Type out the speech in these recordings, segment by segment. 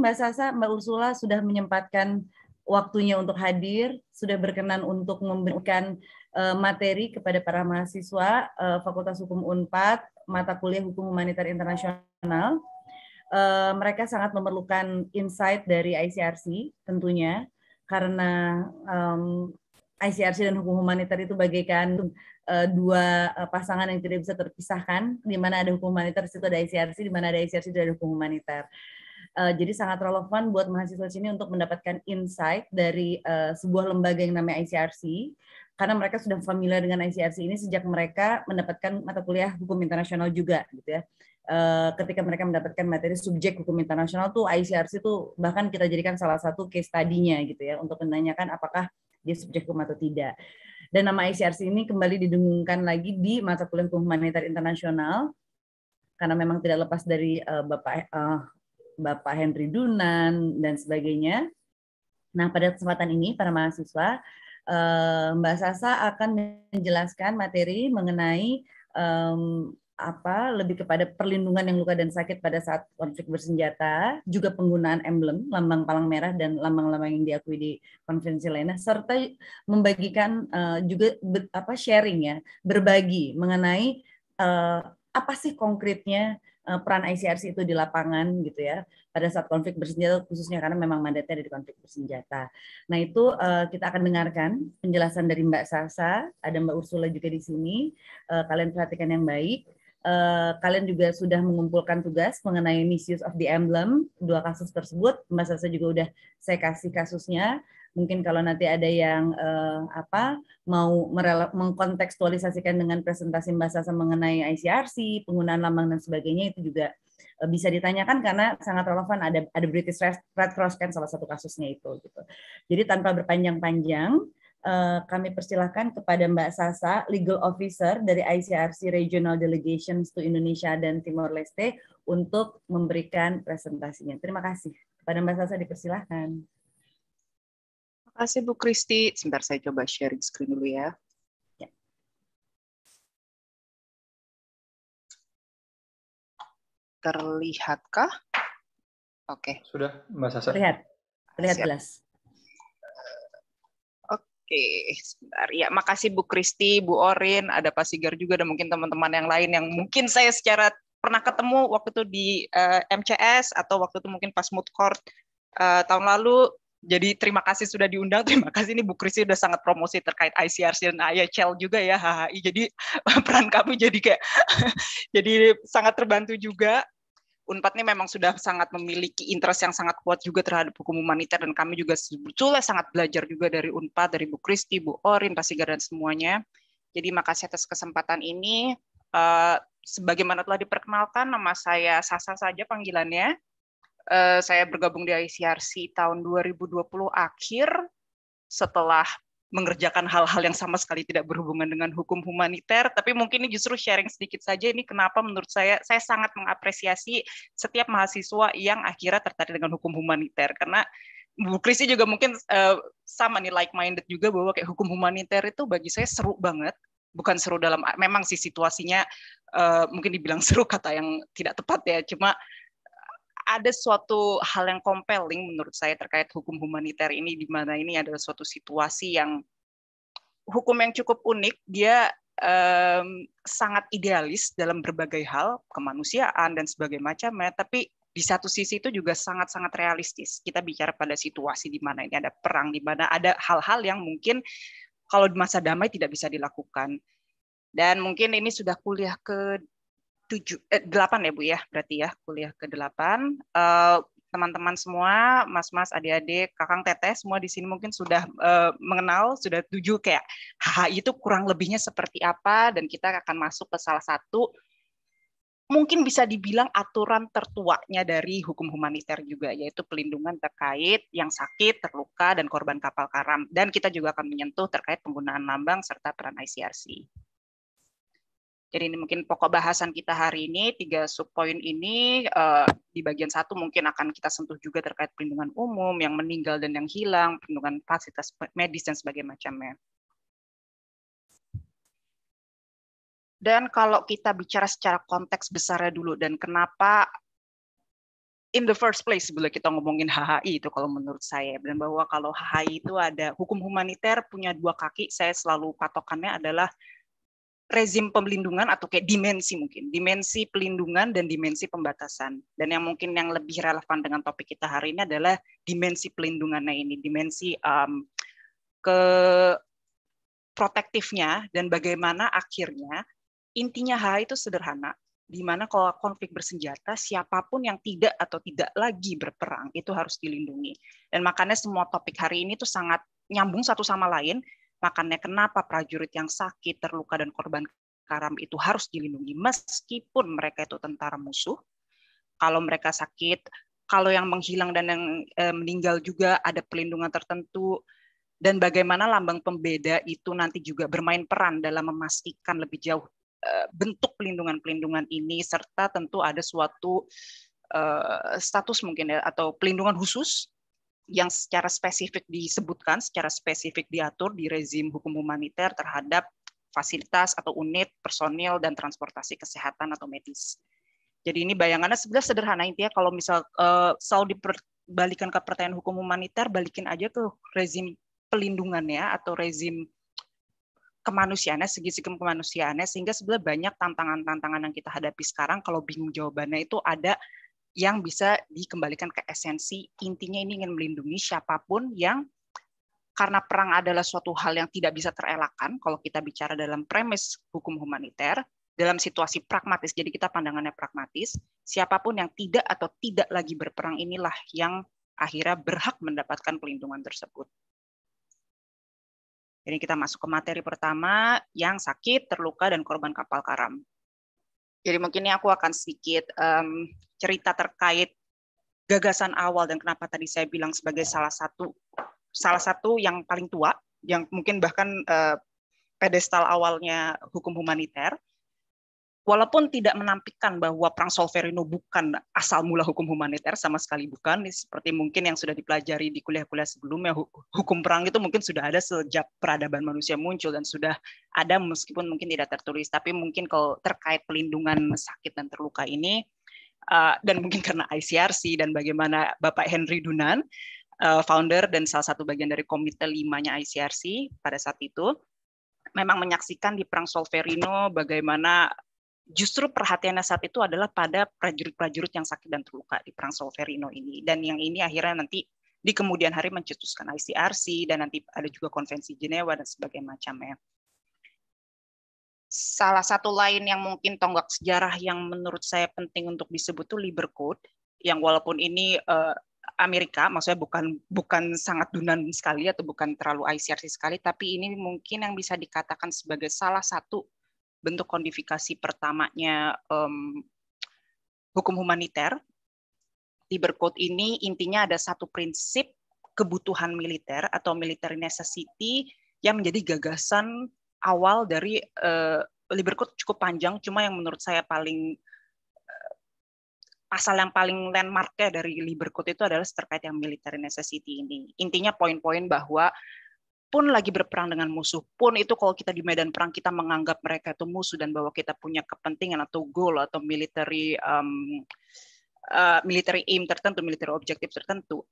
Mbak Sasa, Mbak Ursula sudah menyempatkan waktunya untuk hadir, sudah berkenan untuk memberikan eh, materi kepada para mahasiswa eh, Fakultas Hukum Unpad, mata kuliah Hukum Humanitar Internasional. Eh, mereka sangat memerlukan insight dari ICRC tentunya, karena ICRC dan hukum humanitar itu bagaikan dua pasangan yang tidak bisa terpisahkan, di mana ada hukum humanitar, di situ ada ICRC, di mana ada ICRC, di ada hukum humanitar. Uh, jadi sangat relevan buat mahasiswa sini untuk mendapatkan insight dari uh, sebuah lembaga yang namanya ICRC karena mereka sudah familiar dengan ICRC ini sejak mereka mendapatkan mata kuliah hukum internasional juga gitu ya. Uh, ketika mereka mendapatkan materi subjek hukum internasional tuh ICRC tuh bahkan kita jadikan salah satu case studinya, gitu ya untuk menanyakan apakah dia subjek hukum atau tidak. Dan nama ICRC ini kembali didengungkan lagi di mata kuliah hukum humanitar internasional karena memang tidak lepas dari uh, Bapak uh, Bapak Henry Dunan dan sebagainya. Nah, pada kesempatan ini para mahasiswa eh, Mbak Sasa akan menjelaskan materi mengenai um, apa lebih kepada perlindungan yang luka dan sakit pada saat konflik bersenjata, juga penggunaan emblem lambang palang merah dan lambang-lambang yang diakui di konvensi lainnya, serta membagikan uh, juga be, apa sharing ya, berbagi mengenai uh, apa sih konkretnya Eh, peran ICRC itu di lapangan gitu ya pada saat konflik bersenjata khususnya karena memang mandatnya di konflik bersenjata. Nah itu uh, kita akan dengarkan penjelasan dari Mbak Sasa, ada Mbak Ursula juga di sini. Uh, kalian perhatikan yang baik. Uh, kalian juga sudah mengumpulkan tugas mengenai misuse of the emblem dua kasus tersebut. Mbak Sasa juga udah saya kasih kasusnya. Mungkin kalau nanti ada yang uh, apa mau mengkontekstualisasikan dengan presentasi Mbak Sasa mengenai ICRC, penggunaan lambang dan sebagainya itu juga eh, bisa ditanyakan karena sangat relevan ada ada British Red Cross kan salah satu kasusnya itu gitu. Jadi tanpa berpanjang-panjang eh, kami persilahkan kepada Mbak Sasa, Legal Officer dari ICRC Regional Delegations to Indonesia dan Timor Leste untuk memberikan presentasinya. Terima kasih. Kepada Mbak Sasa dipersilahkan kasih Bu Kristi. Sebentar saya coba sharing screen dulu ya. ya. Terlihatkah? Oke. Okay. Sudah, Mbak Sasa. Terlihat. Terlihat Siap. jelas. Oke, okay. sebentar. Ya, makasih Bu Kristi, Bu Orin, ada Pak Sigar juga, dan mungkin teman-teman yang lain yang mungkin saya secara pernah ketemu waktu itu di uh, eh, MCS atau waktu itu mungkin pas mood court uh, eh, tahun lalu jadi terima kasih sudah diundang, terima kasih ini Bu Krisi sudah sangat promosi terkait ICRC dan IHL juga ya HHI. Jadi peran kami jadi kayak jadi sangat terbantu juga. Unpad ini memang sudah sangat memiliki interest yang sangat kuat juga terhadap hukum humaniter dan kami juga sebetulnya sangat belajar juga dari Unpad, dari Bu Kristi, Bu Orin, Pak Sigar dan semuanya. Jadi makasih atas kesempatan ini. Uh, sebagaimana telah diperkenalkan, nama saya Sasa saja panggilannya. Eh, saya bergabung di ICRC tahun 2020 akhir setelah mengerjakan hal-hal yang sama sekali tidak berhubungan dengan hukum humaniter, tapi mungkin ini justru sharing sedikit saja ini kenapa menurut saya saya sangat mengapresiasi setiap mahasiswa yang akhirnya tertarik dengan hukum humaniter karena Bu Krisi juga mungkin uh, sama nih like minded juga bahwa kayak hukum humaniter itu bagi saya seru banget, bukan seru dalam memang sih situasinya uh, mungkin dibilang seru kata yang tidak tepat ya, cuma ada suatu hal yang compelling menurut saya terkait hukum humaniter ini di mana ini adalah suatu situasi yang hukum yang cukup unik dia um, sangat idealis dalam berbagai hal kemanusiaan dan sebagainya macamnya tapi di satu sisi itu juga sangat-sangat realistis. Kita bicara pada situasi di mana ini ada perang, di mana ada hal-hal yang mungkin kalau di masa damai tidak bisa dilakukan. Dan mungkin ini sudah kuliah ke tujuh eh, delapan ya Bu ya berarti ya kuliah ke delapan eh, teman-teman semua, mas-mas, adik-adik, kakang teteh semua di sini mungkin sudah uh, mengenal, sudah tujuh kayak HH itu kurang lebihnya seperti apa dan kita akan masuk ke salah satu mungkin bisa dibilang aturan tertuanya dari hukum humaniter juga yaitu pelindungan terkait yang sakit, terluka dan korban kapal karam dan kita juga akan menyentuh terkait penggunaan lambang serta peran ICRC. Jadi ini mungkin pokok bahasan kita hari ini, tiga subpoin ini uh, di bagian satu mungkin akan kita sentuh juga terkait perlindungan umum, yang meninggal dan yang hilang, perlindungan fasilitas medis dan sebagainya macamnya. Dan kalau kita bicara secara konteks besarnya dulu dan kenapa in the first place sebelum kita ngomongin HHI itu kalau menurut saya dan bahwa kalau HHI itu ada hukum humaniter punya dua kaki saya selalu patokannya adalah rezim pelindungan atau kayak dimensi mungkin, dimensi pelindungan dan dimensi pembatasan. Dan yang mungkin yang lebih relevan dengan topik kita hari ini adalah dimensi pelindungannya ini, dimensi um, ke protektifnya dan bagaimana akhirnya intinya hal itu sederhana, di mana kalau konflik bersenjata siapapun yang tidak atau tidak lagi berperang itu harus dilindungi. Dan makanya semua topik hari ini tuh sangat nyambung satu sama lain Makanya kenapa prajurit yang sakit, terluka, dan korban karam itu harus dilindungi meskipun mereka itu tentara musuh. Kalau mereka sakit, kalau yang menghilang dan yang eh, meninggal juga ada pelindungan tertentu dan bagaimana lambang pembeda itu nanti juga bermain peran dalam memastikan lebih jauh eh, bentuk pelindungan-pelindungan ini serta tentu ada suatu eh, status mungkin ya, atau pelindungan khusus yang secara spesifik disebutkan, secara spesifik diatur di rezim hukum humaniter terhadap fasilitas atau unit, personil, dan transportasi kesehatan atau medis. Jadi ini bayangannya sebenarnya sederhana intinya kalau misal uh, eh, selalu dibalikan ke pertanyaan hukum humaniter, balikin aja ke rezim pelindungannya atau rezim kemanusiaannya, segi-segi kemanusiaannya, sehingga sebenarnya banyak tantangan-tantangan yang kita hadapi sekarang kalau bingung jawabannya itu ada yang bisa dikembalikan ke esensi. Intinya ini ingin melindungi siapapun yang karena perang adalah suatu hal yang tidak bisa terelakkan kalau kita bicara dalam premis hukum humaniter, dalam situasi pragmatis, jadi kita pandangannya pragmatis, siapapun yang tidak atau tidak lagi berperang inilah yang akhirnya berhak mendapatkan pelindungan tersebut. Jadi kita masuk ke materi pertama yang sakit, terluka, dan korban kapal karam. Jadi mungkin ini aku akan sedikit um, cerita terkait gagasan awal dan kenapa tadi saya bilang sebagai salah satu salah satu yang paling tua, yang mungkin bahkan uh, pedestal awalnya hukum humaniter walaupun tidak menampikan bahwa Perang Solferino bukan asal mula hukum humaniter sama sekali bukan seperti mungkin yang sudah dipelajari di kuliah-kuliah sebelumnya hukum perang itu mungkin sudah ada sejak peradaban manusia muncul dan sudah ada meskipun mungkin tidak tertulis tapi mungkin kalau terkait pelindungan sakit dan terluka ini eh, dan mungkin karena ICRC dan bagaimana Bapak Henry Dunan eh, founder dan salah satu bagian dari komite limanya ICRC pada saat itu memang menyaksikan di perang Solferino bagaimana justru perhatiannya saat itu adalah pada prajurit-prajurit yang sakit dan terluka di Perang Solferino ini. Dan yang ini akhirnya nanti di kemudian hari mencetuskan ICRC dan nanti ada juga konvensi Jenewa dan sebagainya macamnya. Salah satu lain yang mungkin tonggak sejarah yang menurut saya penting untuk disebut itu Liber Code yang walaupun ini eh, Amerika, maksudnya bukan bukan sangat dunan sekali atau bukan terlalu ICRC sekali, tapi ini mungkin yang bisa dikatakan sebagai salah satu bentuk kodifikasi pertamanya um, hukum humaniter. Tiber Code ini intinya ada satu prinsip kebutuhan militer atau military necessity yang menjadi gagasan awal dari uh, eh, Liber Code cukup panjang, cuma yang menurut saya paling eh, pasal yang paling landmarknya dari Liber Code itu adalah terkait yang military necessity ini. Intinya poin-poin bahwa pun lagi berperang dengan musuh pun itu kalau kita di medan perang kita menganggap mereka itu musuh dan bahwa kita punya kepentingan atau goal atau military um, uh, military aim tertentu, military objective tertentu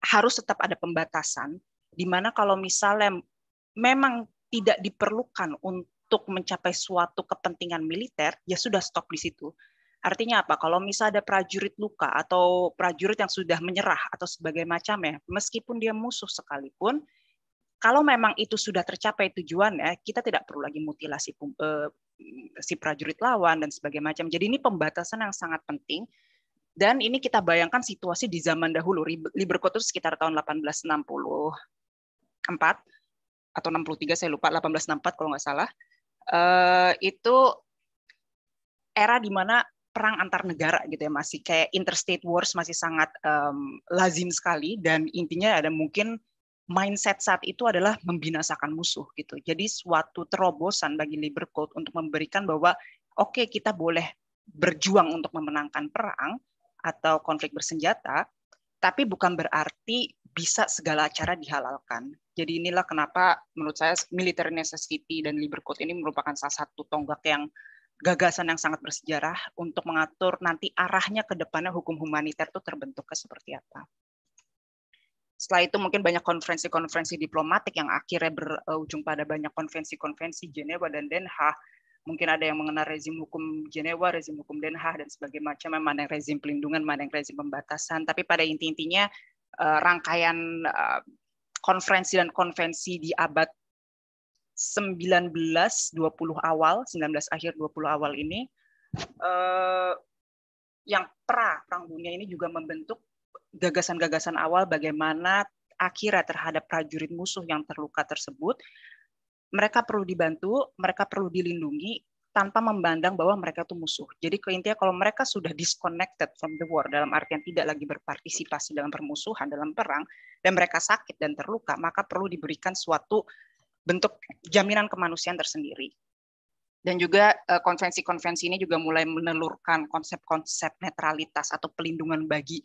harus tetap ada pembatasan di mana kalau misalnya memang tidak diperlukan untuk mencapai suatu kepentingan militer ya sudah stop di situ. Artinya apa? Kalau misal ada prajurit luka atau prajurit yang sudah menyerah atau sebagai ya meskipun dia musuh sekalipun, kalau memang itu sudah tercapai tujuannya, kita tidak perlu lagi mutilasi uh, si prajurit lawan dan sebagainya macam. Jadi ini pembatasan yang sangat penting. Dan ini kita bayangkan situasi di zaman dahulu. Liberkot itu sekitar tahun 1864 atau 63 saya lupa 1864 kalau nggak salah. Uh, itu era di mana perang antar negara gitu ya masih kayak interstate wars masih sangat um, lazim sekali dan intinya ada mungkin mindset saat itu adalah membinasakan musuh gitu. Jadi suatu terobosan bagi Court untuk memberikan bahwa oke okay, kita boleh berjuang untuk memenangkan perang atau konflik bersenjata, tapi bukan berarti bisa segala cara dihalalkan. Jadi inilah kenapa menurut saya military necessity dan Court ini merupakan salah satu tonggak yang gagasan yang sangat bersejarah untuk mengatur nanti arahnya ke depannya hukum humaniter itu terbentuknya seperti apa setelah itu mungkin banyak konferensi-konferensi diplomatik yang akhirnya berujung pada banyak konvensi-konvensi Jenewa dan Den Haag mungkin ada yang mengenal rezim hukum Jenewa, rezim hukum Den Haag dan sebagainya mana yang rezim pelindungan, mana yang rezim pembatasan. Tapi pada inti-intinya eh, rangkaian eh, konferensi dan konvensi di abad 19 20 awal, 19 akhir 20 awal ini eh, yang pra perang dunia ini juga membentuk gagasan-gagasan awal bagaimana akhirnya terhadap prajurit musuh yang terluka tersebut, mereka perlu dibantu, mereka perlu dilindungi tanpa memandang bahwa mereka itu musuh. Jadi intinya kalau mereka sudah disconnected from the war dalam artian tidak lagi berpartisipasi dalam permusuhan dalam perang dan mereka sakit dan terluka, maka perlu diberikan suatu bentuk jaminan kemanusiaan tersendiri. Dan juga eh, konvensi-konvensi ini juga mulai menelurkan konsep-konsep netralitas atau pelindungan bagi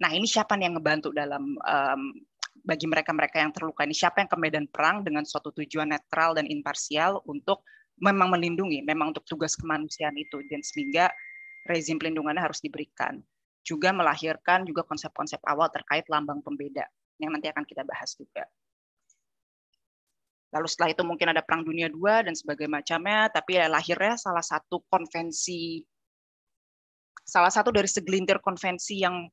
Nah, ini siapa yang ngebantu dalam um, bagi mereka-mereka yang terluka ini siapa yang ke medan perang dengan suatu tujuan netral dan imparsial untuk memang melindungi, memang untuk tugas kemanusiaan itu dan sehingga rezim pelindungannya harus diberikan. Juga melahirkan juga konsep-konsep awal terkait lambang pembeda yang nanti akan kita bahas juga. Lalu setelah itu mungkin ada Perang Dunia II dan sebagainya macamnya, tapi ya lahirnya salah satu konvensi, salah satu dari segelintir konvensi yang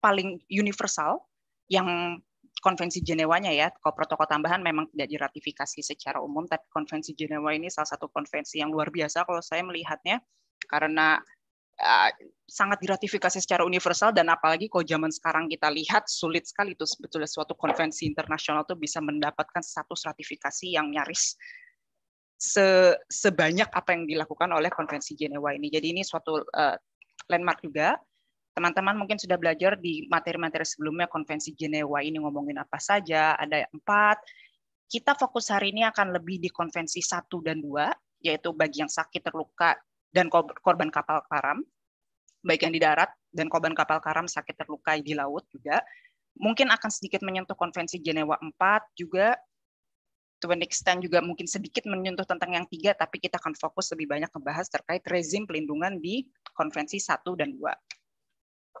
paling universal yang konvensi Jenewanya ya, kalau protokol tambahan memang tidak diratifikasi secara umum, tapi konvensi Jenewa ini salah satu konvensi yang luar biasa kalau saya melihatnya, karena uh, sangat diratifikasi secara universal dan apalagi kalau zaman sekarang kita lihat sulit sekali itu sebetulnya suatu konvensi internasional itu bisa mendapatkan status ratifikasi yang nyaris se sebanyak apa yang dilakukan oleh konvensi Jenewa ini. Jadi ini suatu uh, landmark juga Teman-teman mungkin sudah belajar di materi-materi sebelumnya konvensi Jenewa ini ngomongin apa saja, ada empat. Kita fokus hari ini akan lebih di konvensi satu dan dua, yaitu bagi yang sakit terluka dan korban kapal karam, baik yang di darat dan korban kapal karam sakit terluka di laut juga. Mungkin akan sedikit menyentuh konvensi Jenewa 4 juga, to an extent juga mungkin sedikit menyentuh tentang yang tiga, tapi kita akan fokus lebih banyak membahas terkait rezim pelindungan di konvensi 1 dan 2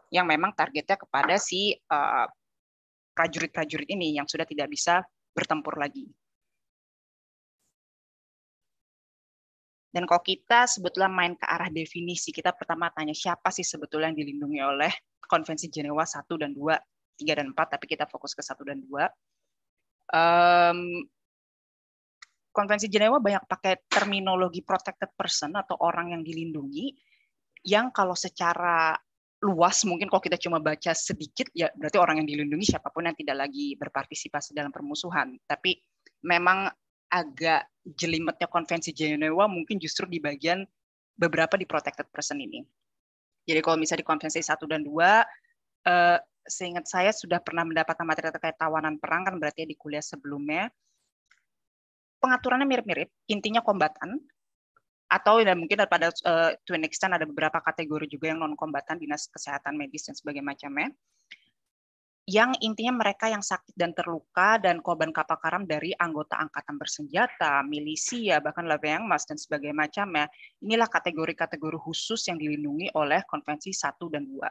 yang memang targetnya kepada si eh, prajurit-prajurit ini yang sudah tidak bisa bertempur lagi. Dan kalau kita sebetulnya main ke arah definisi, kita pertama tanya siapa sih sebetulnya yang dilindungi oleh Konvensi Jenewa 1 dan 2, 3 dan 4, tapi kita fokus ke 1 dan 2. Um, Konvensi Jenewa banyak pakai terminologi protected person atau orang yang dilindungi, yang kalau secara luas mungkin kalau kita cuma baca sedikit ya berarti orang yang dilindungi siapapun yang tidak lagi berpartisipasi dalam permusuhan tapi memang agak jelimetnya konvensi Jenewa mungkin justru di bagian beberapa di protected person ini jadi kalau misalnya di konvensi satu dan dua eh, seingat saya sudah pernah mendapatkan materi terkait tawanan perang kan berarti ya di kuliah sebelumnya pengaturannya mirip-mirip intinya kombatan atau dan ya mungkin pada uh, eh, to extent ada beberapa kategori juga yang non kombatan dinas kesehatan medis dan sebagainya macamnya yang intinya mereka yang sakit dan terluka dan korban kapal karam dari anggota angkatan bersenjata, milisi ya, bahkan yang mas dan sebagainya macamnya. Inilah kategori-kategori khusus yang dilindungi oleh Konvensi 1 dan 2.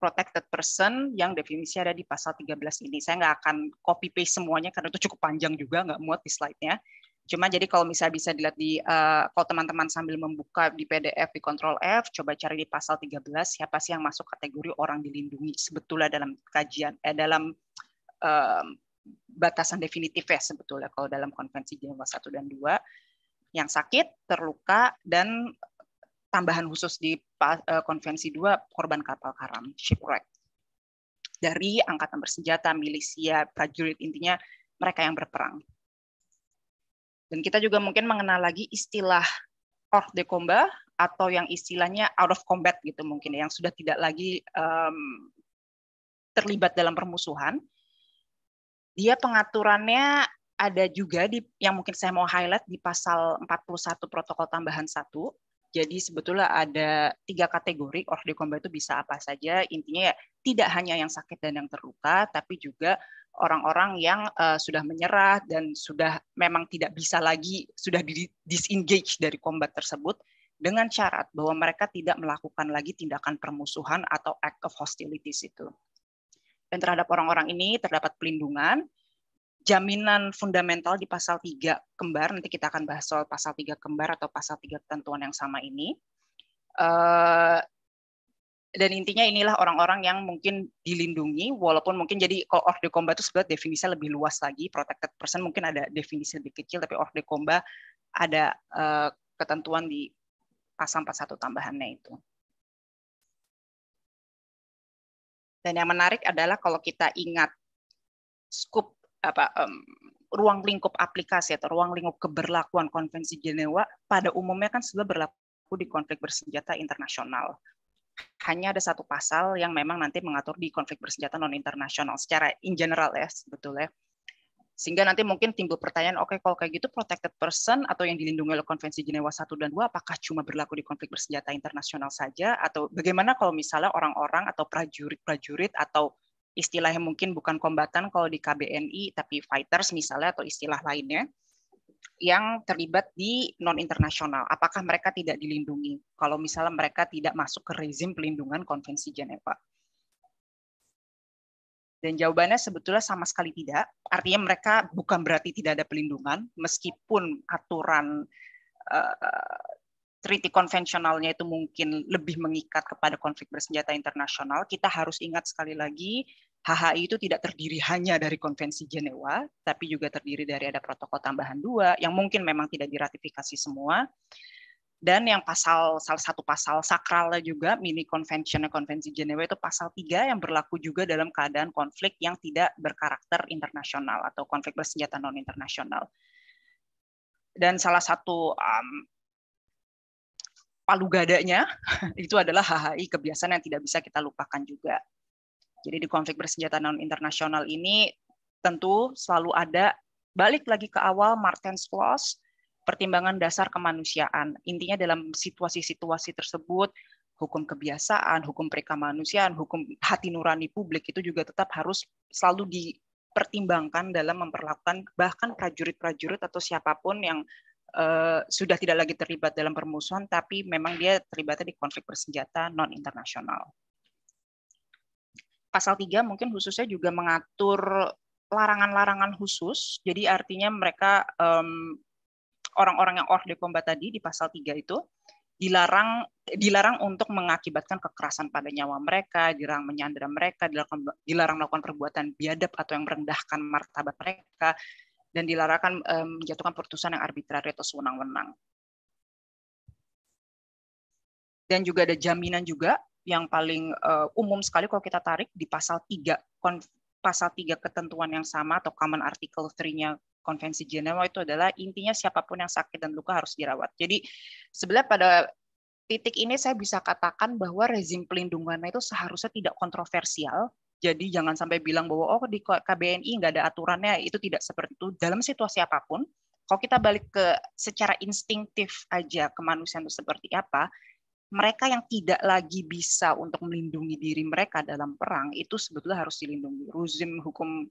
Protected person yang definisi ada di pasal 13 ini. Saya nggak akan copy paste semuanya karena itu cukup panjang juga, nggak muat di slide-nya. Cuma jadi kalau misalnya bisa dilihat di uh, kalau teman-teman sambil membuka di PDF di Control F, coba cari di pasal 13 siapa sih yang masuk kategori orang dilindungi sebetulnya dalam kajian eh dalam uh, batasan definitif ya sebetulnya kalau dalam konvensi Jenewa 1 dan 2 yang sakit, terluka dan tambahan khusus di eh, konvensi 2 korban kapal karam shipwreck dari angkatan bersenjata, milisia, prajurit intinya mereka yang berperang dan kita juga mungkin mengenal lagi istilah hors de combat atau yang istilahnya out of combat gitu mungkin ya, yang sudah tidak lagi um, terlibat dalam permusuhan. Dia pengaturannya ada juga di yang mungkin saya mau highlight di pasal 41 protokol tambahan 1. Jadi sebetulnya ada tiga kategori hors de combat itu bisa apa saja. Intinya ya tidak hanya yang sakit dan yang terluka, tapi juga orang-orang yang uh, sudah menyerah dan sudah memang tidak bisa lagi sudah disengage dari kombat tersebut dengan syarat bahwa mereka tidak melakukan lagi tindakan permusuhan atau act of hostilities itu. Dan terhadap orang-orang ini terdapat pelindungan jaminan fundamental di pasal 3 kembar nanti kita akan bahas soal pasal 3 kembar atau pasal 3 ketentuan yang sama ini. Eh, dan intinya inilah orang-orang yang mungkin dilindungi walaupun mungkin jadi kalau orde itu sebenarnya definisinya lebih luas lagi protected person mungkin ada definisi lebih kecil tapi orde de combat ada uh, ketentuan di pasal 41 tambahannya itu. Dan yang menarik adalah kalau kita ingat skup apa um, ruang lingkup aplikasi atau ruang lingkup keberlakuan konvensi Jenewa pada umumnya kan sudah berlaku di konflik bersenjata internasional hanya ada satu pasal yang memang nanti mengatur di konflik bersenjata non internasional secara in general ya sebetulnya sehingga nanti mungkin timbul pertanyaan oke okay, kalau kayak gitu protected person atau yang dilindungi oleh konvensi Jenewa 1 dan 2 apakah cuma berlaku di konflik bersenjata internasional saja atau bagaimana kalau misalnya orang-orang atau prajurit-prajurit atau istilahnya mungkin bukan kombatan kalau di KBNI tapi fighters misalnya atau istilah lainnya yang terlibat di non internasional. Apakah mereka tidak dilindungi? Kalau misalnya mereka tidak masuk ke rezim pelindungan Konvensi Jenewa. Dan jawabannya sebetulnya sama sekali tidak. Artinya mereka bukan berarti tidak ada pelindungan, meskipun aturan uh, treaty konvensionalnya itu mungkin lebih mengikat kepada konflik bersenjata internasional. Kita harus ingat sekali lagi HHI itu tidak terdiri hanya dari Konvensi Jenewa, tapi juga terdiri dari ada protokol tambahan dua yang mungkin memang tidak diratifikasi semua. Dan yang pasal salah satu pasal sakralnya juga mini konvensional konvensi Jenewa itu pasal tiga yang berlaku juga dalam keadaan konflik yang tidak berkarakter internasional atau konflik bersenjata non internasional. Dan salah satu um, palu gadanya itu adalah HHI kebiasaan yang tidak bisa kita lupakan juga jadi di konflik bersenjata non internasional ini tentu selalu ada balik lagi ke awal Martens clause pertimbangan dasar kemanusiaan. Intinya dalam situasi-situasi tersebut hukum kebiasaan, hukum manusia, hukum hati nurani publik itu juga tetap harus selalu dipertimbangkan dalam memperlakukan bahkan prajurit-prajurit atau siapapun yang uh, sudah tidak lagi terlibat dalam permusuhan tapi memang dia terlibatnya di konflik bersenjata non internasional pasal 3 mungkin khususnya juga mengatur larangan-larangan khusus. Jadi artinya mereka orang orang-orang yang orde combat tadi di pasal 3 itu dilarang dilarang untuk mengakibatkan kekerasan pada nyawa mereka, dilarang menyandera mereka, dilarang, dilarang melakukan perbuatan biadab atau yang merendahkan martabat mereka, dan dilarang menjatuhkan um, putusan yang arbitrari atau sewenang-wenang. Dan juga ada jaminan juga yang paling uh, umum sekali kalau kita tarik di pasal 3 pasal 3 ketentuan yang sama atau common article 3-nya Konvensi Jenewa itu adalah intinya siapapun yang sakit dan luka harus dirawat. Jadi sebenarnya pada titik ini saya bisa katakan bahwa rezim pelindungannya itu seharusnya tidak kontroversial. Jadi jangan sampai bilang bahwa oh di KBNI nggak ada aturannya itu tidak seperti itu dalam situasi apapun. Kalau kita balik ke secara instinktif aja kemanusiaan itu seperti apa, mereka yang tidak lagi bisa untuk melindungi diri mereka dalam perang itu sebetulnya harus dilindungi. Rezim hukum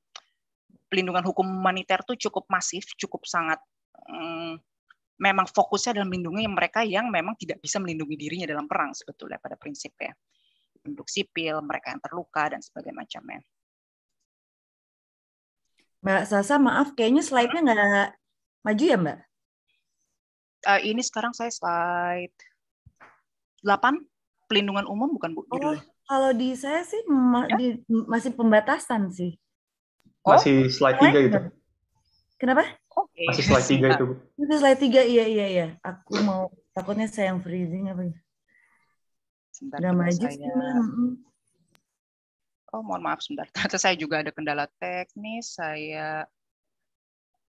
pelindungan hukum humaniter itu cukup masif, cukup sangat mm, memang fokusnya dalam melindungi mereka yang memang tidak bisa melindungi dirinya dalam perang sebetulnya pada prinsipnya. Penduduk sipil, mereka yang terluka dan sebagainya macamnya. Mbak Sasa, maaf kayaknya slide-nya nggak maju ya Mbak? Uh, ini sekarang saya slide 8 pelindungan umum bukan Bu oh, judulnya? Oh, kalau di saya sih ma ya? di, masih pembatasan sih. Oh, masih slide tiga gitu Kenapa? Okay. Masih slide tiga itu. Masih slide tiga iya iya iya. Aku mau takutnya saya yang freezing apa ya. Sebentar maju saya... oh mohon maaf sebentar. Ternyata saya juga ada kendala teknis. Saya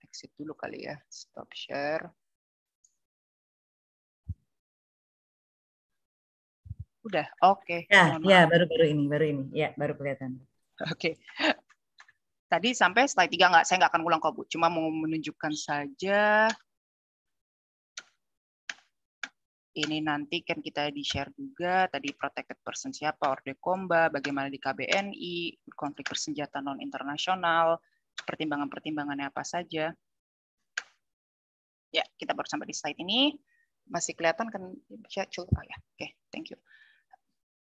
exit dulu kali ya. Stop share. Udah, oke. Okay. Ya, ya baru-baru ini, baru ini. Ya, baru kelihatan. Oke. Okay. Tadi sampai slide tiga nggak, saya nggak akan ulang kok, Bu. Cuma mau menunjukkan saja. Ini nanti kan kita di-share juga, tadi protected person siapa, Orde Komba, bagaimana di KBNI, konflik bersenjata non-internasional, pertimbangan-pertimbangannya apa saja. Ya, kita baru sampai di slide ini. Masih kelihatan kan? Coba ya, ah, ya. Oke, okay, thank you.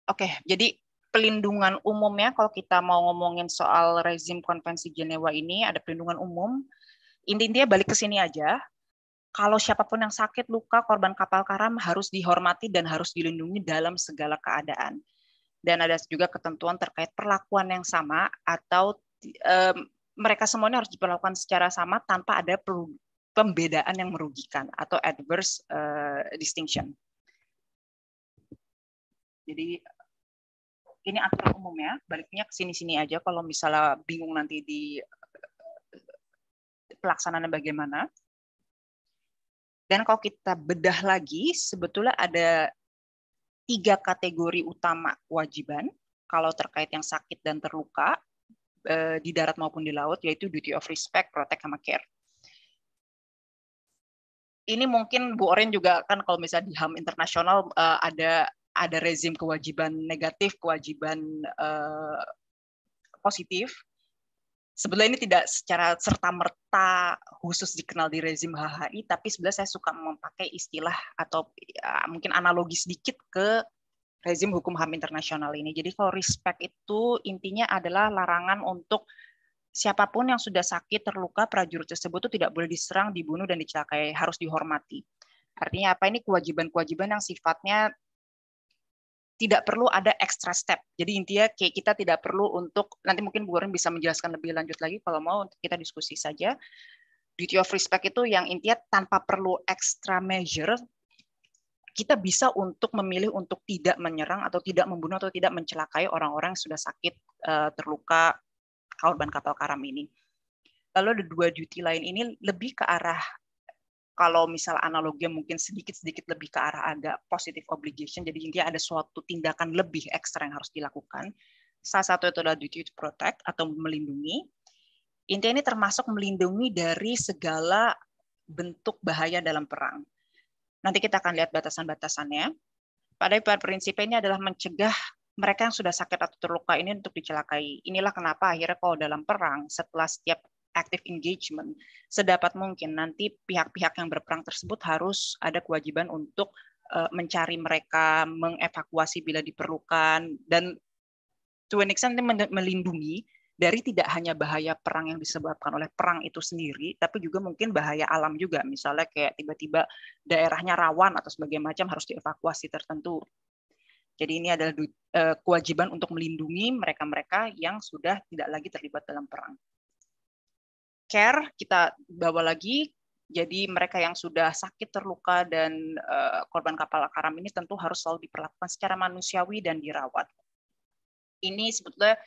Oke, okay, jadi pelindungan umumnya kalau kita mau ngomongin soal rezim konvensi Jenewa ini ada pelindungan umum. intinya balik ke sini aja. Kalau siapapun yang sakit, luka, korban kapal karam harus dihormati dan harus dilindungi dalam segala keadaan. Dan ada juga ketentuan terkait perlakuan yang sama atau um, mereka semuanya harus diperlakukan secara sama tanpa ada pembedaan yang merugikan atau adverse uh, distinction. Jadi ini aturan umum ya baliknya ke sini-sini aja kalau misalnya bingung nanti di eh, pelaksanaannya bagaimana dan kalau kita bedah lagi sebetulnya ada tiga kategori utama kewajiban kalau terkait yang sakit dan terluka eh, di darat maupun di laut yaitu duty of respect, protect sama care. Ini mungkin Bu Oren juga kan kalau misalnya di HAM internasional eh, ada ada rezim kewajiban negatif, kewajiban uh, positif. Sebenarnya ini tidak secara serta-merta khusus dikenal di rezim HHI, tapi sebenarnya saya suka memakai istilah atau ya, mungkin analogi sedikit ke rezim hukum HAM internasional ini. Jadi kalau respect itu intinya adalah larangan untuk siapapun yang sudah sakit, terluka, prajurit tersebut itu tidak boleh diserang, dibunuh, dan dicelakai, harus dihormati. Artinya apa ini kewajiban-kewajiban yang sifatnya tidak perlu ada extra step. Jadi intinya kayak kita tidak perlu untuk nanti mungkin Bu Orin bisa menjelaskan lebih lanjut lagi kalau mau untuk kita diskusi saja. Duty of respect itu yang intinya tanpa perlu extra measure kita bisa untuk memilih untuk tidak menyerang atau tidak membunuh atau tidak mencelakai orang-orang yang sudah sakit eh, terluka korban kapal karam ini. Lalu ada dua duty lain ini lebih ke arah kalau misal analogi mungkin sedikit-sedikit lebih ke arah agak positive obligation, jadi intinya ada suatu tindakan lebih ekstra yang harus dilakukan. Salah satu itu adalah duty to protect atau melindungi. Intinya ini termasuk melindungi dari segala bentuk bahaya dalam perang. Nanti kita akan lihat batasan-batasannya. Pada prinsipnya ini adalah mencegah mereka yang sudah sakit atau terluka ini untuk dicelakai. Inilah kenapa akhirnya kalau dalam perang, setelah setiap active engagement sedapat mungkin nanti pihak-pihak yang berperang tersebut harus ada kewajiban untuk uh, mencari mereka, mengevakuasi bila diperlukan dan to an extent melindungi dari tidak hanya bahaya perang yang disebabkan oleh perang itu sendiri, tapi juga mungkin bahaya alam juga, misalnya kayak tiba-tiba daerahnya rawan atau sebagainya macam harus dievakuasi tertentu. Jadi ini adalah eh, kewajiban untuk melindungi mereka-mereka yang sudah tidak lagi terlibat dalam perang care kita bawa lagi jadi mereka yang sudah sakit, terluka, dan uh, korban kapal karam ini tentu harus selalu diperlakukan secara manusiawi dan dirawat. Ini sebetulnya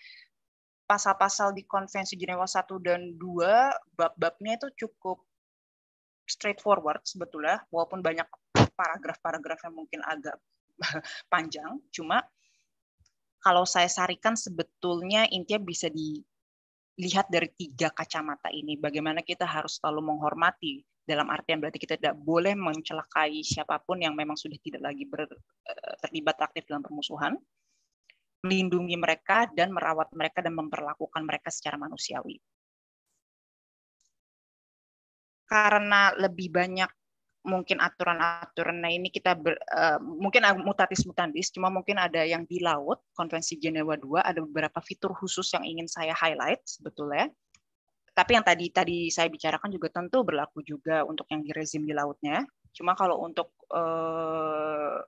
pasal-pasal di Konvensi Jenewa 1 dan 2, bab-babnya itu cukup straightforward sebetulnya, walaupun banyak paragraf-paragraf yang mungkin agak panjang, cuma kalau saya sarikan sebetulnya intinya bisa di lihat dari tiga kacamata ini. Bagaimana kita harus selalu menghormati dalam artian berarti kita tidak boleh mencelakai siapapun yang memang sudah tidak lagi ber, eh, terlibat aktif dalam permusuhan, melindungi mereka dan merawat mereka dan memperlakukan mereka secara manusiawi. Karena lebih banyak mungkin aturan-aturan nah ini kita ber, uh, mungkin mutatis mutandis cuma mungkin ada yang di laut konvensi Jenewa 2 ada beberapa fitur khusus yang ingin saya highlight sebetulnya tapi yang tadi tadi saya bicarakan juga tentu berlaku juga untuk yang di rezim di lautnya cuma kalau untuk uh,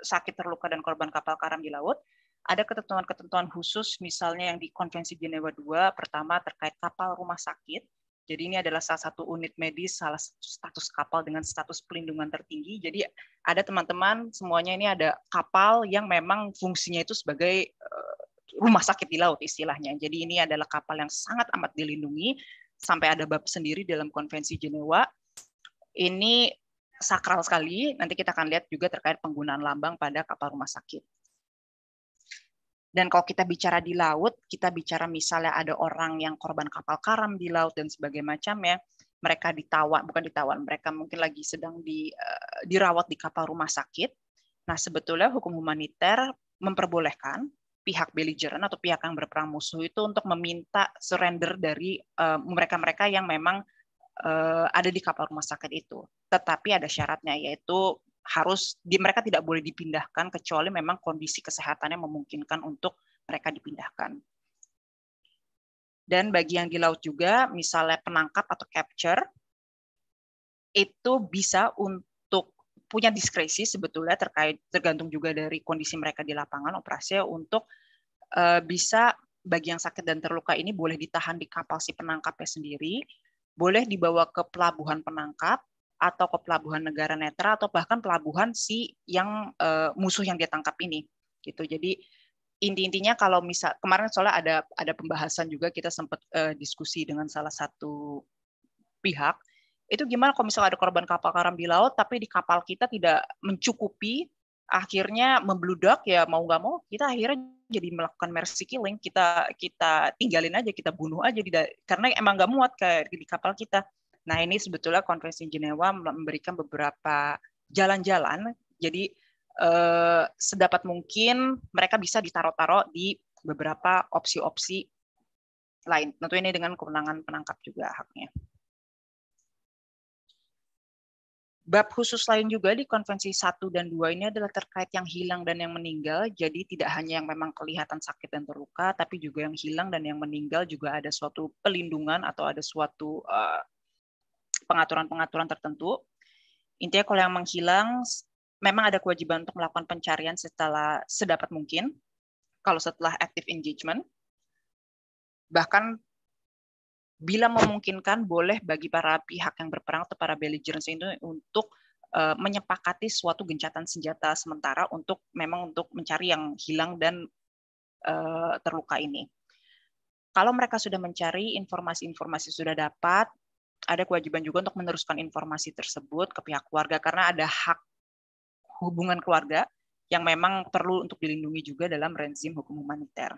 sakit terluka dan korban kapal karam di laut ada ketentuan-ketentuan khusus misalnya yang di konvensi Jenewa 2 pertama terkait kapal rumah sakit jadi ini adalah salah satu unit medis, salah satu status kapal dengan status pelindungan tertinggi. Jadi ada teman-teman semuanya ini ada kapal yang memang fungsinya itu sebagai eh, rumah sakit di laut istilahnya. Jadi ini adalah kapal yang sangat amat dilindungi sampai ada bab sendiri dalam Konvensi Jenewa. Ini sakral sekali. Nanti kita akan lihat juga terkait penggunaan lambang pada kapal rumah sakit. Dan kalau kita bicara di laut, kita bicara misalnya ada orang yang korban kapal karam di laut dan sebagainya macamnya, mereka ditawan, bukan ditawan, mereka mungkin lagi sedang di, uh, dirawat di kapal rumah sakit. Nah, sebetulnya hukum humaniter memperbolehkan pihak belligerent atau pihak yang berperang musuh itu untuk meminta surrender dari eh, mereka-mereka uh, yang memang uh, ada di kapal rumah sakit itu. Tetapi ada syaratnya yaitu harus di, mereka tidak boleh dipindahkan kecuali memang kondisi kesehatannya memungkinkan untuk mereka dipindahkan. Dan bagi yang di laut juga, misalnya penangkap atau capture, itu bisa untuk punya diskresi sebetulnya terkait tergantung juga dari kondisi mereka di lapangan operasi untuk e, bisa bagi yang sakit dan terluka ini boleh ditahan di kapal si penangkapnya sendiri, boleh dibawa ke pelabuhan penangkap atau ke pelabuhan negara netra atau bahkan pelabuhan si yang uh, musuh yang dia tangkap ini gitu jadi inti-intinya kalau misal kemarin soalnya ada ada pembahasan juga kita sempat uh, eh, diskusi dengan salah satu pihak itu gimana kalau misalnya ada korban kapal karam di laut tapi di kapal kita tidak mencukupi akhirnya membludak ya mau nggak mau kita akhirnya jadi melakukan mercy killing kita kita tinggalin aja kita bunuh aja di, karena emang nggak muat kayak di kapal kita Nah ini sebetulnya konferensi Jenewa memberikan beberapa jalan-jalan. Jadi eh, sedapat mungkin mereka bisa ditaruh-taruh di beberapa opsi-opsi lain. Tentu ini dengan kewenangan penangkap juga haknya. Bab khusus lain juga di konvensi 1 dan 2 ini adalah terkait yang hilang dan yang meninggal. Jadi tidak hanya yang memang kelihatan sakit dan terluka, tapi juga yang hilang dan yang meninggal juga ada suatu pelindungan atau ada suatu uh, pengaturan-pengaturan tertentu. Intinya kalau yang menghilang, memang ada kewajiban untuk melakukan pencarian setelah sedapat mungkin, kalau setelah active engagement. Bahkan bila memungkinkan, boleh bagi para pihak yang berperang atau para belligerents itu untuk eh, menyepakati suatu gencatan senjata sementara untuk memang untuk mencari yang hilang dan uh, terluka ini. Kalau mereka sudah mencari informasi-informasi sudah dapat, ada kewajiban juga untuk meneruskan informasi tersebut ke pihak keluarga karena ada hak hubungan keluarga yang memang perlu untuk dilindungi juga dalam rezim hukum humaniter.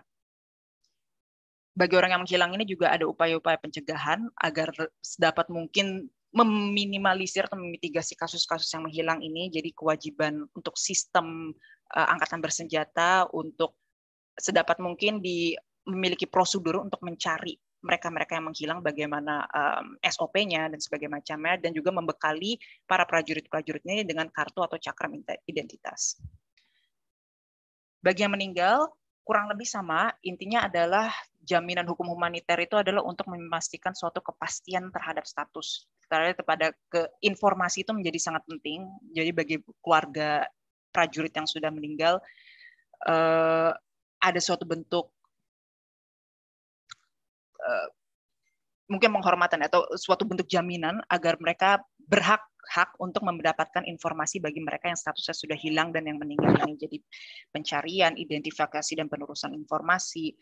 Bagi orang yang menghilang ini juga ada upaya-upaya pencegahan agar sedapat mungkin meminimalisir atau memitigasi kasus-kasus yang menghilang ini jadi kewajiban untuk sistem eh, angkatan bersenjata untuk sedapat mungkin di memiliki prosedur untuk mencari mereka-mereka yang menghilang bagaimana um, SOP-nya dan sebagainya macamnya dan juga membekali para prajurit-prajuritnya dengan kartu atau cakram identitas. Bagi yang meninggal kurang lebih sama, intinya adalah jaminan hukum humaniter itu adalah untuk memastikan suatu kepastian terhadap status terhadap kepada ke informasi itu menjadi sangat penting. Jadi bagi keluarga prajurit yang sudah meninggal eh, ada suatu bentuk Eh, mungkin penghormatan atau suatu bentuk jaminan agar mereka berhak hak untuk mendapatkan informasi bagi mereka yang statusnya sudah hilang dan yang meninggal ini jadi pencarian, identifikasi dan penerusan informasi.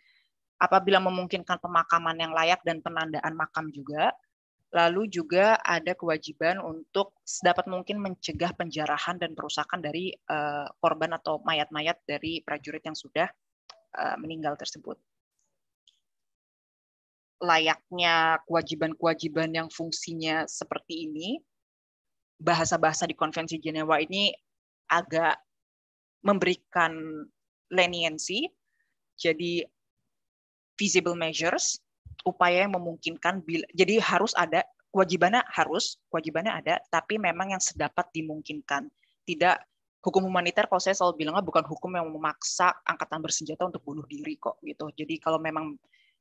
Apabila memungkinkan pemakaman yang layak dan penandaan makam juga, lalu juga ada kewajiban untuk sedapat mungkin mencegah penjarahan dan perusakan dari uh, korban atau mayat-mayat dari prajurit yang sudah uh, meninggal tersebut layaknya kewajiban-kewajiban yang fungsinya seperti ini, bahasa-bahasa di Konvensi Jenewa ini agak memberikan leniensi jadi visible measures, upaya yang memungkinkan, bila, jadi harus ada, kewajibannya harus, kewajibannya ada, tapi memang yang sedapat dimungkinkan. Tidak, hukum humaniter kalau saya selalu bilangnya bukan hukum yang memaksa angkatan bersenjata untuk bunuh diri kok. gitu. Jadi kalau memang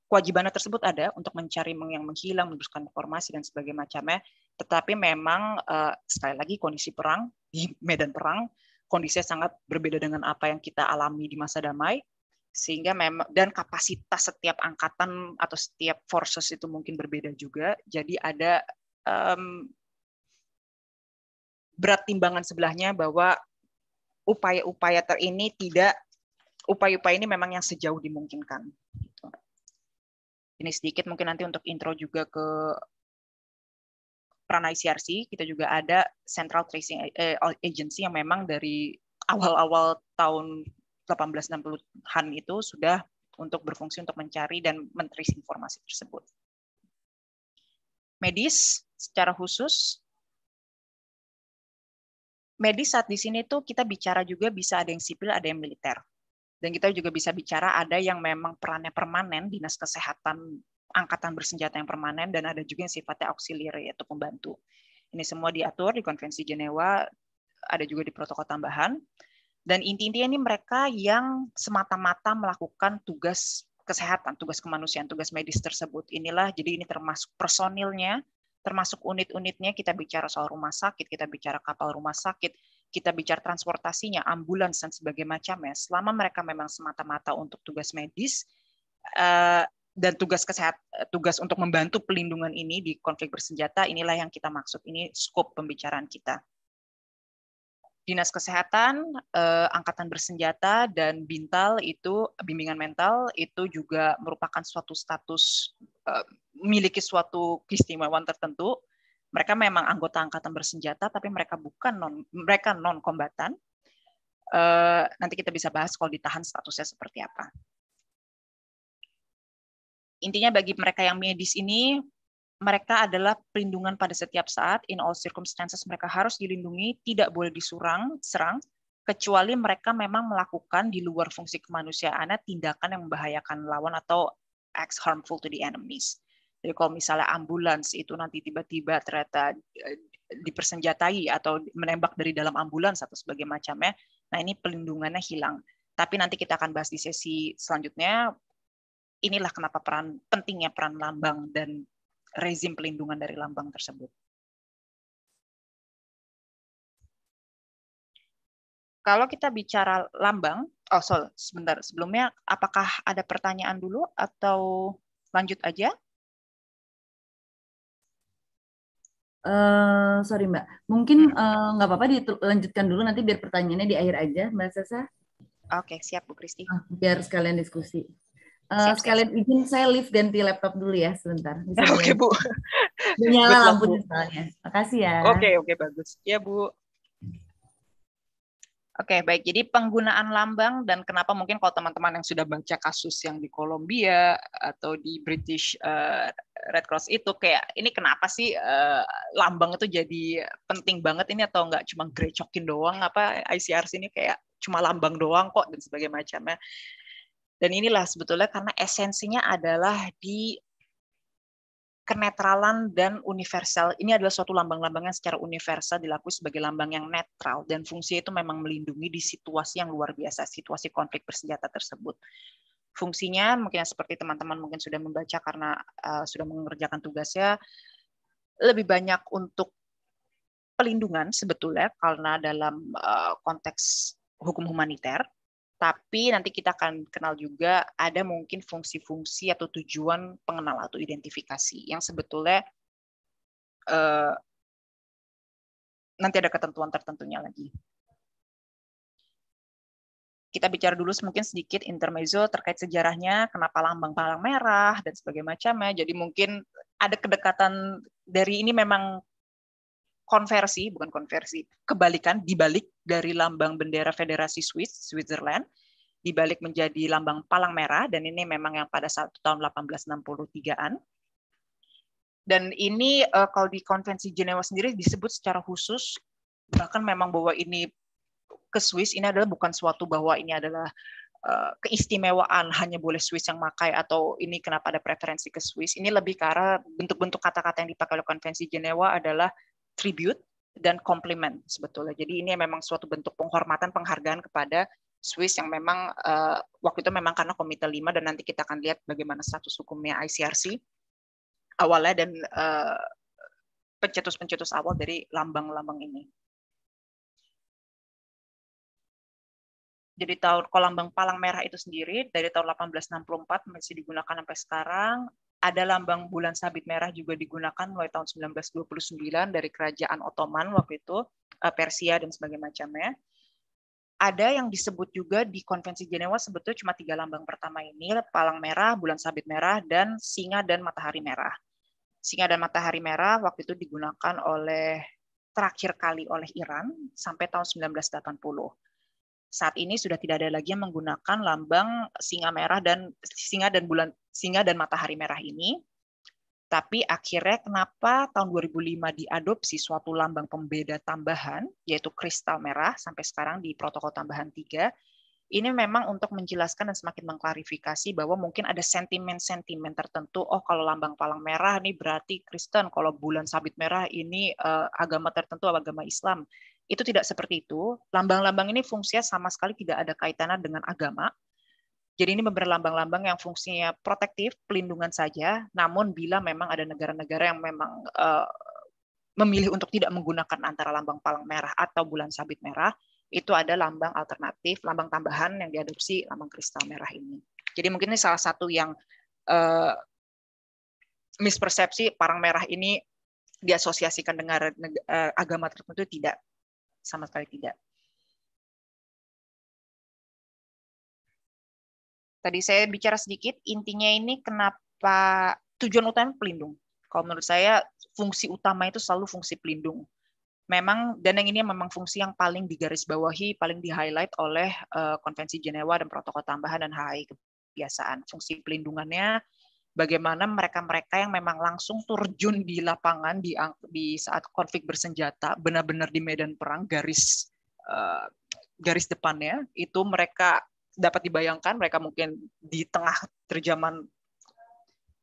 kewajiban tersebut ada untuk mencari yang menghilang, meneruskan informasi dan sebagainya macamnya. Tetapi memang uh, sekali lagi kondisi perang di medan perang kondisinya sangat berbeda dengan apa yang kita alami di masa damai sehingga memang dan kapasitas setiap angkatan atau setiap forces itu mungkin berbeda juga jadi ada um, berat timbangan sebelahnya bahwa upaya-upaya ter ini tidak upaya-upaya ini memang yang sejauh dimungkinkan ini sedikit mungkin nanti untuk intro juga ke peran ICRC, kita juga ada Central Tracing eh, eh, Agency yang memang dari awal-awal tahun 1860-an itu sudah untuk berfungsi untuk mencari dan mentris informasi tersebut. Medis secara khusus, medis saat di sini tuh kita bicara juga bisa ada yang sipil, ada yang militer. Dan kita juga bisa bicara ada yang memang perannya permanen, dinas kesehatan angkatan bersenjata yang permanen, dan ada juga yang sifatnya auxiliary, yaitu pembantu. Ini semua diatur di Konvensi Jenewa, ada juga di protokol tambahan. Dan inti-intinya ini mereka yang semata-mata melakukan tugas kesehatan, tugas kemanusiaan, tugas medis tersebut. Inilah, jadi ini termasuk personilnya, termasuk unit-unitnya, kita bicara soal rumah sakit, kita bicara kapal rumah sakit, kita bicara transportasinya, ambulans dan sebagainya macamnya, selama mereka memang semata-mata untuk tugas medis eh, dan tugas kesehat tugas untuk membantu pelindungan ini di konflik bersenjata inilah yang kita maksud ini scope pembicaraan kita dinas kesehatan eh, angkatan bersenjata dan bintal itu bimbingan mental itu juga merupakan suatu status eh, miliki suatu keistimewaan tertentu mereka memang anggota angkatan bersenjata tapi mereka bukan non mereka non kombatan eh, nanti kita bisa bahas kalau ditahan statusnya seperti apa intinya bagi mereka yang medis ini mereka adalah perlindungan pada setiap saat in all circumstances mereka harus dilindungi tidak boleh disurang serang kecuali mereka memang melakukan di luar fungsi kemanusiaan tindakan yang membahayakan lawan atau acts harmful to the enemies jadi ya, kalau misalnya ambulans itu nanti tiba-tiba ternyata eh, dipersenjatai atau menembak dari dalam ambulans atau sebagainya macamnya, nah ini pelindungannya hilang. Tapi nanti kita akan bahas di sesi selanjutnya. Inilah kenapa peran pentingnya peran lambang dan rezim pelindungan dari lambang tersebut. Kalau kita bicara lambang, oh sorry, sebentar sebelumnya apakah ada pertanyaan dulu atau lanjut aja? Uh, sorry Mbak, mungkin hmm. eh, nggak uh, apa-apa dilanjutkan dulu nanti biar pertanyaannya di akhir aja Mbak Sasa. Oke, siap Bu Kristi. Uh, biar sekalian diskusi. Uh, siap, sekalian siap. izin saya lift ganti laptop dulu ya sebentar. Oke okay, ya. Bu. Nyala lampu misalnya. Makasih ya. Oke, okay, oke okay, bagus. Ya Bu. Oke, okay, baik. Jadi penggunaan lambang dan kenapa mungkin kalau teman-teman yang sudah baca kasus yang di Kolombia atau di British eh, Red Cross itu kayak ini kenapa sih eh, lambang itu jadi penting banget ini atau enggak cuma grecokin doang apa ICRC ini kayak cuma lambang doang kok dan sebagainya macamnya. Dan inilah sebetulnya karena esensinya adalah di kenetralan dan universal. Ini adalah suatu lambang-lambangan secara universal dilakukan sebagai lambang yang netral dan fungsi itu memang melindungi di situasi yang luar biasa, situasi konflik bersenjata tersebut. Fungsinya mungkin seperti teman-teman mungkin sudah membaca karena uh, sudah mengerjakan tugasnya lebih banyak untuk pelindungan sebetulnya karena dalam uh, konteks hukum humaniter tapi nanti kita akan kenal juga ada mungkin fungsi-fungsi atau tujuan pengenal atau identifikasi yang sebetulnya uh, nanti ada ketentuan tertentunya lagi. Kita bicara dulu mungkin sedikit intermezzo terkait sejarahnya, kenapa lambang palang merah dan sebagainya Jadi mungkin ada kedekatan dari ini memang konversi, bukan konversi, kebalikan dibalik dari lambang bendera Federasi Swiss, Switzerland, dibalik menjadi lambang palang merah, dan ini memang yang pada saat tahun 1863-an. Dan ini uh, kalau di konvensi Jenewa sendiri disebut secara khusus, bahkan memang bahwa ini ke Swiss, ini adalah bukan suatu bahwa ini adalah eh, keistimewaan hanya boleh Swiss yang makai atau ini kenapa ada preferensi ke Swiss ini lebih karena bentuk-bentuk kata-kata yang dipakai oleh konvensi Jenewa adalah tribute dan compliment sebetulnya. Jadi ini memang suatu bentuk penghormatan penghargaan kepada Swiss yang memang uh, waktu itu memang karena Komite 5 dan nanti kita akan lihat bagaimana status hukumnya ICRC awalnya dan pencetus eh, pencetus-pencetus awal dari lambang-lambang ini. Jadi tahun kalau lambang palang merah itu sendiri dari tahun 1864 masih digunakan sampai sekarang ada lambang bulan sabit merah juga digunakan mulai tahun 1929 dari kerajaan Ottoman waktu itu, eh, Persia dan sebagainya macamnya. Ada yang disebut juga di Konvensi Jenewa sebetulnya cuma tiga lambang pertama ini, palang merah, bulan sabit merah, dan singa dan matahari merah. Singa dan matahari merah waktu itu digunakan oleh terakhir kali oleh Iran sampai tahun 1980 saat ini sudah tidak ada lagi yang menggunakan lambang singa merah dan singa dan bulan singa dan matahari merah ini. Tapi akhirnya kenapa tahun 2005 diadopsi suatu lambang pembeda tambahan, yaitu kristal merah sampai sekarang di protokol tambahan 3, ini memang untuk menjelaskan dan semakin mengklarifikasi bahwa mungkin ada sentimen-sentimen tertentu, oh kalau lambang palang merah ini berarti Kristen, kalau bulan sabit merah ini eh, agama tertentu, agama Islam. Itu tidak seperti itu. Lambang-lambang ini fungsinya sama sekali tidak ada kaitannya dengan agama. Jadi ini beberapa lambang-lambang yang fungsinya protektif, pelindungan saja. Namun bila memang ada negara-negara yang memang uh, memilih untuk tidak menggunakan antara lambang palang merah atau bulan sabit merah, itu ada lambang alternatif, lambang tambahan yang diadopsi lambang kristal merah ini. Jadi mungkin ini salah satu yang uh, mispersepsi parang merah ini diasosiasikan dengan eh, agama tertentu tidak sama sekali tidak. Tadi saya bicara sedikit, intinya ini kenapa tujuan utama pelindung. Kalau menurut saya fungsi utama itu selalu fungsi pelindung. Memang dan yang ini memang fungsi yang paling digarisbawahi, paling di-highlight oleh uh, Konvensi Jenewa dan Protokol Tambahan dan HI kebiasaan. Fungsi pelindungannya bagaimana mereka-mereka yang memang langsung terjun di lapangan di, di saat konflik bersenjata, benar-benar di medan perang garis uh, garis depannya itu mereka dapat dibayangkan mereka mungkin di tengah terjaman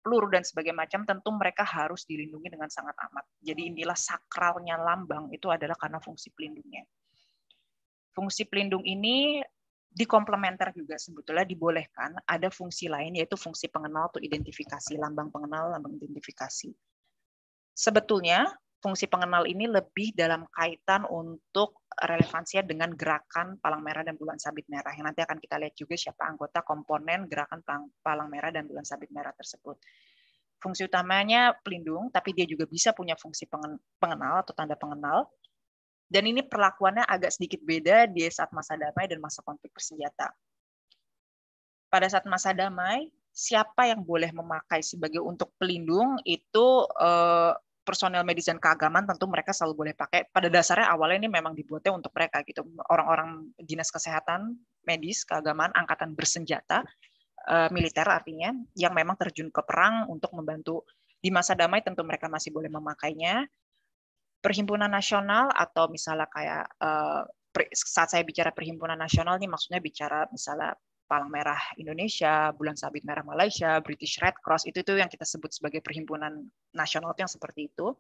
peluru dan sebagainya macam tentu mereka harus dilindungi dengan sangat amat. Jadi inilah sakralnya lambang itu adalah karena fungsi pelindungnya. Fungsi pelindung ini di komplementer juga sebetulnya dibolehkan ada fungsi lain yaitu fungsi pengenal atau identifikasi lambang pengenal lambang identifikasi sebetulnya fungsi pengenal ini lebih dalam kaitan untuk relevansinya dengan gerakan palang merah dan bulan sabit merah yang nanti akan kita lihat juga siapa anggota komponen gerakan palang merah dan bulan sabit merah tersebut fungsi utamanya pelindung tapi dia juga bisa punya fungsi pengenal atau tanda pengenal dan ini perlakuannya agak sedikit beda di saat masa damai dan masa konflik bersenjata. Pada saat masa damai, siapa yang boleh memakai sebagai untuk pelindung itu eh, personel medis dan keagamaan tentu mereka selalu boleh pakai. Pada dasarnya awalnya ini memang dibuatnya untuk mereka gitu. Orang-orang dinas kesehatan, medis, keagamaan, angkatan bersenjata, eh, militer artinya, yang memang terjun ke perang untuk membantu di masa damai tentu mereka masih boleh memakainya perhimpunan nasional atau misalnya kayak uh, saat saya bicara perhimpunan nasional ini maksudnya bicara misalnya Palang Merah Indonesia, Bulan Sabit Merah Malaysia, British Red Cross itu itu yang kita sebut sebagai perhimpunan nasional itu yang seperti itu.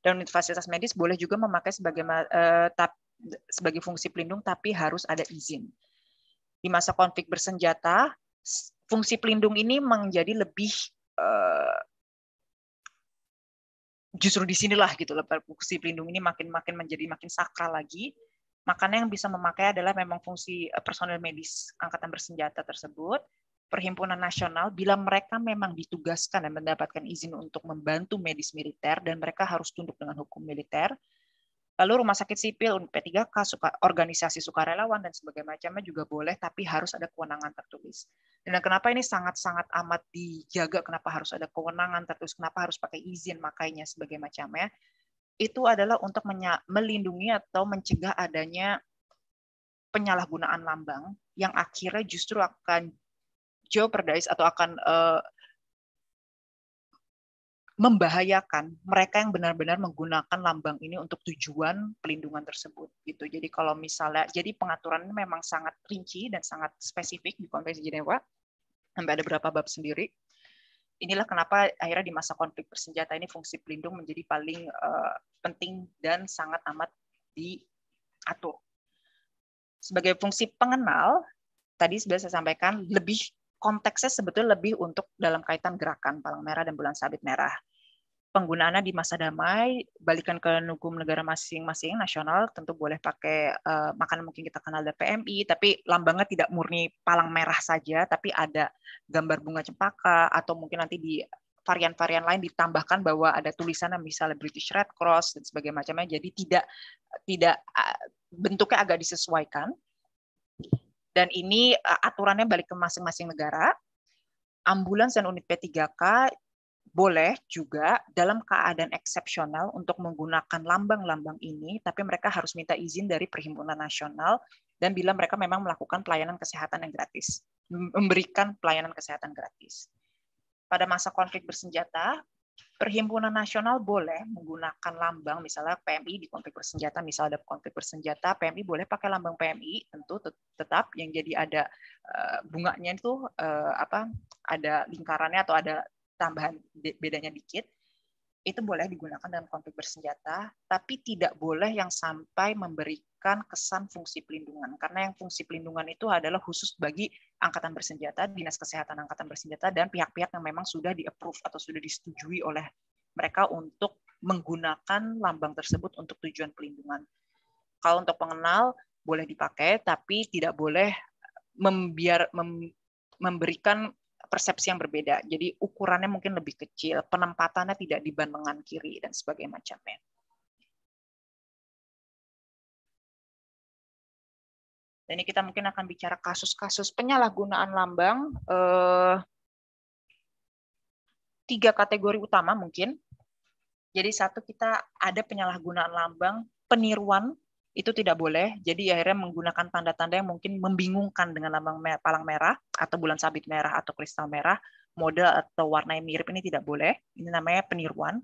Dan fasilitas medis boleh juga memakai sebagai uh, tap, sebagai fungsi pelindung tapi harus ada izin. Di masa konflik bersenjata, fungsi pelindung ini menjadi lebih uh, justru di sinilah gitu lebar fungsi pelindung ini makin makin menjadi makin sakral lagi makanya yang bisa memakai adalah memang fungsi eh, personel medis angkatan bersenjata tersebut perhimpunan nasional bila mereka memang ditugaskan dan mendapatkan izin untuk membantu medis militer dan mereka harus tunduk dengan hukum militer Lalu rumah sakit sipil, P3K, suka, organisasi sukarelawan, dan sebagainya macamnya juga boleh, tapi harus ada kewenangan tertulis. Dan kenapa ini sangat-sangat amat dijaga, kenapa harus ada kewenangan tertulis, kenapa harus pakai izin makainya, sebagainya macamnya, itu adalah untuk melindungi atau mencegah adanya penyalahgunaan lambang yang akhirnya justru akan jeopardize atau akan uh, membahayakan mereka yang benar-benar menggunakan lambang ini untuk tujuan pelindungan tersebut gitu. Jadi kalau misalnya jadi pengaturan memang sangat rinci dan sangat spesifik di Konvensi Jenewa sampai ada berapa bab sendiri. Inilah kenapa akhirnya di masa konflik bersenjata ini fungsi pelindung menjadi paling uh, penting dan sangat amat diatur. Sebagai fungsi pengenal, tadi sudah saya sampaikan lebih konteksnya sebetulnya lebih untuk dalam kaitan gerakan palang merah dan bulan sabit merah penggunaannya di masa damai, balikan ke hukum negara masing-masing nasional, tentu boleh pakai uh, makanan mungkin kita kenal dari PMI, tapi lambangnya tidak murni palang merah saja, tapi ada gambar bunga cempaka, atau mungkin nanti di varian-varian lain ditambahkan bahwa ada tulisan yang misalnya British Red Cross dan sebagainya jadi tidak tidak bentuknya agak disesuaikan. Dan ini eh, aturannya balik ke masing-masing negara, ambulans dan unit P3K boleh juga dalam keadaan eksepsional untuk menggunakan lambang-lambang ini, tapi mereka harus minta izin dari Perhimpunan Nasional dan bila mereka memang melakukan pelayanan kesehatan yang gratis, memberikan pelayanan kesehatan gratis. Pada masa konflik bersenjata, Perhimpunan Nasional boleh menggunakan lambang, misalnya PMI di konflik bersenjata, misalnya ada konflik bersenjata, PMI boleh pakai lambang PMI, tentu tetap yang jadi ada eh, bunganya itu eh, apa, ada lingkarannya atau ada tambahan bedanya dikit itu boleh digunakan dalam konflik bersenjata, tapi tidak boleh yang sampai memberikan kesan fungsi pelindungan. Karena yang fungsi pelindungan itu adalah khusus bagi angkatan bersenjata, dinas kesehatan angkatan bersenjata, dan pihak-pihak yang memang sudah di-approve atau sudah disetujui oleh mereka untuk menggunakan lambang tersebut untuk tujuan pelindungan. Kalau untuk pengenal, boleh dipakai, tapi tidak boleh membiar, mem, memberikan persepsi yang berbeda. Jadi ukurannya mungkin lebih kecil, penempatannya tidak di bandengan kiri dan sebagainya macamnya. Dan ini kita mungkin akan bicara kasus-kasus penyalahgunaan lambang. Eh, tiga kategori utama mungkin. Jadi satu kita ada penyalahgunaan lambang, peniruan itu tidak boleh. Jadi akhirnya menggunakan tanda-tanda yang mungkin membingungkan dengan lambang palang merah atau bulan sabit merah atau kristal merah, model atau warna yang mirip ini tidak boleh. Ini namanya peniruan.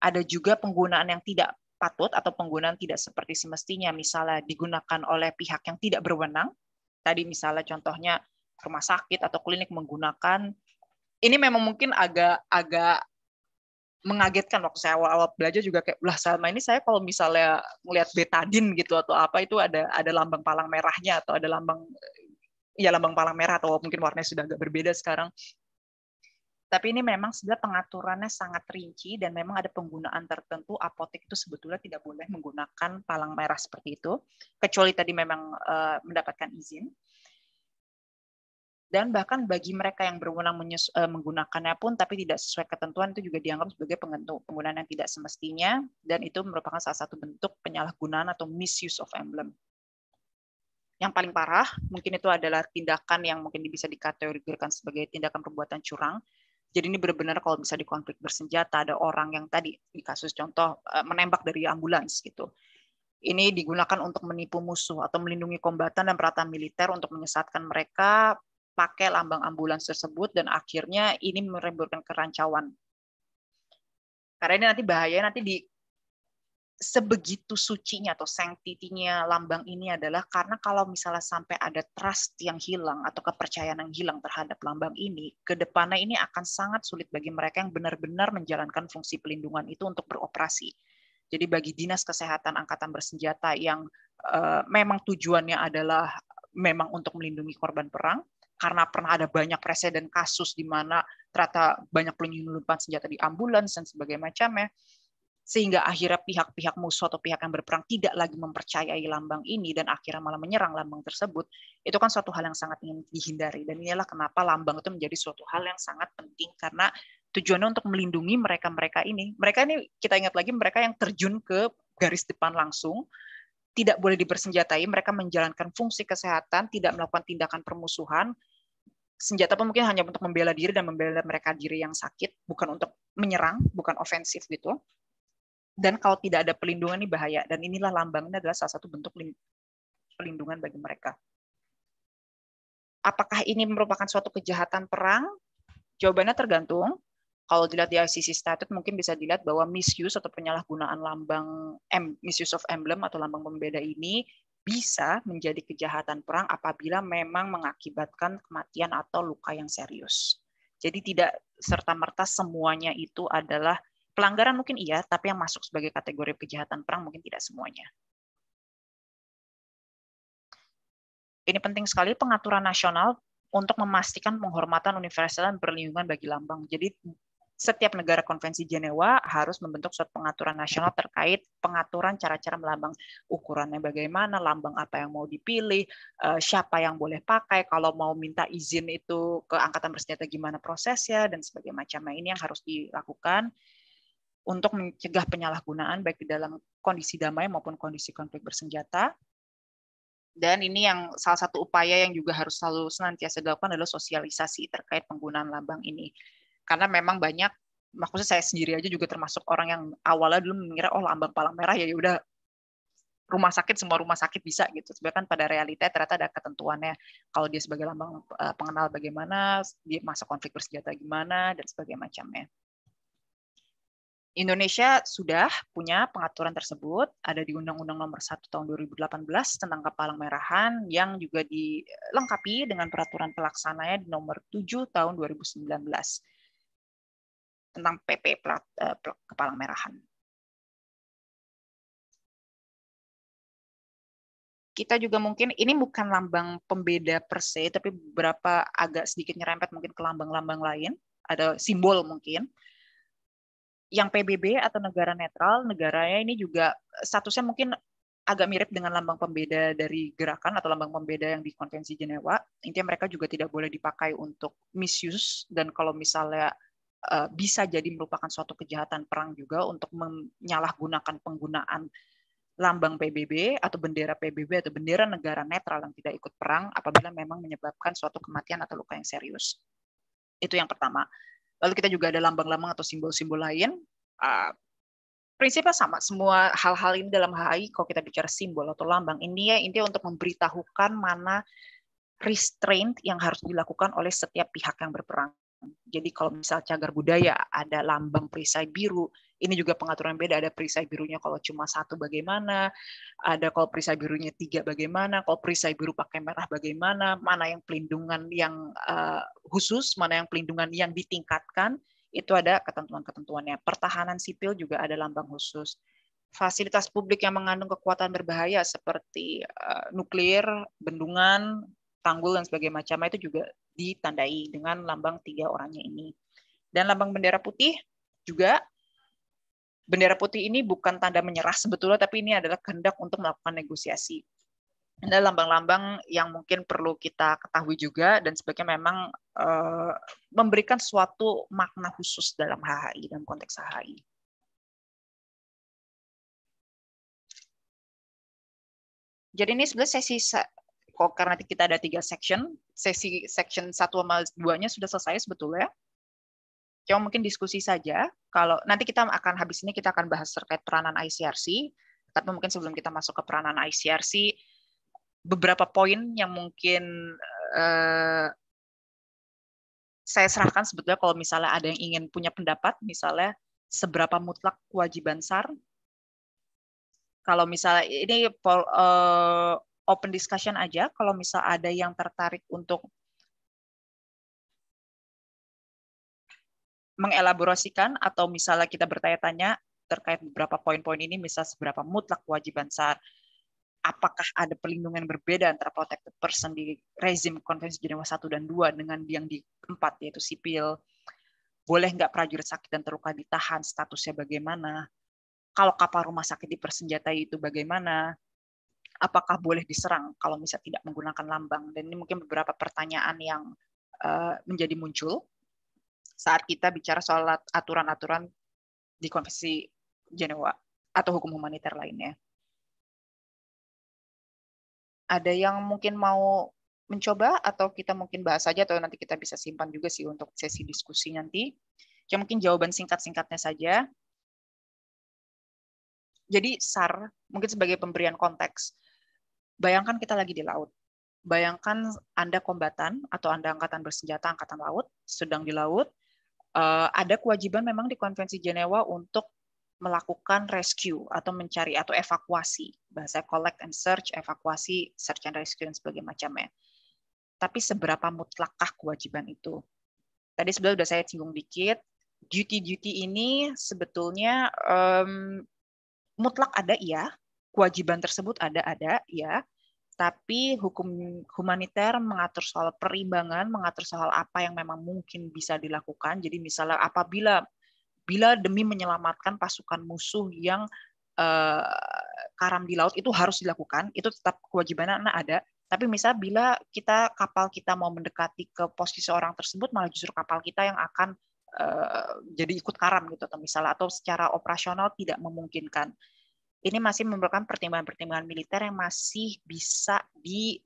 Ada juga penggunaan yang tidak patut atau penggunaan tidak seperti semestinya, misalnya digunakan oleh pihak yang tidak berwenang. Tadi misalnya contohnya rumah sakit atau klinik menggunakan ini memang mungkin agak agak mengagetkan waktu saya awal-awal belajar juga kayak lah selama ini saya kalau misalnya melihat betadin gitu atau apa itu ada ada lambang palang merahnya atau ada lambang ya lambang palang merah atau mungkin warnanya sudah agak berbeda sekarang. Tapi ini memang sebenarnya pengaturannya sangat rinci dan memang ada penggunaan tertentu apotek itu sebetulnya tidak boleh menggunakan palang merah seperti itu kecuali tadi memang uh, mendapatkan izin dan bahkan bagi mereka yang berwenang eh, menggunakannya pun tapi tidak sesuai ketentuan itu juga dianggap sebagai penggunaan yang tidak semestinya dan itu merupakan salah satu bentuk penyalahgunaan atau misuse of emblem. Yang paling parah mungkin itu adalah tindakan yang mungkin bisa dikategorikan sebagai tindakan perbuatan curang. Jadi ini benar-benar kalau bisa di konflik bersenjata ada orang yang tadi di kasus contoh eh, menembak dari ambulans gitu ini digunakan untuk menipu musuh atau melindungi kombatan dan peralatan militer untuk menyesatkan mereka pakai lambang ambulans tersebut dan akhirnya ini menimbulkan kerancuan. Karena ini nanti bahaya nanti di sebegitu sucinya atau sanctity-nya lambang ini adalah karena kalau misalnya sampai ada trust yang hilang atau kepercayaan yang hilang terhadap lambang ini, ke depannya ini akan sangat sulit bagi mereka yang benar-benar menjalankan fungsi pelindungan itu untuk beroperasi. Jadi bagi Dinas Kesehatan Angkatan Bersenjata yang uh, memang tujuannya adalah memang untuk melindungi korban perang, karena pernah ada banyak presiden kasus di mana ternyata banyak penyelundupan senjata di ambulans dan sebagainya macamnya sehingga akhirnya pihak-pihak musuh atau pihak yang berperang tidak lagi mempercayai lambang ini dan akhirnya malah menyerang lambang tersebut, itu kan suatu hal yang sangat ingin dihindari. Dan inilah kenapa lambang itu menjadi suatu hal yang sangat penting karena tujuannya untuk melindungi mereka-mereka ini. Mereka ini kita ingat lagi mereka yang terjun ke garis depan langsung, tidak boleh dipersenjatai, mereka menjalankan fungsi kesehatan, tidak melakukan tindakan permusuhan, senjata pun mungkin hanya untuk membela diri dan membela mereka diri yang sakit, bukan untuk menyerang, bukan ofensif gitu. Dan kalau tidak ada pelindungan ini bahaya. Dan inilah lambangnya adalah salah satu bentuk pelindungan bagi mereka. Apakah ini merupakan suatu kejahatan perang? Jawabannya tergantung. Kalau dilihat di ICC statute mungkin bisa dilihat bahwa misuse atau penyalahgunaan lambang misuse of emblem atau lambang pembeda ini bisa menjadi kejahatan perang apabila memang mengakibatkan kematian atau luka yang serius. Jadi tidak serta-merta semuanya itu adalah pelanggaran mungkin iya, tapi yang masuk sebagai kategori kejahatan perang mungkin tidak semuanya. Ini penting sekali pengaturan nasional untuk memastikan penghormatan universal dan perlindungan bagi lambang. Jadi setiap negara konvensi Jenewa harus membentuk suatu pengaturan nasional terkait pengaturan cara-cara melambang ukurannya bagaimana, lambang apa yang mau dipilih, eh, siapa yang boleh pakai, kalau mau minta izin itu ke angkatan bersenjata gimana prosesnya dan sebagainya macamnya. Ini yang harus dilakukan untuk mencegah penyalahgunaan baik di dalam kondisi damai maupun kondisi konflik bersenjata. Dan ini yang salah satu upaya yang juga harus selalu senantiasa dilakukan adalah sosialisasi terkait penggunaan lambang ini karena memang banyak maksudnya saya sendiri aja juga termasuk orang yang awalnya dulu mengira oh lambang palang merah ya udah rumah sakit semua rumah sakit bisa gitu. Sebenarnya kan pada realita ternyata ada ketentuannya. Kalau dia sebagai lambang eh, pengenal bagaimana, dia masuk konflik bersenjata gimana dan sebagainya macamnya. Indonesia sudah punya pengaturan tersebut ada di Undang-Undang Nomor 1 Tahun 2018 tentang kepalang merahan yang juga dilengkapi dengan peraturan pelaksananya di Nomor 7 Tahun 2019 tentang PP plat, eh, kepala merahan. Kita juga mungkin ini bukan lambang pembeda per se, tapi beberapa agak sedikit nyerempet mungkin ke lambang-lambang lain, ada simbol mungkin. Yang PBB atau negara netral, negaranya ini juga statusnya mungkin agak mirip dengan lambang pembeda dari gerakan atau lambang pembeda yang di Konvensi Jenewa. Intinya mereka juga tidak boleh dipakai untuk misuse dan kalau misalnya Eh, bisa jadi merupakan suatu kejahatan perang juga untuk menyalahgunakan penggunaan lambang PBB atau bendera PBB atau bendera negara netral yang tidak ikut perang apabila memang menyebabkan suatu kematian atau luka yang serius. Itu yang pertama. Lalu kita juga ada lambang-lambang atau simbol-simbol lain. Ah, prinsipnya sama, semua hal-hal ini dalam HI kalau kita bicara simbol atau lambang ini ya intinya untuk memberitahukan mana restraint yang harus dilakukan oleh setiap pihak yang berperang. Jadi kalau misal cagar budaya ada lambang perisai biru, ini juga pengaturan beda. Ada perisai birunya kalau cuma satu bagaimana, ada kalau perisai birunya tiga bagaimana, kalau perisai biru pakai merah bagaimana, mana yang pelindungan yang uh, khusus, mana yang pelindungan yang ditingkatkan, itu ada ketentuan-ketentuannya. Pertahanan sipil juga ada lambang khusus. Fasilitas publik yang mengandung kekuatan berbahaya seperti uh, nuklir, bendungan, tanggul dan sebagainya macam itu juga ditandai dengan lambang tiga orangnya ini. Dan lambang bendera putih juga bendera putih ini bukan tanda menyerah sebetulnya, tapi ini adalah kehendak untuk melakukan negosiasi. Ada lambang-lambang yang mungkin perlu kita ketahui juga, dan sebagainya memang e, memberikan suatu makna khusus dalam HHI, dalam konteks HHI. Jadi ini sebenarnya sesi kok karena kita ada tiga section, sesi section satu sama duanya sudah selesai sebetulnya. Cuma mungkin diskusi saja. Kalau nanti kita akan habis ini kita akan bahas terkait peranan ICRC. Tapi mungkin sebelum kita masuk ke peranan ICRC, beberapa poin yang mungkin eh, saya serahkan sebetulnya kalau misalnya ada yang ingin punya pendapat, misalnya seberapa mutlak kewajiban SAR. Kalau misalnya ini pol, open discussion aja kalau misal ada yang tertarik untuk mengelaborasikan atau misalnya kita bertanya-tanya terkait beberapa poin-poin ini misal seberapa mutlak kewajiban SAR apakah ada perlindungan berbeda antara protected person di rezim konvensi Jenewa 1 dan 2 dengan yang di 4 yaitu sipil boleh nggak prajurit sakit dan terluka ditahan statusnya bagaimana kalau kapal rumah sakit dipersenjatai itu bagaimana apakah boleh diserang kalau misalnya tidak menggunakan lambang. Dan ini mungkin beberapa pertanyaan yang eh, menjadi muncul saat kita bicara soal aturan-aturan di Konvensi Jenewa atau hukum humaniter lainnya. Ada yang mungkin mau mencoba atau kita mungkin bahas saja atau nanti kita bisa simpan juga sih untuk sesi diskusi nanti. Ya mungkin jawaban singkat-singkatnya saja. Jadi SAR mungkin sebagai pemberian konteks Bayangkan kita lagi di laut. Bayangkan Anda kombatan atau Anda angkatan bersenjata angkatan laut sedang di laut. Eh, ada kewajiban memang di Konvensi Jenewa untuk melakukan rescue atau mencari atau evakuasi bahasa collect and search evakuasi search and rescue dan sebagainya macamnya tapi seberapa mutlakkah kewajiban itu tadi sebelumnya sudah saya singgung dikit duty duty ini sebetulnya um, mutlak ada iya kewajiban tersebut ada-ada ya, tapi hukum humaniter mengatur soal perimbangan, mengatur soal apa yang memang mungkin bisa dilakukan. Jadi misalnya apabila bila demi menyelamatkan pasukan musuh yang eh, karam di laut itu harus dilakukan, itu tetap kewajibannya ada. Tapi misal bila kita kapal kita mau mendekati ke posisi orang tersebut, malah justru kapal kita yang akan eh, jadi ikut karam gitu, atau misalnya atau secara operasional tidak memungkinkan ini masih memerlukan pertimbangan-pertimbangan militer yang masih bisa di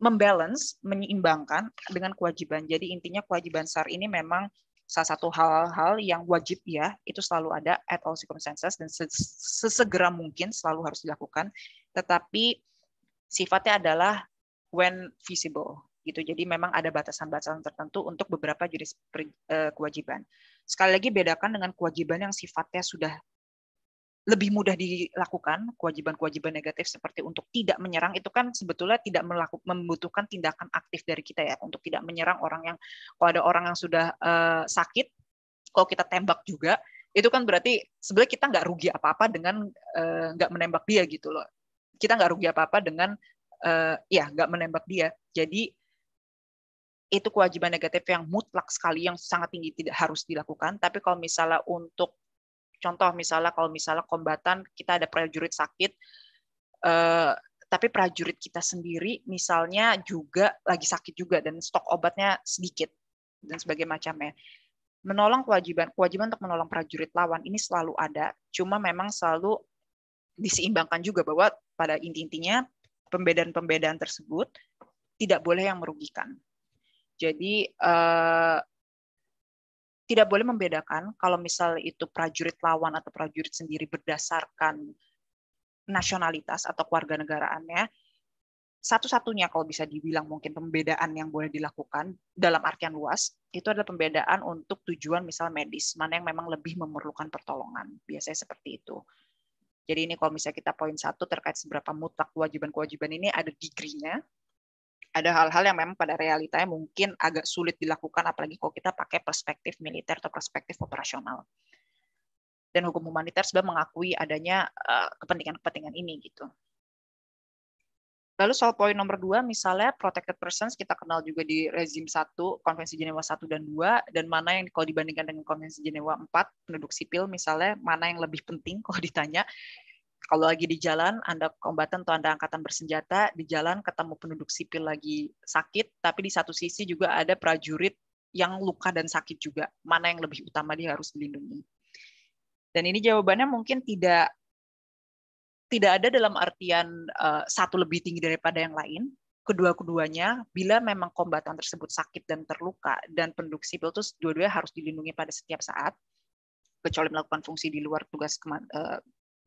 membalance, menyeimbangkan dengan kewajiban. Jadi intinya kewajiban SAR ini memang salah satu hal-hal yang wajib ya, itu selalu ada at all circumstances dan sesegera mungkin selalu harus dilakukan. Tetapi sifatnya adalah when feasible gitu. Jadi memang ada batasan-batasan tertentu untuk beberapa jenis eh, kewajiban. Sekali lagi bedakan dengan kewajiban yang sifatnya sudah lebih mudah dilakukan kewajiban-kewajiban negatif seperti untuk tidak menyerang itu kan sebetulnya tidak melaku, membutuhkan tindakan aktif dari kita ya untuk tidak menyerang orang yang kalau ada orang yang sudah uh, sakit kalau kita tembak juga itu kan berarti sebenarnya kita nggak rugi apa-apa dengan uh, nggak menembak dia gitu loh kita nggak rugi apa-apa dengan uh, ya nggak menembak dia jadi itu kewajiban negatif yang mutlak sekali yang sangat tinggi tidak harus dilakukan tapi kalau misalnya untuk contoh misalnya kalau misalnya kombatan kita ada prajurit sakit eh, tapi prajurit kita sendiri misalnya juga lagi sakit juga dan stok obatnya sedikit dan sebagainya macamnya menolong kewajiban kewajiban untuk menolong prajurit lawan ini selalu ada cuma memang selalu diseimbangkan juga bahwa pada inti-intinya pembedaan-pembedaan tersebut tidak boleh yang merugikan jadi uh, tidak boleh membedakan kalau misal itu prajurit lawan atau prajurit sendiri berdasarkan nasionalitas atau keluarga negaraannya. Satu-satunya kalau bisa dibilang mungkin pembedaan yang boleh dilakukan dalam artian luas itu adalah pembedaan untuk tujuan misal medis, mana yang memang lebih memerlukan pertolongan. Biasanya seperti itu. Jadi ini kalau misalnya kita poin satu terkait seberapa mutlak kewajiban-kewajiban ini ada degree-nya, ada hal-hal yang memang pada realitanya mungkin agak sulit dilakukan apalagi kalau kita pakai perspektif militer atau perspektif operasional. Dan hukum humaniter sebenarnya mengakui adanya eh, kepentingan-kepentingan ini gitu. Lalu soal poin nomor dua, misalnya protected persons kita kenal juga di rezim satu, Konvensi Jenewa satu dan dua, dan mana yang kalau dibandingkan dengan Konvensi Jenewa empat penduduk sipil misalnya, mana yang lebih penting kalau ditanya, kalau lagi di jalan, Anda kombatan atau Anda angkatan bersenjata, di jalan ketemu penduduk sipil lagi sakit, tapi di satu sisi juga ada prajurit yang luka dan sakit juga. Mana yang lebih utama dia harus dilindungi. Dan ini jawabannya mungkin tidak tidak ada dalam artian uh, satu lebih tinggi daripada yang lain. Kedua-keduanya, bila memang kombatan tersebut sakit dan terluka, dan penduduk sipil itu dua duanya harus dilindungi pada setiap saat, kecuali melakukan fungsi di luar tugas uh,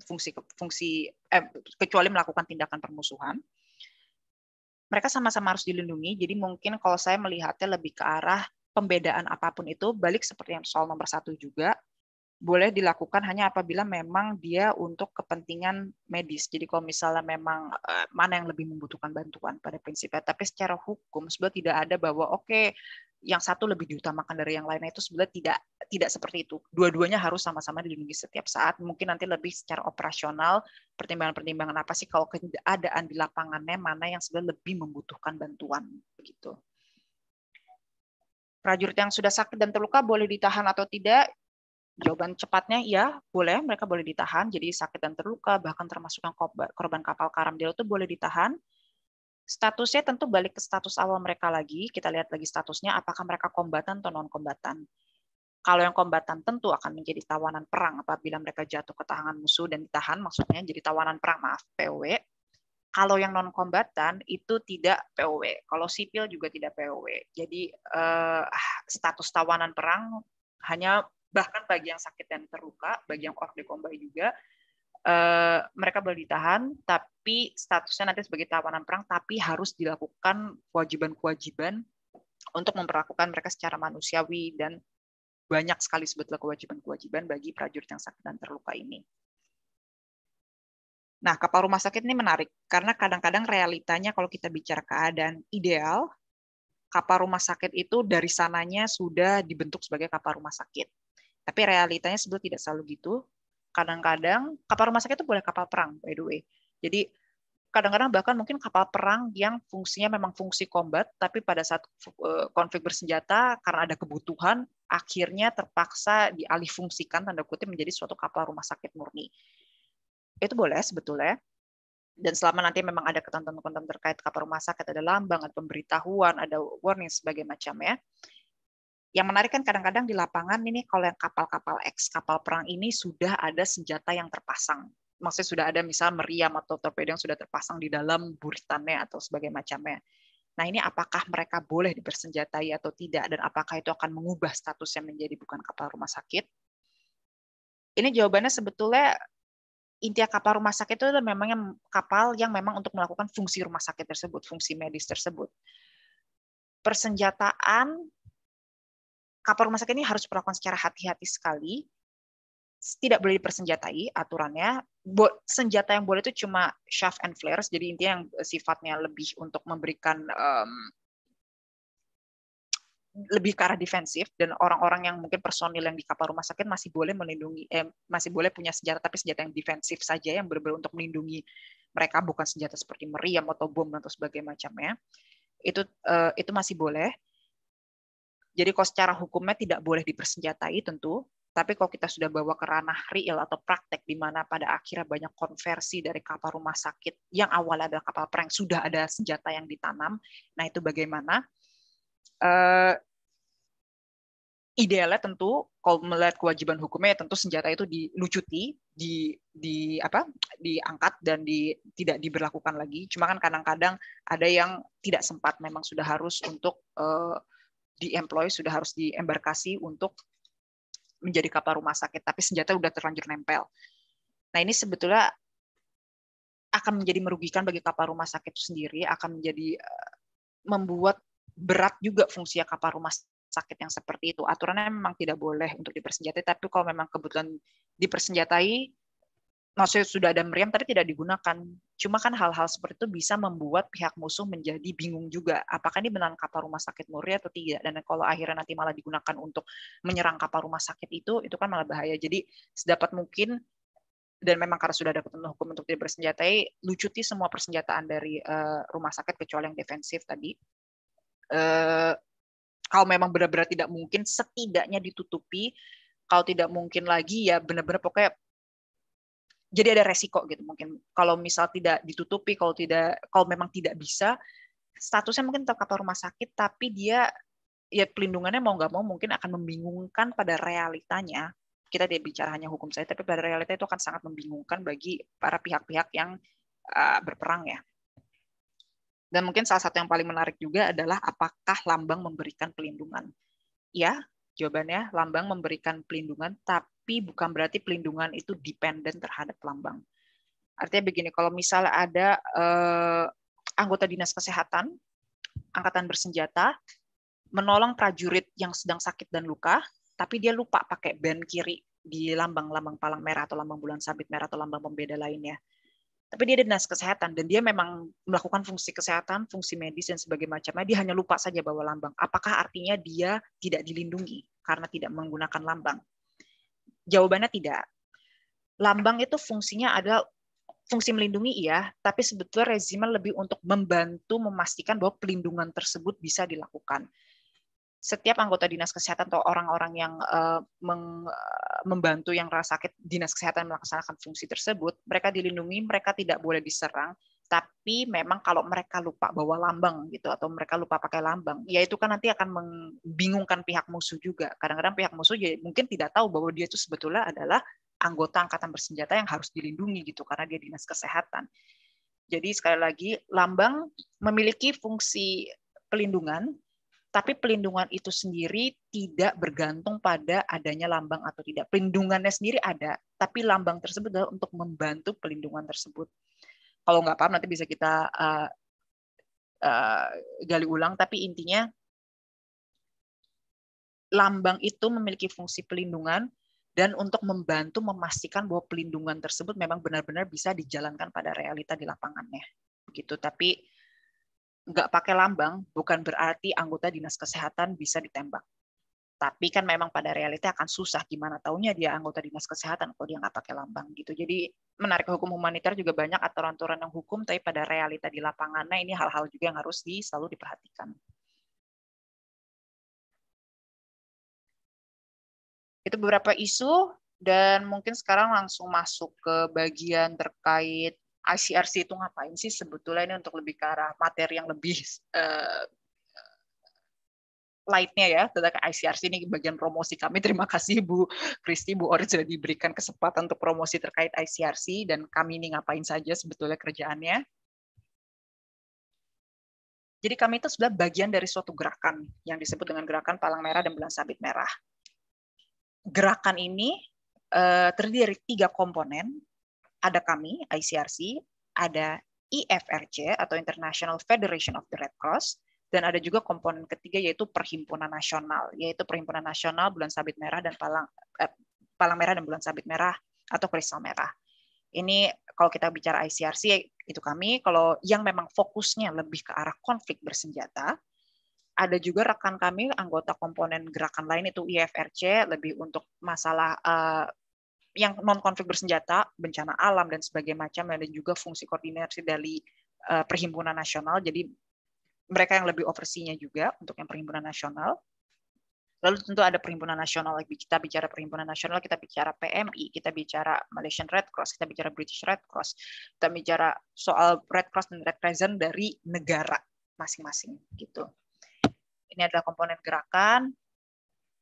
fungsi fungsi eh, kecuali melakukan tindakan permusuhan mereka sama-sama harus dilindungi. Jadi mungkin kalau saya melihatnya lebih ke arah pembedaan apapun itu, balik seperti yang soal nomor satu juga, boleh dilakukan hanya apabila memang dia untuk kepentingan medis. Jadi kalau misalnya memang eh, mana yang lebih membutuhkan bantuan pada prinsipnya. Tapi secara hukum sebenarnya tidak ada bahwa oke okay, yang satu lebih diutamakan dari yang lainnya itu sebenarnya tidak tidak seperti itu. Dua-duanya harus sama-sama dilindungi setiap saat. Mungkin nanti lebih secara operasional pertimbangan-pertimbangan apa sih kalau keadaan di lapangannya mana yang sebenarnya lebih membutuhkan bantuan begitu prajurit yang sudah sakit dan terluka boleh ditahan atau tidak Jawaban cepatnya ya boleh, mereka boleh ditahan. Jadi sakit dan terluka, bahkan termasuk yang korban kapal karam di laut itu boleh ditahan. Statusnya tentu balik ke status awal mereka lagi. Kita lihat lagi statusnya, apakah mereka kombatan atau non-kombatan. Kalau yang kombatan tentu akan menjadi tawanan perang apabila mereka jatuh ke tangan musuh dan ditahan, maksudnya jadi tawanan perang, maaf, POW. Kalau yang non-kombatan itu tidak POW. Kalau sipil juga tidak POW. Jadi eh, ah, status tawanan perang hanya bahkan bagi yang sakit dan terluka, bagi yang orde kombai juga, uh, mereka boleh ditahan, tapi statusnya nanti sebagai tawanan perang, tapi harus dilakukan kewajiban-kewajiban untuk memperlakukan mereka secara manusiawi dan banyak sekali sebetulnya kewajiban-kewajiban bagi prajurit yang sakit dan terluka ini. Nah, kapal rumah sakit ini menarik karena kadang-kadang realitanya kalau kita bicara keadaan ideal, kapal rumah sakit itu dari sananya sudah dibentuk sebagai kapal rumah sakit. Tapi realitanya sebetulnya tidak selalu gitu. Kadang-kadang kapal rumah sakit itu boleh kapal perang, by the way. Jadi kadang-kadang bahkan mungkin kapal perang yang fungsinya memang fungsi combat, tapi pada saat eh, konflik bersenjata karena ada kebutuhan, akhirnya terpaksa dialihfungsikan tanda kutip menjadi suatu kapal rumah sakit murni. Itu boleh sebetulnya. Dan selama nanti memang ada ketentuan-ketentuan terkait kapal rumah sakit, ada lambang, ada pemberitahuan, ada warning, sebagai macamnya yang menarik kan kadang-kadang di lapangan ini kalau yang kapal-kapal X, kapal perang ini sudah ada senjata yang terpasang. Maksudnya sudah ada misal meriam atau torpedo yang sudah terpasang di dalam buritannya atau sebagai macamnya. Nah ini apakah mereka boleh dipersenjatai atau tidak dan apakah itu akan mengubah statusnya menjadi bukan kapal rumah sakit? Ini jawabannya sebetulnya inti kapal rumah sakit itu adalah memang kapal yang memang untuk melakukan fungsi rumah sakit tersebut, fungsi medis tersebut. Persenjataan kapal rumah sakit ini harus diperlakukan secara hati-hati sekali. Tidak boleh dipersenjatai aturannya. Bo senjata yang boleh itu cuma shaft and flares, jadi intinya yang eh, sifatnya lebih untuk memberikan um, lebih ke arah defensif dan orang-orang yang mungkin personil yang di kapal rumah sakit masih boleh melindungi eh, masih boleh punya senjata tapi senjata yang defensif saja yang benar-benar untuk melindungi mereka bukan senjata seperti meriam atau bom atau sebagainya macamnya itu uh, itu masih boleh jadi kalau secara hukumnya tidak boleh dipersenjatai tentu, tapi kalau kita sudah bawa ke ranah real atau praktek di mana pada akhirnya banyak konversi dari kapal rumah sakit yang awalnya adalah kapal perang sudah ada senjata yang ditanam, nah itu bagaimana? Uh, idealnya tentu kalau melihat kewajiban hukumnya ya tentu senjata itu dilucuti, di di apa? diangkat dan di tidak diberlakukan lagi. Cuma kan kadang-kadang ada yang tidak sempat memang sudah harus untuk uh, di-employ, sudah harus diembarkasi untuk menjadi kapal rumah sakit, tapi senjata sudah terlanjur nempel. Nah ini sebetulnya akan menjadi merugikan bagi kapal rumah sakit itu sendiri, akan menjadi eh, membuat berat juga fungsi kapal rumah sakit yang seperti itu. Aturannya memang tidak boleh untuk dipersenjatai, tapi kalau memang kebetulan dipersenjatai, maksudnya sudah ada meriam tapi tidak digunakan. Cuma kan hal-hal seperti itu bisa membuat pihak musuh menjadi bingung juga apakah ini benar kapal rumah sakit murni atau tidak. Dan kalau akhirnya nanti malah digunakan untuk menyerang kapal rumah sakit itu, itu kan malah bahaya. Jadi sedapat mungkin dan memang karena sudah ada ketentuan hukum untuk tidak bersenjatai, lucuti semua persenjataan dari uh, rumah sakit kecuali yang defensif tadi. Uh, kalau memang benar-benar tidak mungkin, setidaknya ditutupi. Kalau tidak mungkin lagi, ya benar-benar pokoknya jadi ada resiko gitu mungkin kalau misal tidak ditutupi kalau tidak kalau memang tidak bisa statusnya mungkin tetap kata rumah sakit tapi dia ya pelindungannya mau nggak mau mungkin akan membingungkan pada realitanya kita dia bicara hanya hukum saya tapi pada realita itu akan sangat membingungkan bagi para pihak-pihak yang uh, berperang ya dan mungkin salah satu yang paling menarik juga adalah apakah lambang memberikan pelindungan ya jawabannya lambang memberikan pelindungan tapi tapi bukan berarti pelindungan itu dependen terhadap lambang. Artinya begini, kalau misalnya ada eh, anggota dinas kesehatan, angkatan bersenjata, menolong prajurit yang sedang sakit dan luka, tapi dia lupa pakai band kiri di lambang-lambang palang merah atau lambang bulan sabit merah atau lambang pembeda lainnya. Tapi dia dinas kesehatan dan dia memang melakukan fungsi kesehatan, fungsi medis dan sebagainya macamnya. Dia hanya lupa saja bawa lambang. Apakah artinya dia tidak dilindungi karena tidak menggunakan lambang? Jawabannya tidak. Lambang itu fungsinya adalah fungsi melindungi iya, tapi sebetulnya rezim lebih untuk membantu memastikan bahwa pelindungan tersebut bisa dilakukan. Setiap anggota dinas kesehatan atau orang-orang yang uh, meng, uh, membantu yang rasa sakit dinas kesehatan melaksanakan fungsi tersebut, mereka dilindungi, mereka tidak boleh diserang, tapi memang kalau mereka lupa bawa lambang gitu atau mereka lupa pakai lambang, ya itu kan nanti akan membingungkan pihak musuh juga. Kadang-kadang pihak musuh ya mungkin tidak tahu bahwa dia itu sebetulnya adalah anggota angkatan bersenjata yang harus dilindungi gitu karena dia dinas kesehatan. Jadi sekali lagi lambang memiliki fungsi pelindungan, tapi pelindungan itu sendiri tidak bergantung pada adanya lambang atau tidak. Pelindungannya sendiri ada, tapi lambang tersebut adalah untuk membantu pelindungan tersebut kalau nggak paham nanti bisa kita uh, uh, gali ulang tapi intinya lambang itu memiliki fungsi pelindungan dan untuk membantu memastikan bahwa pelindungan tersebut memang benar-benar bisa dijalankan pada realita di lapangannya. Begitu, tapi nggak pakai lambang bukan berarti anggota dinas kesehatan bisa ditembak tapi kan memang pada realita akan susah gimana taunya dia anggota dinas kesehatan kalau dia nggak pakai lambang gitu jadi menarik hukum humaniter juga banyak aturan-aturan yang hukum tapi pada realita di lapangannya ini hal-hal juga yang harus di, selalu diperhatikan itu beberapa isu dan mungkin sekarang langsung masuk ke bagian terkait ICRC itu ngapain sih sebetulnya ini untuk lebih ke arah materi yang lebih uh, lightnya ya tentang ICRC ini bagian promosi kami. Terima kasih Bu Kristi, Bu Orit sudah diberikan kesempatan untuk promosi terkait ICRC dan kami ini ngapain saja sebetulnya kerjaannya. Jadi kami itu sudah bagian dari suatu gerakan yang disebut dengan gerakan Palang Merah dan Bulan Sabit Merah. Gerakan ini eh, terdiri dari tiga komponen. Ada kami, ICRC, ada IFRC atau International Federation of the Red Cross, dan ada juga komponen ketiga yaitu perhimpunan nasional yaitu perhimpunan nasional bulan sabit merah dan palang eh, palang merah dan bulan sabit merah atau kristal merah ini kalau kita bicara ICRC itu kami kalau yang memang fokusnya lebih ke arah konflik bersenjata ada juga rekan kami anggota komponen gerakan lain itu IFRC lebih untuk masalah eh, yang non konflik bersenjata bencana alam dan sebagainya macam ada juga fungsi koordinasi dari uh, perhimpunan nasional jadi mereka yang lebih oversinya juga untuk yang perhimpunan nasional. Lalu tentu ada perhimpunan nasional lagi. Kita bicara perhimpunan nasional, kita bicara PMI, kita bicara Malaysian Red Cross, kita bicara British Red Cross, kita bicara soal Red Cross dan Red Crescent dari negara masing-masing gitu. Ini adalah komponen gerakan.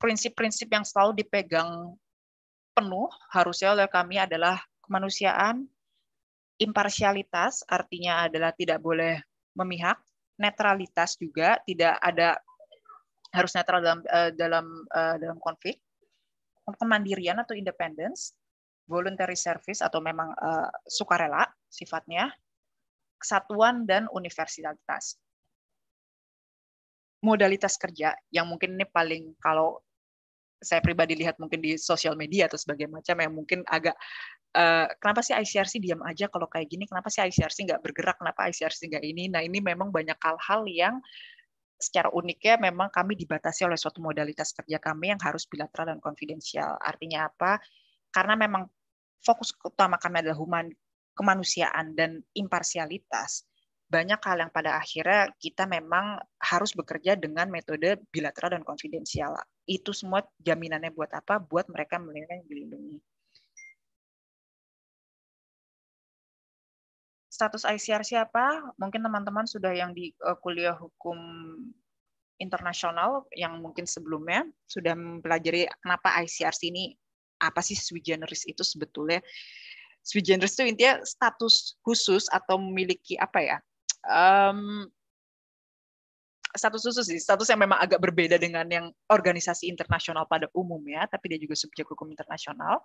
Prinsip-prinsip yang selalu dipegang penuh harusnya oleh kami adalah kemanusiaan, imparsialitas, artinya adalah tidak boleh memihak, netralitas juga, tidak ada harus netral dalam eh, dalam eh, dalam konflik, kemandirian atau independence, voluntary service atau memang eh, sukarela sifatnya, kesatuan dan universalitas. Modalitas kerja yang mungkin ini paling kalau saya pribadi lihat mungkin di sosial media atau sebagainya macam yang mungkin agak Eh, kenapa sih ICRC diam aja kalau kayak gini? Kenapa sih ICRC nggak bergerak? Kenapa ICRC nggak ini? Nah ini memang banyak hal-hal yang secara uniknya memang kami dibatasi oleh suatu modalitas kerja kami yang harus bilateral dan konfidensial. Artinya apa? Karena memang fokus utama kami adalah human kemanusiaan dan imparsialitas. Banyak hal yang pada akhirnya kita memang harus bekerja dengan metode bilateral dan konfidensial. Itu semua jaminannya buat apa? Buat mereka melindungi. status ICR siapa? Mungkin teman-teman sudah yang di eh, kuliah hukum internasional yang mungkin sebelumnya sudah mempelajari kenapa ICRC ini apa sih sui generis itu sebetulnya. Sui generis itu intinya status khusus atau memiliki apa ya? Um, status khusus sih, status yang memang agak berbeda dengan yang organisasi internasional pada umumnya, tapi dia juga subjek hukum internasional.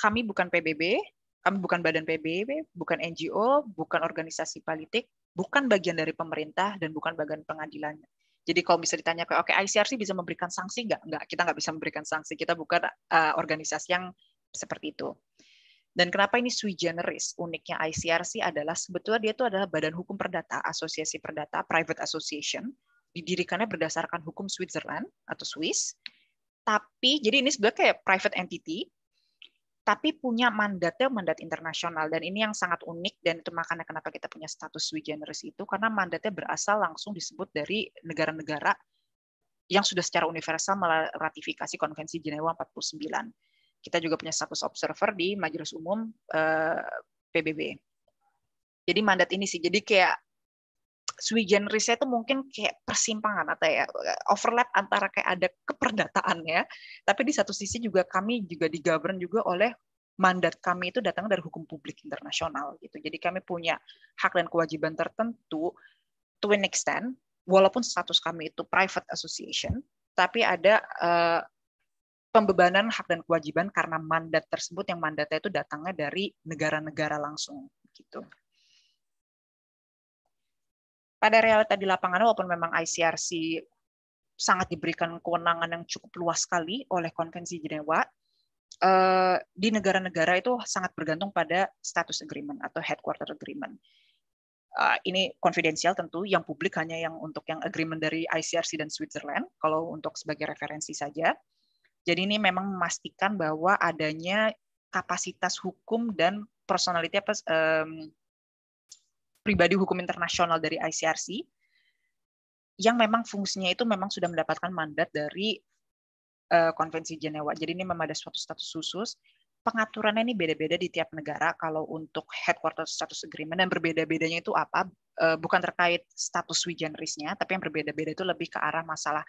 Kami bukan PBB, kami bukan badan PBB, bukan NGO, bukan organisasi politik, bukan bagian dari pemerintah dan bukan bagian pengadilannya. Jadi kalau bisa ditanya oke okay, ICRC bisa memberikan sanksi nggak? Nggak, kita nggak bisa memberikan sanksi. Kita bukan uh, organisasi yang seperti itu. Dan kenapa ini sui generis? Uniknya ICRC adalah sebetulnya dia itu adalah badan hukum perdata, asosiasi perdata, private association, didirikannya berdasarkan hukum Switzerland atau Swiss. Tapi jadi ini sebenarnya kayak private entity, tapi punya mandatnya mandat internasional dan ini yang sangat unik dan itu makanya kenapa kita punya status sui generis itu karena mandatnya berasal langsung disebut dari negara-negara yang sudah secara universal meratifikasi konvensi Jenewa 49. Kita juga punya status observer di Majelis Umum eh, PBB. Jadi mandat ini sih jadi kayak sui generis itu mungkin kayak persimpangan atau ya overlap antara kayak ada keperdataannya, tapi di satu sisi juga kami juga digovern juga oleh mandat kami itu datang dari hukum publik internasional gitu. Jadi kami punya hak dan kewajiban tertentu to an extent, walaupun status kami itu private association, tapi ada uh, pembebanan hak dan kewajiban karena mandat tersebut yang mandatnya itu datangnya dari negara-negara langsung gitu pada realita di lapangan walaupun memang ICRC sangat diberikan kewenangan yang cukup luas sekali oleh Konvensi Jenewa, eh, di negara-negara itu sangat bergantung pada status agreement atau headquarter agreement. Eh, ini konfidensial tentu, yang publik hanya yang untuk yang agreement dari ICRC dan Switzerland, kalau untuk sebagai referensi saja. Jadi ini memang memastikan bahwa adanya kapasitas hukum dan personality apa pribadi hukum internasional dari ICRC yang memang fungsinya itu memang sudah mendapatkan mandat dari uh, Konvensi Jenewa. Jadi ini memang ada suatu status khusus. Pengaturannya ini beda-beda di tiap negara. Kalau untuk headquarter status agreement dan berbeda-bedanya itu apa? Uh, bukan terkait status sui generisnya, tapi yang berbeda-beda itu lebih ke arah masalah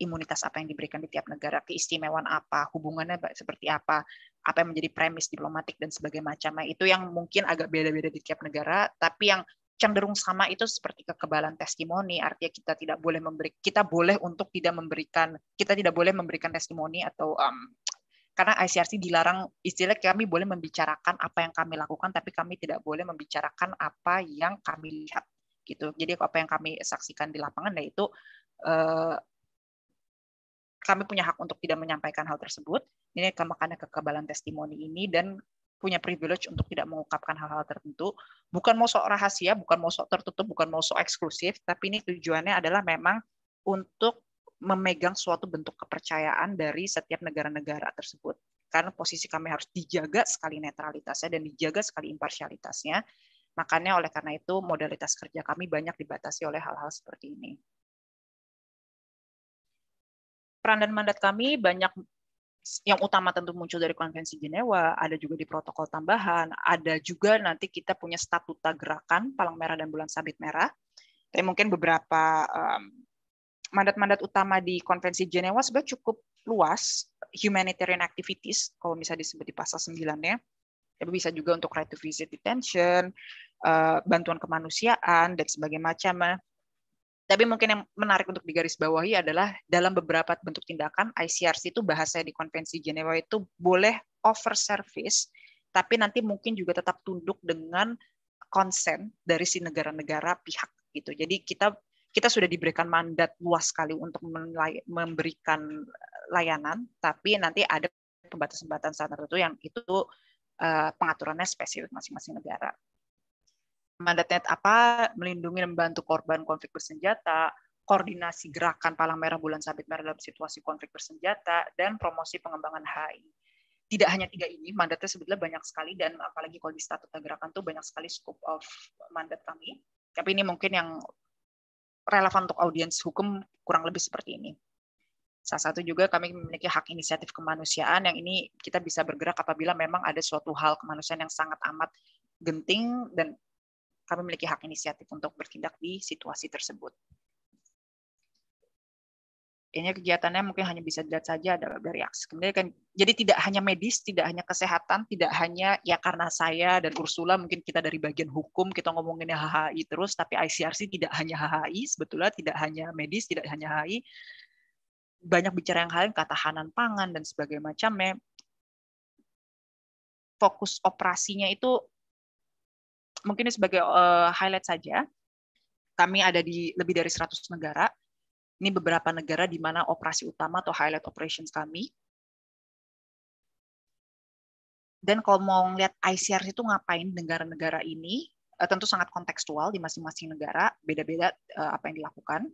imunitas apa yang diberikan di tiap negara, keistimewaan apa, hubungannya seperti apa, apa yang menjadi premis diplomatik dan sebagainya macamnya. Itu yang mungkin agak beda-beda di tiap negara, tapi yang cenderung sama itu seperti kekebalan testimoni artinya kita tidak boleh memberi kita boleh untuk tidak memberikan kita tidak boleh memberikan testimoni atau um, karena ICRC dilarang istilah kami boleh membicarakan apa yang kami lakukan tapi kami tidak boleh membicarakan apa yang kami lihat gitu jadi apa yang kami saksikan di lapangan yaitu uh, kami punya hak untuk tidak menyampaikan hal tersebut. Ini makanya kekebalan testimoni ini dan punya privilege untuk tidak mengungkapkan hal-hal tertentu. Bukan mau sok rahasia, bukan mau sok tertutup, bukan mau sok eksklusif, tapi ini tujuannya adalah memang untuk memegang suatu bentuk kepercayaan dari setiap negara-negara tersebut. Karena posisi kami harus dijaga sekali netralitasnya dan dijaga sekali imparsialitasnya. Makanya oleh karena itu modalitas kerja kami banyak dibatasi oleh hal-hal seperti ini peran dan mandat kami banyak yang utama tentu muncul dari konvensi Jenewa, ada juga di protokol tambahan, ada juga nanti kita punya statuta gerakan Palang Merah dan Bulan Sabit Merah. Tapi mungkin beberapa mandat mandat-mandat utama di konvensi Jenewa sebenarnya cukup luas, humanitarian activities, kalau misalnya disebut di pasal 9-nya, tapi bisa juga untuk right to visit detention, uh, bantuan kemanusiaan, dan sebagainya tapi mungkin yang menarik untuk digarisbawahi adalah dalam beberapa bentuk tindakan ICRC itu bahasa di konvensi Jenewa itu boleh over service tapi nanti mungkin juga tetap tunduk dengan konsen dari si negara-negara pihak gitu. Jadi kita kita sudah diberikan mandat luas sekali untuk memberikan eh, layanan tapi nanti ada pembatasan-pembatasan tertentu yang itu uh, pengaturannya spesifik masing-masing negara mandatnya apa, melindungi dan membantu korban konflik bersenjata, koordinasi gerakan Palang Merah Bulan Sabit Merah dalam situasi konflik bersenjata, dan promosi pengembangan HI. Tidak hanya tiga ini, mandatnya sebetulnya banyak sekali, dan apalagi kalau di statuta gerakan tuh banyak sekali scope of mandat kami. Tapi ini mungkin yang relevan untuk audiens hukum kurang lebih seperti ini. Salah satu juga kami memiliki hak inisiatif kemanusiaan yang ini kita bisa bergerak apabila memang ada suatu hal kemanusiaan yang sangat amat genting dan kami memiliki hak inisiatif untuk bertindak di situasi tersebut. Ini kegiatannya mungkin hanya bisa dilihat saja ada dari akses. Kemudian kan, jadi tidak hanya medis, tidak hanya kesehatan, tidak hanya ya karena saya dan Ursula mungkin kita dari bagian hukum kita ngomongin HHI terus, tapi ICRC tidak hanya HHI sebetulnya, tidak hanya medis, tidak hanya HHI, banyak bicara yang lain ketahanan pangan dan sebagainya macamnya fokus operasinya itu mungkin sebagai uh, highlight saja. Kami ada di lebih dari 100 negara. Ini beberapa negara di mana operasi utama atau highlight operations kami. Dan kalau mau lihat ICR itu ngapain negara-negara ini, eh, tentu sangat kontekstual di masing-masing negara, beda-beda eh, apa yang dilakukan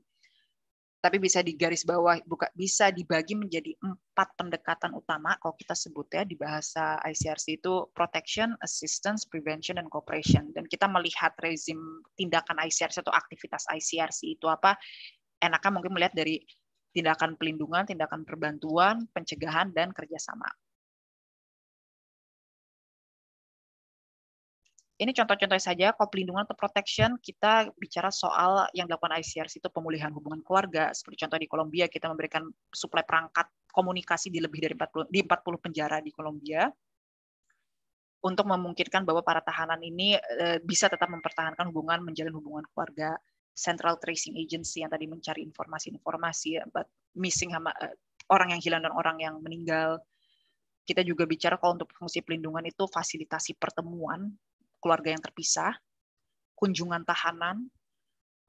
tapi bisa digaris bawah buka bisa dibagi menjadi empat pendekatan utama kalau kita sebut ya di bahasa ICRC itu protection, assistance, prevention, dan cooperation. Dan kita melihat rezim tindakan ICRC atau aktivitas ICRC itu apa? Enaknya mungkin melihat dari tindakan pelindungan, tindakan perbantuan, pencegahan, dan kerjasama. Ini contoh-contoh saja, kalau pelindungan atau protection, kita bicara soal yang dilakukan ICRC itu pemulihan hubungan keluarga. Seperti contoh di Kolombia, kita memberikan suplai perangkat komunikasi di lebih dari 40, di 40 penjara di Kolombia untuk memungkinkan bahwa para tahanan ini eh, bisa tetap mempertahankan hubungan, menjalin hubungan keluarga. Central Tracing Agency yang tadi mencari informasi-informasi missing hama, eh, orang yang hilang dan orang yang meninggal. Kita juga bicara kalau untuk fungsi pelindungan itu fasilitasi pertemuan keluarga yang terpisah, kunjungan tahanan,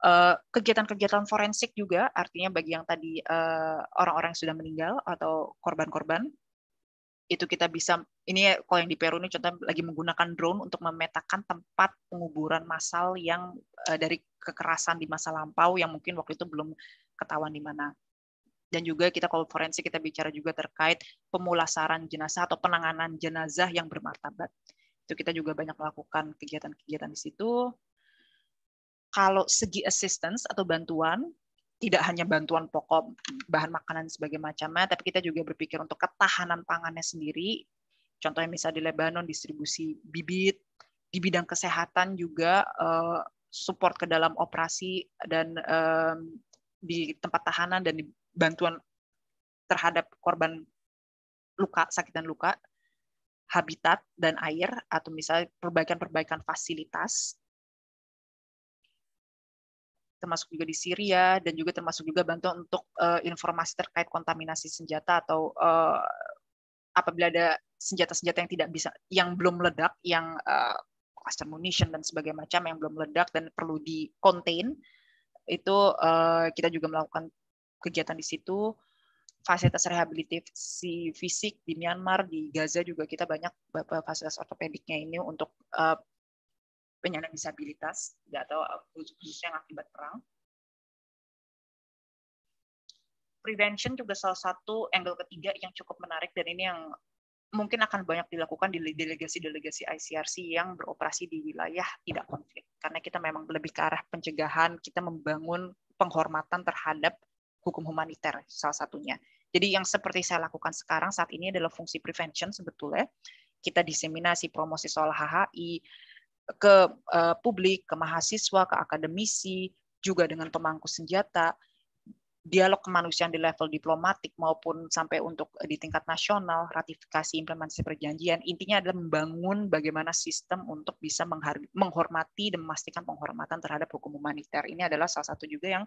eh, kegiatan-kegiatan forensik juga, artinya bagi yang tadi eh, orang-orang yang sudah meninggal atau korban-korban, itu kita bisa ini kalau yang di Peru ini contoh lagi menggunakan drone untuk memetakan tempat penguburan massal yang eh, dari kekerasan di masa lampau yang mungkin waktu itu belum ketahuan di mana dan juga kita kalau forensik kita bicara juga terkait pemulasaran jenazah atau penanganan jenazah yang bermartabat itu kita juga banyak melakukan kegiatan-kegiatan di situ. Kalau segi assistance atau bantuan, tidak hanya bantuan pokok bahan makanan sebagai macamnya, tapi kita juga berpikir untuk ketahanan pangannya sendiri. Contohnya misalnya di Lebanon distribusi bibit, di bidang kesehatan juga eh, support ke dalam operasi dan di tempat tahanan dan di bantuan terhadap korban luka sakit dan luka habitat dan air atau misalnya perbaikan-perbaikan fasilitas termasuk juga di Syria dan juga termasuk juga bantuan untuk uh, informasi terkait kontaminasi senjata atau uh, apabila ada senjata-senjata yang tidak bisa yang belum meledak yang uh, cluster munition dan sebagainya macam yang belum meledak dan perlu di contain itu uh, kita juga melakukan kegiatan di situ fasilitas rehabilitasi fisik di Myanmar, di Gaza juga kita banyak fasilitas ortopediknya ini untuk eh, penyandang disabilitas, atau eh, khususnya yang akibat perang. Prevention juga salah satu angle ketiga yang cukup menarik dan ini yang mungkin akan banyak dilakukan di delegasi-delegasi ICRC yang beroperasi di wilayah tidak konflik. Karena kita memang lebih ke arah pencegahan, kita membangun penghormatan terhadap hukum humaniter salah satunya. Jadi yang seperti saya lakukan sekarang saat ini adalah fungsi prevention sebetulnya. Kita diseminasi promosi soal HHI ke eh, publik, ke mahasiswa, ke akademisi, juga dengan pemangku senjata, dialog kemanusiaan di level diplomatik maupun sampai untuk di tingkat nasional, ratifikasi implementasi perjanjian, intinya adalah membangun bagaimana sistem untuk bisa menghormati dan memastikan penghormatan terhadap hukum humaniter. Ini adalah salah satu juga yang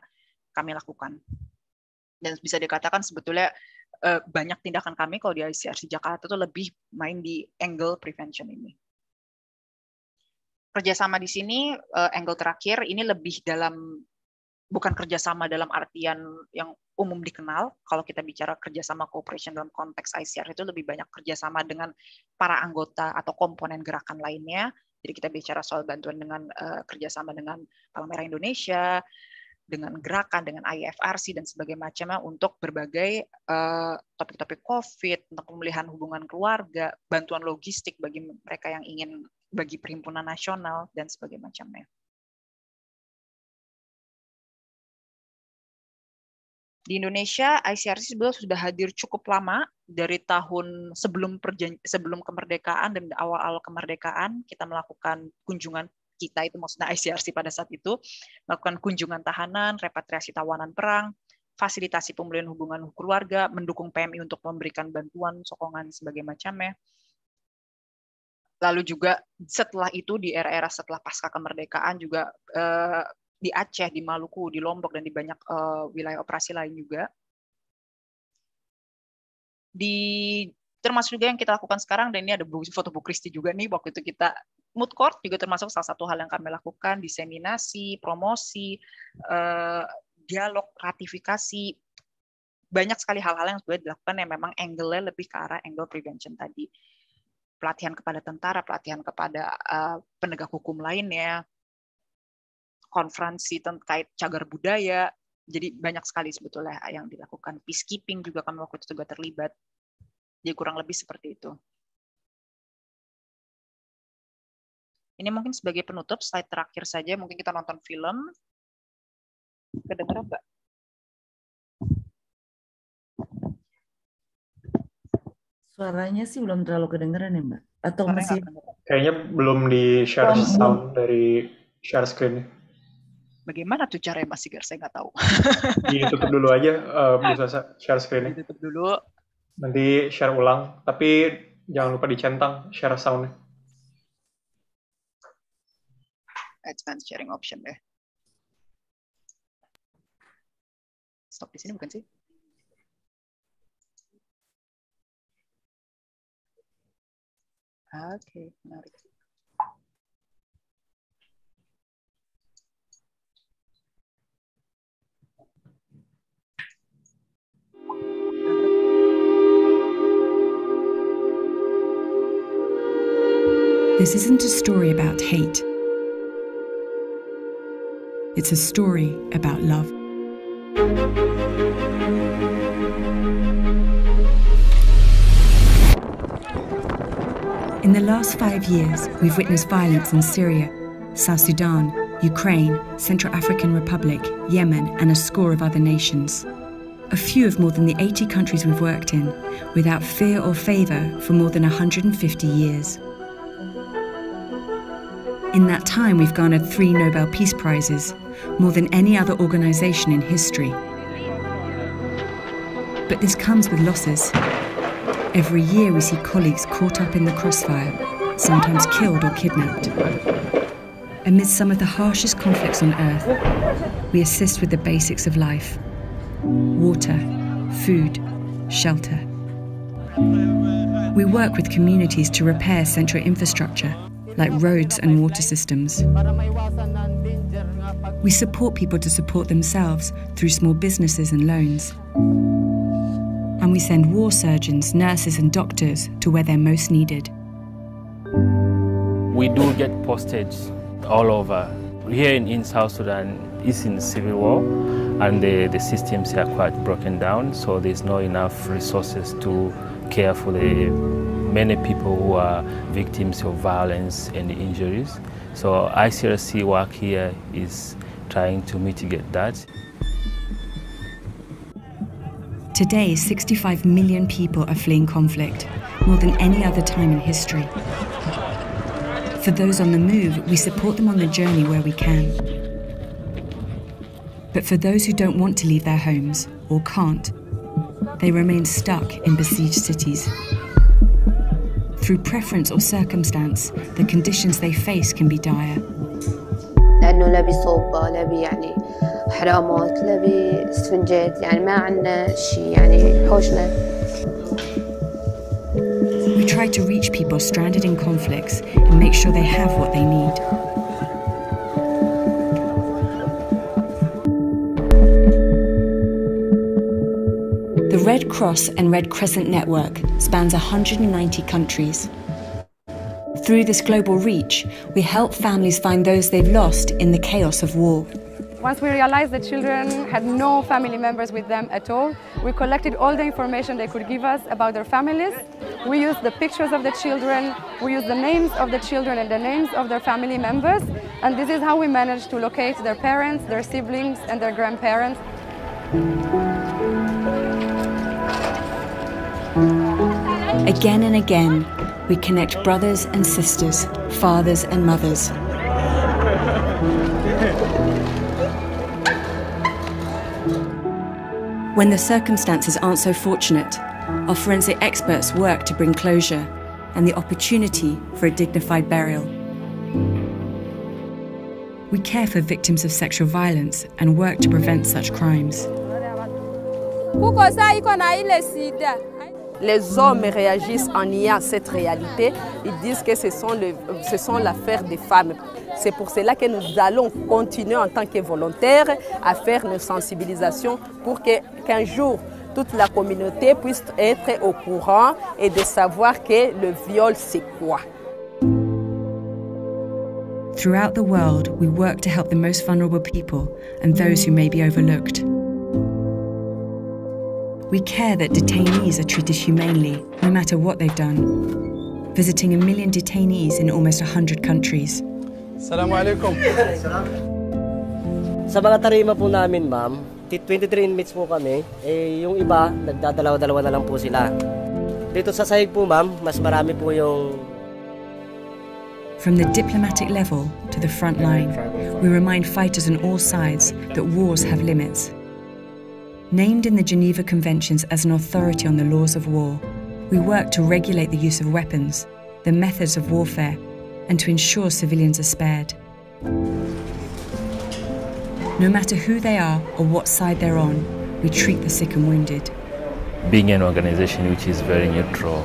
kami lakukan dan bisa dikatakan sebetulnya uh, banyak tindakan kami kalau di ICRC Jakarta itu lebih main di angle prevention ini. Kerjasama di sini uh, angle terakhir ini lebih dalam bukan kerjasama dalam artian yang umum dikenal. Kalau kita bicara kerjasama cooperation dalam konteks ICR itu lebih banyak kerjasama dengan para anggota atau komponen gerakan lainnya. Jadi kita bicara soal bantuan dengan uh, kerjasama dengan Palang Merah Indonesia, dengan gerakan, dengan IFRC dan sebagainya macamnya untuk berbagai topik eh, topik-topik COVID, untuk pemulihan hubungan keluarga, bantuan logistik bagi mereka yang ingin bagi perhimpunan nasional dan sebagainya Di Indonesia, ICRC sebetulnya sudah hadir cukup lama dari tahun sebelum perjan sebelum kemerdekaan dan awal-awal kemerdekaan kita melakukan kunjungan kita itu maksudnya ICRC pada saat itu melakukan kunjungan tahanan, repatriasi tawanan perang, fasilitasi pemulihan hubungan keluarga, mendukung PMI untuk memberikan bantuan, sokongan sebagai macamnya. Lalu juga setelah itu di era-era setelah pasca kemerdekaan juga eh, di Aceh, di Maluku, di Lombok dan di banyak eh, wilayah operasi lain juga. Di termasuk juga yang kita lakukan sekarang dan ini ada foto Bu Kristi juga nih waktu itu kita mood court juga termasuk salah satu hal yang kami lakukan diseminasi promosi eh, dialog ratifikasi banyak sekali hal-hal yang sudah dilakukan yang memang angle-nya lebih ke arah angle prevention tadi pelatihan kepada tentara pelatihan kepada uh, penegak hukum lainnya konferensi terkait cagar budaya jadi banyak sekali sebetulnya yang dilakukan peacekeeping juga kami waktu itu juga terlibat jadi kurang lebih seperti itu Ini mungkin sebagai penutup slide terakhir saja. Mungkin kita nonton film. Kedengeran, nggak? Suaranya sih belum terlalu kedengeran ya Mbak? Atau Suaranya masih? Kayaknya belum di share oh, sound dari share screen. Bagaimana tuh caranya Mas Sigar? Saya nggak tahu. Ditutup dulu aja, uh, eh, bisa share screen. Ditutup dulu. Nanti share ulang, tapi jangan lupa dicentang share sound soundnya. expense sharing option deh. Stop di sini bukan sih? Oke, okay, menarik. This isn't a story about hate. It's a story about love. In the last five years, we've witnessed violence in Syria, South Sudan, Ukraine, Central African Republic, Yemen, and a score of other nations. A few of more than the 80 countries we've worked in, without fear or favour for more than 150 years. In that time, we've garnered three Nobel Peace Prizes more than any other organisation in history. But this comes with losses. Every year we see colleagues caught up in the crossfire, sometimes killed or kidnapped. Amidst some of the harshest conflicts on Earth, we assist with the basics of life water, food, shelter. We work with communities to repair central infrastructure like roads and water systems. We support people to support themselves through small businesses and loans. And we send war surgeons, nurses, and doctors to where they're most needed. We do get postage all over. Here in, South Sudan, it's in civil war, and the, the systems are quite broken down, so there's not enough resources to care for the many people who are victims of violence and injuries. So ICRC work here is trying to mitigate that. Today, 65 million people are fleeing conflict, more than any other time in history. For those on the move, we support them on the journey where we can. But for those who don't want to leave their homes or can't, they remain stuck in besieged cities. Through preference or circumstance, the conditions they face can be dire. We try to reach people stranded in conflicts and make sure they have what they need. Red Cross and Red Crescent network spans 190 countries. Through this global reach, we help families find those they've lost in the chaos of war. Once we realized the children had no family members with them at all, we collected all the information they could give us about their families. We used the pictures of the children, we used the names of the children and the names of their family members, and this is how we managed to locate their parents, their siblings, and their grandparents. Again and again, we connect brothers and sisters, fathers and mothers. When the circumstances aren't so fortunate, our forensic experts work to bring closure and the opportunity for a dignified burial. We care for victims of sexual violence and work to prevent such crimes. les hommes réagissent en ayant cette réalité. Ils disent que ce sont, le, ce sont l'affaire des femmes. C'est pour cela que nous allons continuer en tant que volontaires à faire nos sensibilisation pour que, qu'un jour, toute la communauté puisse être au courant et de savoir que le viol, c'est quoi. Throughout the world, we work to help the most vulnerable people and those who may be overlooked. We care that detainees are treated humanely, no matter what they've done. Visiting a million detainees in almost 100 countries. Assalamu alaikum. Sa mga tarima po namin, ma'am, 23 inmates po kami. Eh, yung iba, nagdadalawa-dalawa na lang po sila. Dito sa sahig po, ma'am, mas marami po yung... From the diplomatic level to the front line, we remind fighters on all sides that wars have limits. Named in the Geneva Conventions as an authority on the laws of war, we work to regulate the use of weapons, the methods of warfare, and to ensure civilians are spared. No matter who they are or what side they're on, we treat the sick and wounded. Being an organization which is very neutral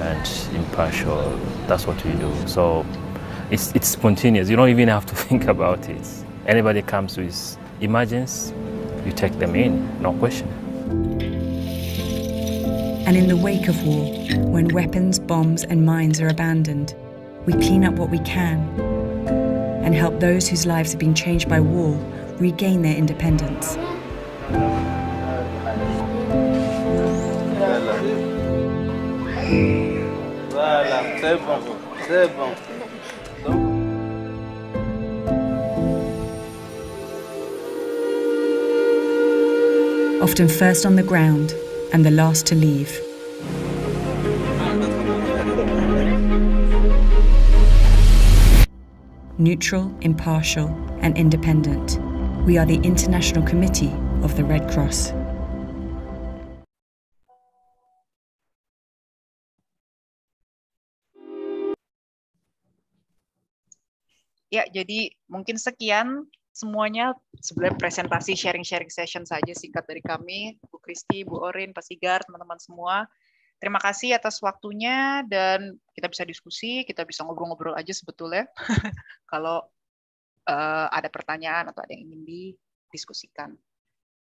and impartial, that's what we do. So it's, it's spontaneous, you don't even have to think about it. Anybody comes with emergency, you take them in, no question. And in the wake of war, when weapons, bombs, and mines are abandoned, we clean up what we can and help those whose lives have been changed by war regain their independence. bon, bon. often first on the ground and the last to leave. Neutral, impartial, and independent, we are the International Committee of the Red Cross. Ya, jadi mungkin sekian semuanya sebenarnya presentasi sharing-sharing session saja singkat dari kami, Bu Kristi, Bu Orin, Pak Sigar, teman-teman semua. Terima kasih atas waktunya dan kita bisa diskusi, kita bisa ngobrol-ngobrol aja sebetulnya kalau uh, ada pertanyaan atau ada yang ingin didiskusikan.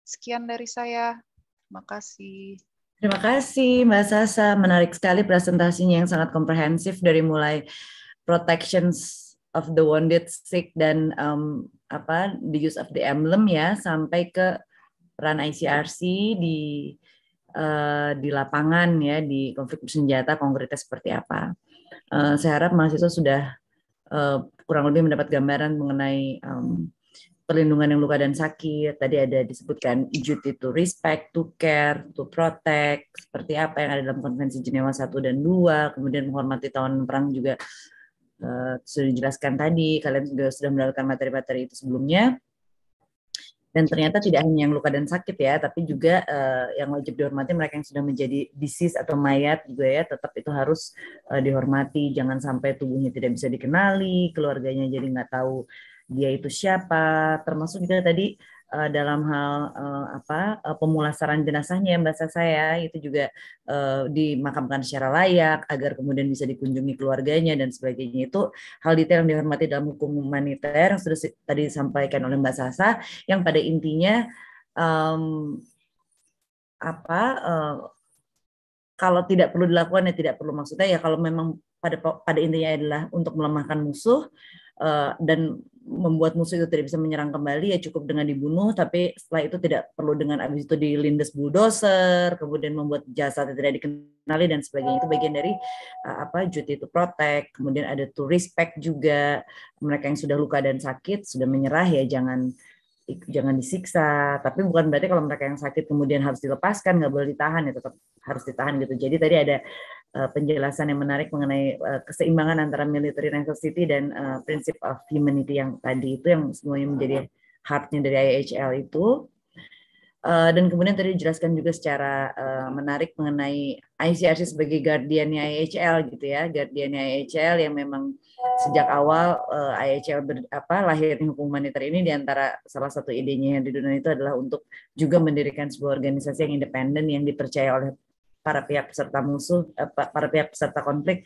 Sekian dari saya. Terima kasih. Terima kasih Mbak Sasa, menarik sekali presentasinya yang sangat komprehensif dari mulai protections of the wounded sick dan um, apa the use of the emblem ya sampai ke peran ICRC di uh, di lapangan ya di konflik bersenjata konkretnya seperti apa. Uh, saya harap mahasiswa sudah uh, kurang lebih mendapat gambaran mengenai um, perlindungan yang luka dan sakit. Tadi ada disebutkan duty to respect, to care, to protect, seperti apa yang ada dalam konvensi Jenewa 1 dan 2, kemudian menghormati tahun perang juga uh, sudah dijelaskan tadi, kalian sudah sudah mendapatkan materi-materi itu sebelumnya. Dan ternyata tidak hanya yang luka dan sakit ya, tapi juga uh, yang wajib dihormati mereka yang sudah menjadi disease atau mayat juga ya, tetap itu harus uh, dihormati. Jangan sampai tubuhnya tidak bisa dikenali, keluarganya jadi nggak tahu dia itu siapa. Termasuk juga tadi Eh, dalam hal uh, apa uh, pemulasaran jenazahnya bahasa saya itu juga uh, dimakamkan secara layak agar kemudian bisa dikunjungi keluarganya dan sebagainya itu hal detail yang dihormati dalam hukum humaniter yang sudah tadi disampaikan oleh Mbak Sasa yang pada intinya um, apa uh, kalau tidak perlu dilakukan ya tidak perlu maksudnya ya kalau memang pada pada intinya adalah untuk melemahkan musuh uh, dan membuat musuh itu tidak bisa menyerang kembali ya cukup dengan dibunuh tapi setelah itu tidak perlu dengan abis itu dilindas bulldozer kemudian membuat jasad tidak dikenali dan sebagainya itu bagian dari uh, apa duty to protect kemudian ada to respect juga mereka yang sudah luka dan sakit sudah menyerah ya jangan jangan disiksa tapi bukan berarti kalau mereka yang sakit kemudian harus dilepaskan nggak boleh ditahan ya tetap harus ditahan gitu jadi tadi ada uh, penjelasan yang menarik mengenai uh, keseimbangan antara military necessity dan uh, eh, prinsip of humanity yang tadi itu yang semuanya menjadi heartnya dari IHL itu Uh, dan kemudian tadi dijelaskan juga secara uh, menarik mengenai ICRC sebagai guardiannya IHL gitu ya, guardiannya IHL yang memang sejak awal uh, eh, IHL ber, apa lahirnya hukum humaniter ini diantara salah satu idenya yang di dunia itu adalah untuk juga mendirikan sebuah organisasi yang independen yang dipercaya oleh para pihak peserta musuh eh, para pihak peserta konflik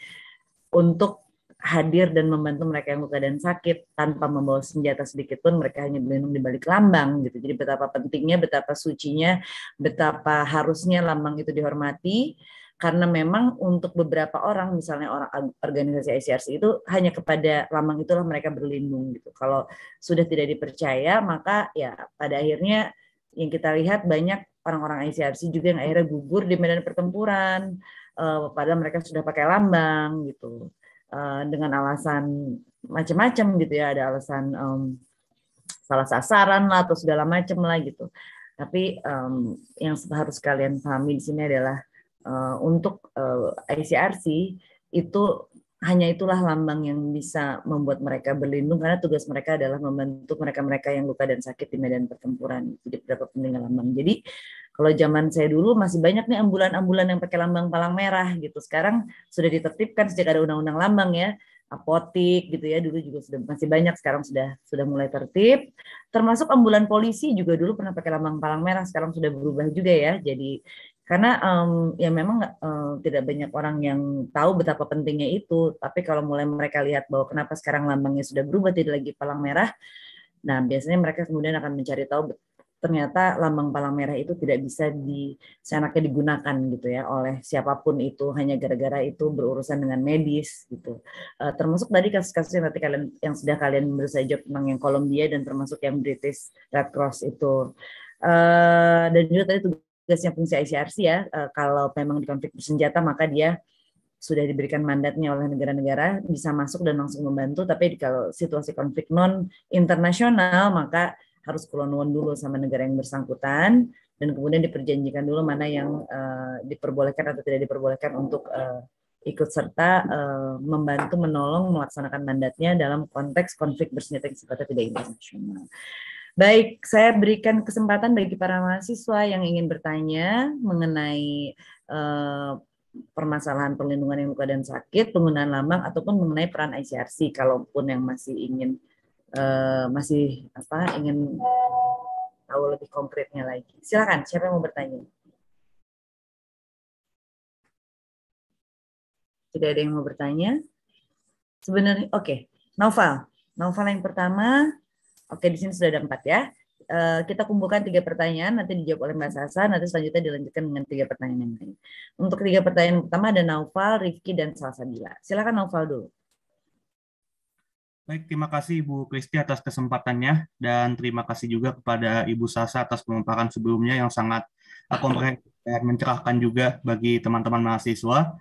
untuk hadir dan membantu mereka yang luka dan sakit tanpa membawa senjata sedikit pun mereka hanya berlindung di balik lambang gitu jadi betapa pentingnya betapa sucinya betapa harusnya lambang itu dihormati karena memang untuk beberapa orang misalnya orang organisasi ICRC itu hanya kepada lambang itulah mereka berlindung gitu. Kalau sudah tidak dipercaya maka ya pada akhirnya yang kita lihat banyak orang-orang ICRC juga yang akhirnya gugur di medan pertempuran uh, padahal mereka sudah pakai lambang gitu. Uh, dengan alasan macam-macam gitu ya, ada alasan um, salah sasaran lah atau segala macam lah gitu. Tapi um, yang harus kalian pahami di sini adalah uh, untuk uh, eh, ICRC itu hanya itulah lambang yang bisa membuat mereka berlindung karena tugas mereka adalah membantu mereka-mereka yang luka dan sakit di medan pertempuran. Jadi berapa pentingnya lambang. Jadi kalau zaman saya dulu masih banyak nih ambulan-ambulan yang pakai lambang palang merah gitu. Sekarang sudah ditertibkan sejak ada undang-undang lambang ya apotik gitu ya dulu juga sudah masih banyak sekarang sudah sudah mulai tertib termasuk ambulan polisi juga dulu pernah pakai lambang palang merah sekarang sudah berubah juga ya jadi karena um, ya memang uh, tidak banyak orang yang tahu betapa pentingnya itu tapi kalau mulai mereka lihat bahwa kenapa sekarang lambangnya sudah berubah tidak lagi palang merah nah biasanya mereka kemudian akan mencari tahu ternyata lambang palang merah itu tidak bisa di seenaknya digunakan gitu ya oleh siapapun itu hanya gara-gara itu berurusan dengan medis gitu uh, termasuk tadi kasus-kasus yang tadi kalian yang sudah kalian baru jawab tentang yang Kolombia dan termasuk yang British Red Cross itu uh, dan juga tadi tugasnya fungsi ICRC ya uh, kalau memang di konflik bersenjata maka dia sudah diberikan mandatnya oleh negara-negara bisa masuk dan langsung membantu tapi kalau situasi konflik non internasional maka harus kulonwon dulu sama negara yang bersangkutan dan kemudian diperjanjikan dulu mana yang uh, diperbolehkan atau tidak diperbolehkan untuk uh, ikut serta uh, membantu menolong melaksanakan mandatnya dalam konteks konflik bersenjata yang sifatnya tidak internasional. Baik, saya berikan kesempatan bagi para mahasiswa yang ingin bertanya mengenai eh, permasalahan perlindungan yang luka dan sakit, penggunaan lambang ataupun mengenai peran ICRC kalaupun yang masih ingin eh, masih apa ingin tahu lebih konkretnya lagi. Silakan, siapa yang mau bertanya? Tidak ada yang mau bertanya? Sebenarnya oke, okay. Novel. Novel yang pertama Oke, di sini sudah ada empat ya. Uh, kita kumpulkan tiga pertanyaan, nanti dijawab oleh Mbak Sasa, nanti selanjutnya dilanjutkan dengan tiga pertanyaan yang lain. Untuk tiga pertanyaan pertama ada Naufal, Rifki, dan Salsabila. Silakan Naufal dulu. Baik, terima kasih Ibu Kristi atas kesempatannya dan terima kasih juga kepada Ibu Sasa atas pemaparan sebelumnya yang sangat komprehensif dan mencerahkan juga bagi teman-teman mahasiswa.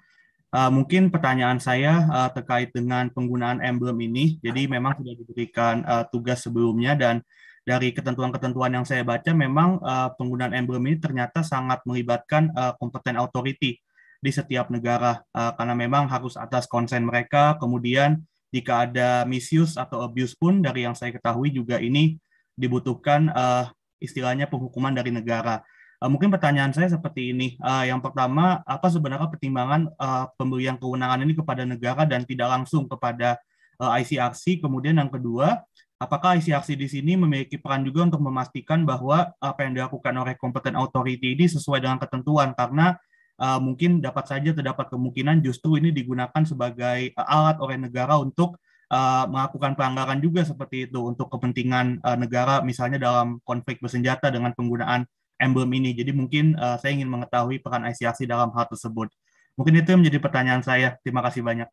Eh, mungkin pertanyaan saya uh, terkait dengan penggunaan emblem ini. Jadi memang sudah diberikan uh, tugas sebelumnya dan dari ketentuan-ketentuan yang saya baca memang uh, penggunaan emblem ini ternyata sangat melibatkan uh, kompeten authority di setiap negara uh, karena memang harus atas konsen mereka. Kemudian jika ada misuse atau abuse pun dari yang saya ketahui juga ini dibutuhkan uh, istilahnya penghukuman dari negara. Eh, mungkin pertanyaan saya seperti ini. Uh, yang pertama, apa sebenarnya pertimbangan uh, pemberian kewenangan ini kepada negara dan tidak langsung kepada uh, ICRC? Kemudian yang kedua, apakah ICRC di sini memiliki peran juga untuk memastikan bahwa apa yang dilakukan oleh kompeten authority ini sesuai dengan ketentuan? Karena uh, mungkin dapat saja terdapat kemungkinan justru ini digunakan sebagai alat oleh negara untuk uh, melakukan pelanggaran juga seperti itu untuk kepentingan uh, negara misalnya dalam konflik bersenjata dengan penggunaan emblem ini. Jadi mungkin uh, saya ingin mengetahui peran ICRC dalam hal tersebut. Mungkin itu menjadi pertanyaan saya. Terima kasih banyak.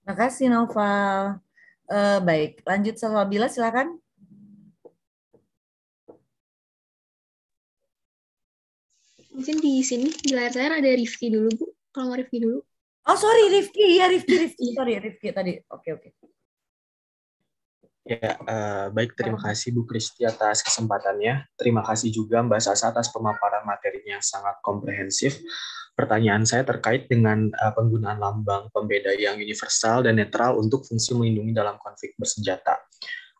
Terima kasih Nova. Uh, eh, baik, lanjut sama Salwabila silakan. Mungkin di sini di layar saya ada Rifki dulu Bu. Kalau mau Rifki dulu. Oh sorry Rifki, Iya Rifki Rifki. Iya. sorry Rifki tadi. Oke okay, oke. Okay. Ya, uh, baik terima kasih Bu Kristi atas kesempatannya. Terima kasih juga Mbak Sasa atas pemaparan materinya yang sangat komprehensif. Pertanyaan saya terkait dengan uh, penggunaan lambang pembeda yang universal dan netral untuk fungsi melindungi dalam konflik bersenjata.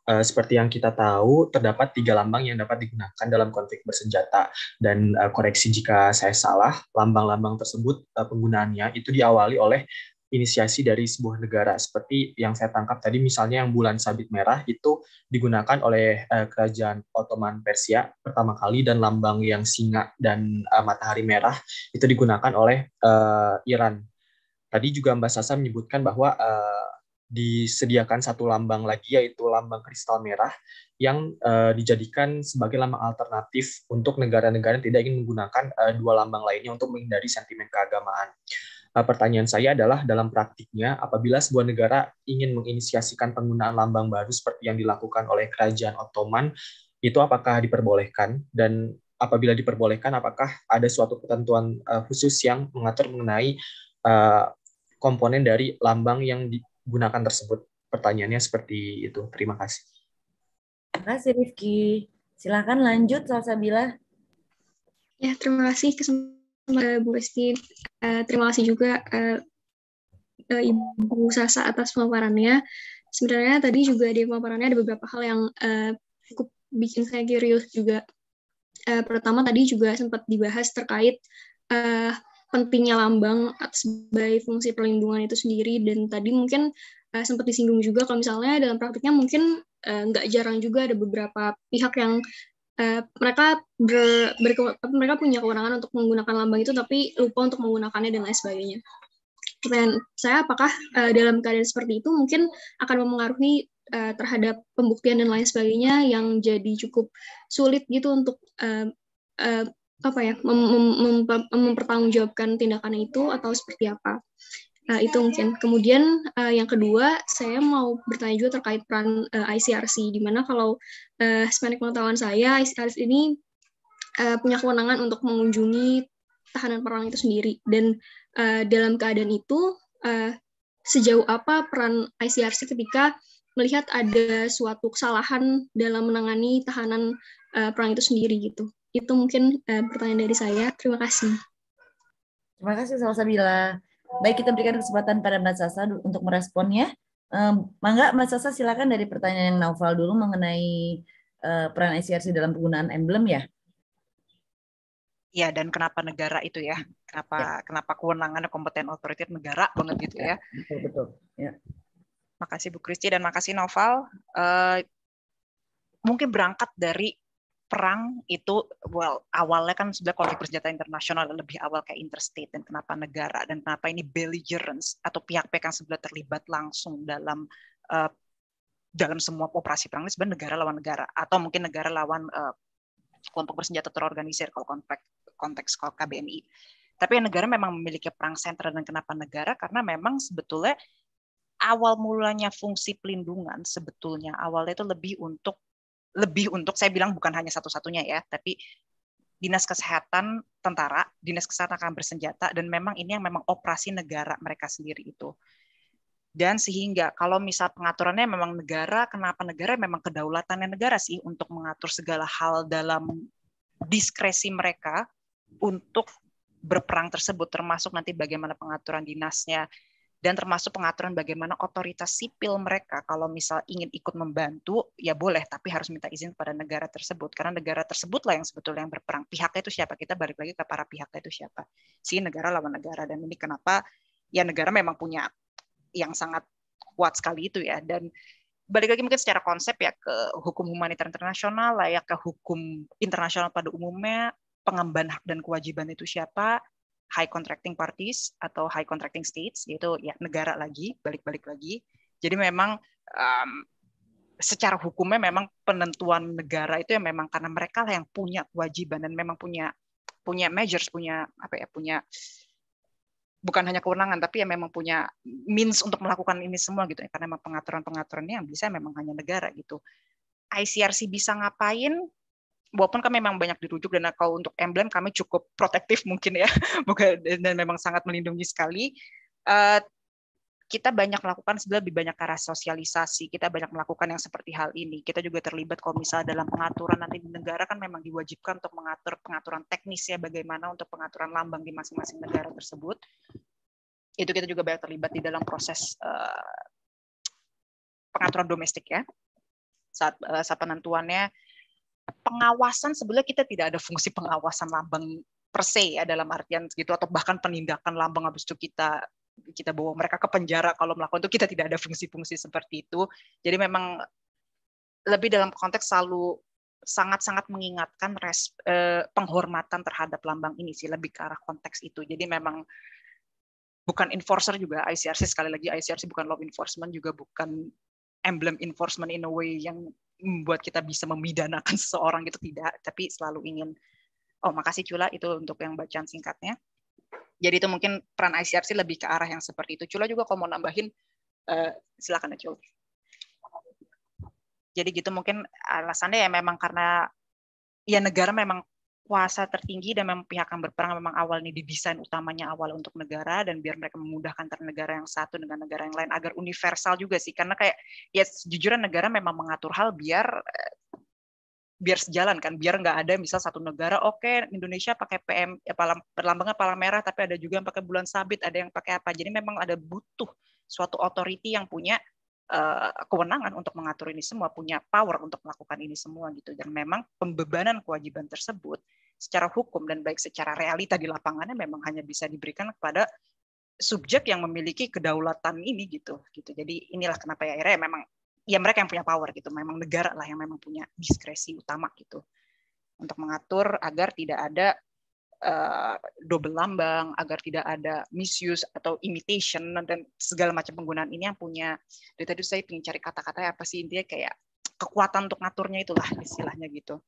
Eh, seperti yang kita tahu, terdapat tiga lambang yang dapat digunakan dalam konflik bersenjata. Dan koreksi jika saya salah, lambang-lambang tersebut penggunaannya itu diawali oleh inisiasi dari sebuah negara seperti yang saya tangkap tadi misalnya yang bulan sabit merah itu digunakan oleh uh, kerajaan Ottoman Persia pertama kali dan lambang yang singa dan uh, matahari merah itu digunakan oleh uh, Iran. Tadi juga Mbak Sasa menyebutkan bahwa uh, disediakan satu lambang lagi yaitu lambang kristal merah yang uh, dijadikan sebagai lambang alternatif untuk negara-negara yang tidak ingin menggunakan uh, dua lambang lainnya untuk menghindari sentimen keagamaan. Eh, pertanyaan saya adalah dalam praktiknya, apabila sebuah negara ingin menginisiasikan penggunaan lambang baru seperti yang dilakukan oleh kerajaan Ottoman, itu apakah diperbolehkan? Dan apabila diperbolehkan, apakah ada suatu ketentuan eh, khusus yang mengatur mengenai eh, komponen dari lambang yang digunakan tersebut? Pertanyaannya seperti itu. Terima kasih. Terima kasih, Rifki. Silakan lanjut, Salsabila. Ya, terima kasih kesempatan Eh, Bu Esti. Eh, terima kasih juga eh, Ibu Sasa atas pemaparannya. Sebenarnya tadi juga di pemaparannya ada beberapa hal yang cukup bikin saya curious juga. pertama tadi juga sempat dibahas terkait pentingnya lambang sebagai fungsi perlindungan itu sendiri dan tadi mungkin sempat disinggung juga kalau misalnya dalam praktiknya mungkin nggak jarang juga ada beberapa pihak yang Eh, mereka ber, ber, mereka punya kewenangan untuk menggunakan lambang itu tapi lupa untuk menggunakannya dan lain sebagainya. Dan saya apakah uh, dalam keadaan seperti itu mungkin akan memengaruhi uh, terhadap pembuktian dan lain sebagainya yang jadi cukup sulit gitu untuk uh, uh, apa ya mem mem mem mempertanggungjawabkan tindakan itu atau seperti apa. Nah, itu mungkin. Kemudian uh, yang kedua, saya mau bertanya juga terkait peran uh, eh, ICRC, di mana kalau uh, pengetahuan saya, ICRC ini uh, punya kewenangan untuk mengunjungi tahanan perang itu sendiri. Dan uh, dalam keadaan itu, uh, sejauh apa peran ICRC ketika melihat ada suatu kesalahan dalam menangani tahanan uh, perang itu sendiri gitu. Itu mungkin uh, pertanyaan dari saya. Terima kasih. Terima kasih Salsabila. Baik, kita berikan kesempatan pada Mbak Sasa untuk meresponnya. Mangga, Mbak Sasa silakan dari pertanyaan yang Novel dulu mengenai eh, peran ICRC dalam penggunaan emblem ya. Iya, dan kenapa negara itu ya? Kenapa ya. kenapa kewenangan kompeten otoriter negara banget gitu ya. ya? Betul betul. Ya. Makasih Bu Kristi dan makasih Noval. Uh, eh, mungkin berangkat dari perang itu well awalnya kan sebenarnya konflik bersenjata internasional lebih awal kayak interstate dan kenapa negara dan kenapa ini belligerence atau pihak-pihak yang sebenarnya terlibat langsung dalam uh, dalam semua operasi perang ini sebenarnya negara lawan negara atau mungkin negara lawan uh, kelompok bersenjata terorganisir kalau konteks konteks kalau KBMI. Tapi negara memang memiliki perang sentra dan kenapa negara karena memang sebetulnya awal mulanya fungsi pelindungan sebetulnya awalnya itu lebih untuk lebih untuk saya bilang bukan hanya satu-satunya ya, tapi dinas kesehatan tentara, dinas kesehatan bersenjata, dan memang ini yang memang operasi negara mereka sendiri itu. Dan sehingga kalau misal pengaturannya memang negara, kenapa negara memang kedaulatannya negara sih untuk mengatur segala hal dalam diskresi mereka untuk berperang tersebut, termasuk nanti bagaimana pengaturan dinasnya, dan termasuk pengaturan bagaimana otoritas sipil mereka kalau misal ingin ikut membantu ya boleh tapi harus minta izin kepada negara tersebut karena negara tersebutlah yang sebetulnya yang berperang pihaknya itu siapa kita balik lagi ke para pihaknya itu siapa si negara lawan negara dan ini kenapa ya negara memang punya yang sangat kuat sekali itu ya dan balik lagi mungkin secara konsep ya ke hukum humaniter internasional layak ke hukum internasional pada umumnya pengemban hak dan kewajiban itu siapa high contracting parties atau high contracting states yaitu ya negara lagi balik-balik lagi jadi memang um, secara hukumnya memang penentuan negara itu yang memang karena mereka lah yang punya kewajiban dan memang punya punya measures punya apa ya punya bukan hanya kewenangan tapi ya memang punya means untuk melakukan ini semua gitu ya. karena memang pengaturan pengaturannya yang bisa memang hanya negara gitu ICRC bisa ngapain walaupun kami memang banyak dirujuk dan kalau untuk emblem kami cukup protektif mungkin ya dan memang sangat melindungi sekali eh, kita banyak melakukan sebenarnya lebih banyak arah sosialisasi kita banyak melakukan yang seperti hal ini kita juga terlibat kalau misalnya dalam pengaturan nanti di negara kan memang diwajibkan untuk mengatur pengaturan teknis ya bagaimana untuk pengaturan lambang di masing-masing negara tersebut itu kita juga banyak terlibat di dalam proses eh, pengaturan domestik ya saat eh, saat penentuannya pengawasan sebenarnya kita tidak ada fungsi pengawasan lambang per se ya dalam artian gitu atau bahkan penindakan lambang habis itu kita kita bawa mereka ke penjara kalau melakukan itu kita tidak ada fungsi-fungsi seperti itu. Jadi memang lebih dalam konteks selalu sangat-sangat mengingatkan res, eh, penghormatan terhadap lambang ini sih lebih ke arah konteks itu. Jadi memang bukan enforcer juga ICRC sekali lagi ICRC bukan law enforcement juga bukan emblem enforcement in a way yang membuat kita bisa memidanakan seseorang gitu tidak, tapi selalu ingin. Oh, makasih Cula itu untuk yang bacaan singkatnya. Jadi itu mungkin peran ICRC lebih ke arah yang seperti itu. Cula juga kalau mau nambahin, uh, silakan ya, Cula. Jadi gitu mungkin alasannya ya memang karena ya negara memang kuasa tertinggi dan memang pihak yang berperang memang awal ini didesain utamanya awal untuk negara dan biar mereka memudahkan antar negara yang satu dengan negara yang lain agar universal juga sih karena kayak ya jujur negara memang mengatur hal biar eh, biar sejalan kan biar nggak ada misal satu negara oke okay, Indonesia pakai PM ya, eh, perlambangnya palang merah tapi ada juga yang pakai bulan sabit ada yang pakai apa jadi memang ada butuh suatu authority yang punya Eh, kewenangan untuk mengatur ini semua, punya power untuk melakukan ini semua gitu. Dan memang pembebanan kewajiban tersebut secara hukum dan baik secara realita di lapangannya memang hanya bisa diberikan kepada subjek yang memiliki kedaulatan ini gitu gitu jadi inilah kenapa ya akhirnya memang ya mereka yang punya power gitu memang negara lah yang memang punya diskresi utama gitu untuk mengatur agar tidak ada Eh, double lambang agar tidak ada misuse atau imitation dan segala macam penggunaan ini yang punya dari tadi saya ingin cari kata-kata apa sih intinya kayak kekuatan untuk ngaturnya itulah istilahnya gitu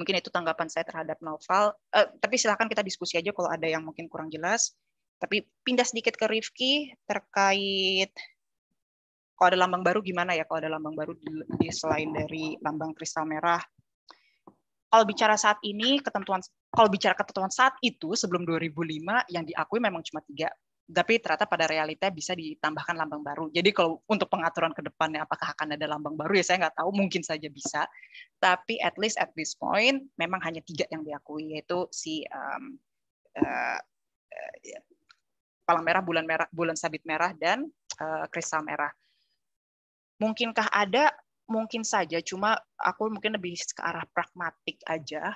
mungkin itu tanggapan saya terhadap novel uh, tapi silahkan kita diskusi aja kalau ada yang mungkin kurang jelas tapi pindah sedikit ke Rifki terkait kalau ada lambang baru gimana ya kalau ada lambang baru di, di selain dari lambang kristal merah kalau bicara saat ini ketentuan kalau bicara ketentuan saat itu sebelum 2005 yang diakui memang cuma tiga tapi ternyata pada realita bisa ditambahkan lambang baru. Jadi kalau untuk pengaturan ke depannya apakah akan ada lambang baru ya saya nggak tahu, mungkin saja bisa. Tapi at least at this point memang hanya tiga yang diakui yaitu si um, uh, eh, eh, palang merah, bulan merah, bulan sabit merah dan uh, kristal merah. Mungkinkah ada? Mungkin saja, cuma aku mungkin lebih ke arah pragmatik aja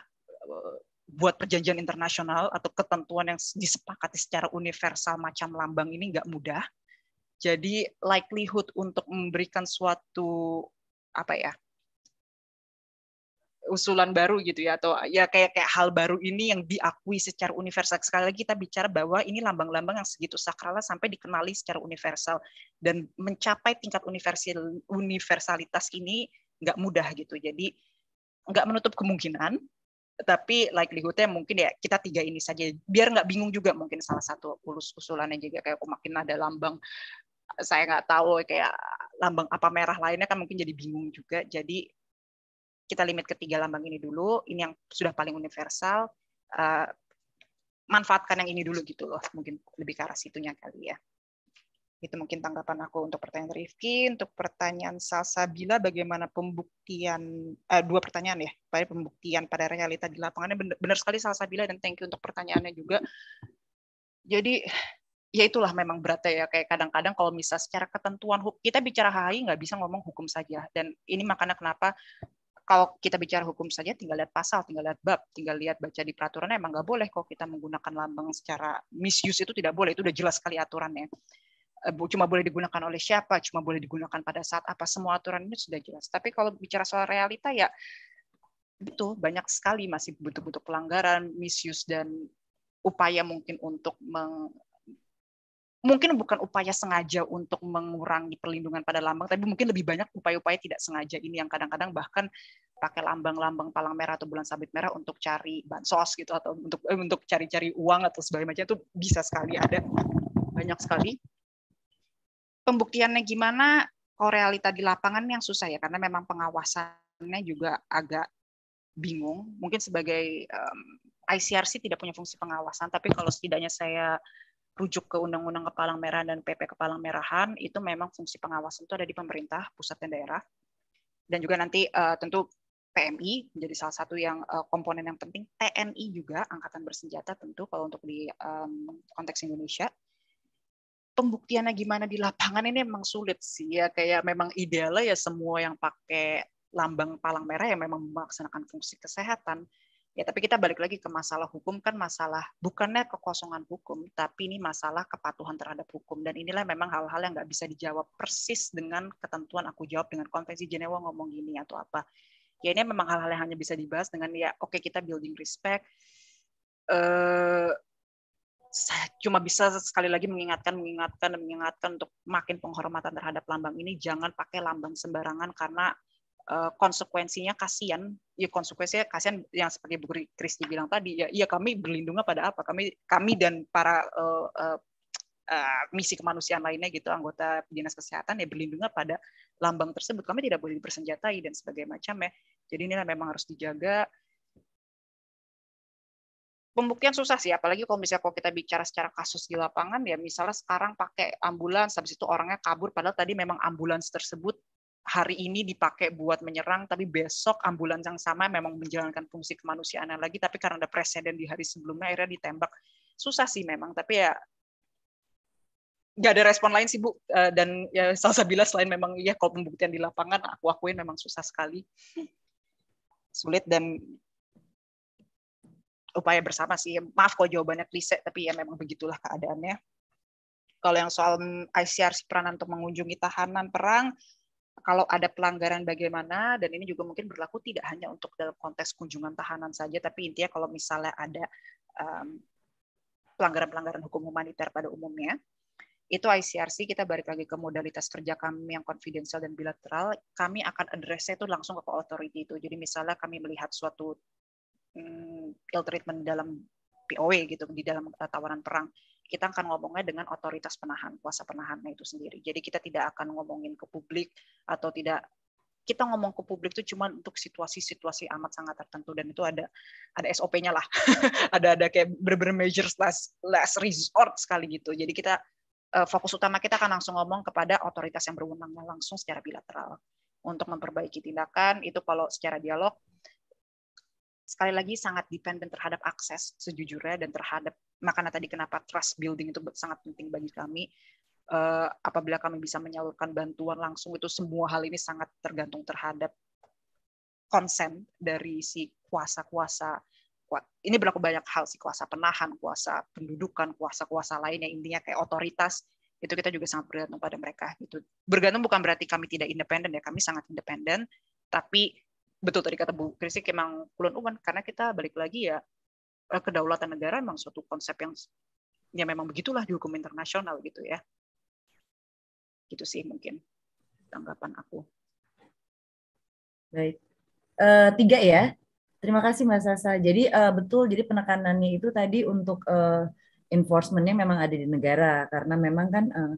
buat perjanjian internasional atau ketentuan yang disepakati secara universal macam lambang ini nggak mudah. Jadi likelihood untuk memberikan suatu apa ya usulan baru gitu ya atau ya kayak kayak hal baru ini yang diakui secara universal sekali lagi kita bicara bahwa ini lambang-lambang yang segitu sakral sampai dikenali secara universal dan mencapai tingkat universal universalitas ini nggak mudah gitu jadi nggak menutup kemungkinan tapi like likelihoodnya mungkin ya kita tiga ini saja biar nggak bingung juga mungkin salah satu ulus usulannya juga kayak aku makin ada lambang saya nggak tahu kayak lambang apa merah lainnya kan mungkin jadi bingung juga jadi kita limit ketiga lambang ini dulu ini yang sudah paling universal uh, manfaatkan yang ini dulu gitu loh mungkin lebih ke arah situnya kali ya itu mungkin tanggapan aku untuk pertanyaan Rifki, untuk pertanyaan Salsabila bagaimana pembuktian eh, dua pertanyaan ya, pada ya, pembuktian pada realita di lapangannya benar, benar sekali Salsabila dan thank you untuk pertanyaannya juga. Jadi ya itulah memang beratnya ya kayak kadang-kadang kalau misalnya secara ketentuan kita bicara HI nggak bisa ngomong hukum saja dan ini makanya kenapa kalau kita bicara hukum saja tinggal lihat pasal, tinggal lihat bab, tinggal lihat baca di peraturan emang nggak boleh kok kita menggunakan lambang secara misuse itu tidak boleh, itu udah jelas sekali aturannya. Eh, cuma boleh digunakan oleh siapa, cuma boleh digunakan pada saat apa, semua aturan ini sudah jelas. Tapi kalau bicara soal realita ya betul banyak sekali masih bentuk-bentuk pelanggaran, misuse dan upaya mungkin untuk meng, mungkin bukan upaya sengaja untuk mengurangi perlindungan pada lambang, tapi mungkin lebih banyak upaya-upaya tidak sengaja ini yang kadang-kadang bahkan pakai lambang-lambang palang merah atau bulan sabit merah untuk cari bansos gitu atau untuk eh, untuk cari-cari uang atau sebagainya itu bisa sekali ada banyak sekali pembuktiannya gimana kalau realita di lapangan yang susah ya karena memang pengawasannya juga agak bingung mungkin sebagai um, ICRC tidak punya fungsi pengawasan tapi kalau setidaknya saya rujuk ke undang-undang kepalang merah dan PP kepalang merahan itu memang fungsi pengawasan itu ada di pemerintah pusat dan daerah dan juga nanti uh, tentu PMI menjadi salah satu yang uh, komponen yang penting TNI juga angkatan bersenjata tentu kalau untuk di um, konteks Indonesia pembuktiannya gimana di lapangan ini emang sulit sih ya kayak memang idealnya ya semua yang pakai lambang palang merah yang memang melaksanakan fungsi kesehatan ya tapi kita balik lagi ke masalah hukum kan masalah bukannya kekosongan hukum tapi ini masalah kepatuhan terhadap hukum dan inilah memang hal-hal yang nggak bisa dijawab persis dengan ketentuan aku jawab dengan konvensi Jenewa ngomong gini atau apa ya ini memang hal-hal yang hanya bisa dibahas dengan ya oke okay, kita building respect eh, saya cuma bisa sekali lagi mengingatkan, mengingatkan, dan mengingatkan untuk makin penghormatan terhadap lambang ini jangan pakai lambang sembarangan karena eh, konsekuensinya kasihan ya konsekuensinya kasihan yang seperti Bu Kristi bilang tadi ya, ya kami berlindungnya pada apa kami kami dan para uh, uh, misi kemanusiaan lainnya gitu anggota dinas kesehatan ya berlindungnya pada lambang tersebut kami tidak boleh dipersenjatai dan sebagainya macam ya jadi ini memang harus dijaga pembuktian susah sih, apalagi kalau misalnya kalau kita bicara secara kasus di lapangan ya misalnya sekarang pakai ambulans, habis itu orangnya kabur padahal tadi memang ambulans tersebut hari ini dipakai buat menyerang, tapi besok ambulans yang sama memang menjalankan fungsi kemanusiaan lagi, tapi karena ada presiden di hari sebelumnya akhirnya ditembak. Susah sih memang, tapi ya nggak ada respon lain sih Bu. Eh, dan ya bila selain memang iya kalau pembuktian di lapangan, aku akuin memang susah sekali. Sulit dan upaya bersama sih. Maaf kalau jawabannya klise, tapi ya memang begitulah keadaannya. Kalau yang soal ICRC peranan untuk mengunjungi tahanan perang, kalau ada pelanggaran bagaimana, dan ini juga mungkin berlaku tidak hanya untuk dalam konteks kunjungan tahanan saja, tapi intinya kalau misalnya ada pelanggaran pelanggaran-pelanggaran hukum humaniter pada umumnya, itu ICRC kita balik lagi ke modalitas kerja kami yang konfidensial dan bilateral, kami akan address itu langsung ke authority itu. Jadi misalnya kami melihat suatu Mm, ill treatment dalam POW gitu di dalam eh, tawaran perang kita akan ngomongnya dengan otoritas penahan kuasa penahannya itu sendiri jadi kita tidak akan ngomongin ke publik atau tidak kita ngomong ke publik itu cuma untuk situasi-situasi amat sangat tertentu dan itu ada ada SOP-nya lah ada ada kayak berber measures last last resort sekali gitu jadi kita eh, fokus utama kita akan langsung ngomong kepada otoritas yang berwenangnya langsung secara bilateral untuk memperbaiki tindakan itu kalau secara dialog sekali lagi sangat dependent terhadap akses sejujurnya dan terhadap makanan tadi kenapa trust building itu sangat penting bagi kami uh, apabila kami bisa menyalurkan bantuan langsung itu semua hal ini sangat tergantung terhadap konsen dari si kuasa-kuasa ini berlaku banyak hal si kuasa penahan, kuasa pendudukan, kuasa-kuasa lainnya intinya kayak otoritas itu kita juga sangat bergantung pada mereka gitu. Bergantung bukan berarti kami tidak independen ya, kami sangat independen, tapi betul tadi kata Bu Krisik emang kulon uman karena kita balik lagi ya eh, kedaulatan negara memang suatu konsep yang ya memang begitulah di hukum internasional gitu ya. Gitu sih mungkin tanggapan aku. Baik. Uh, tiga ya. Terima kasih Mas Sasa. Jadi uh, betul, jadi penekanannya itu tadi untuk uh, enforcementnya memang ada di negara karena memang kan uh,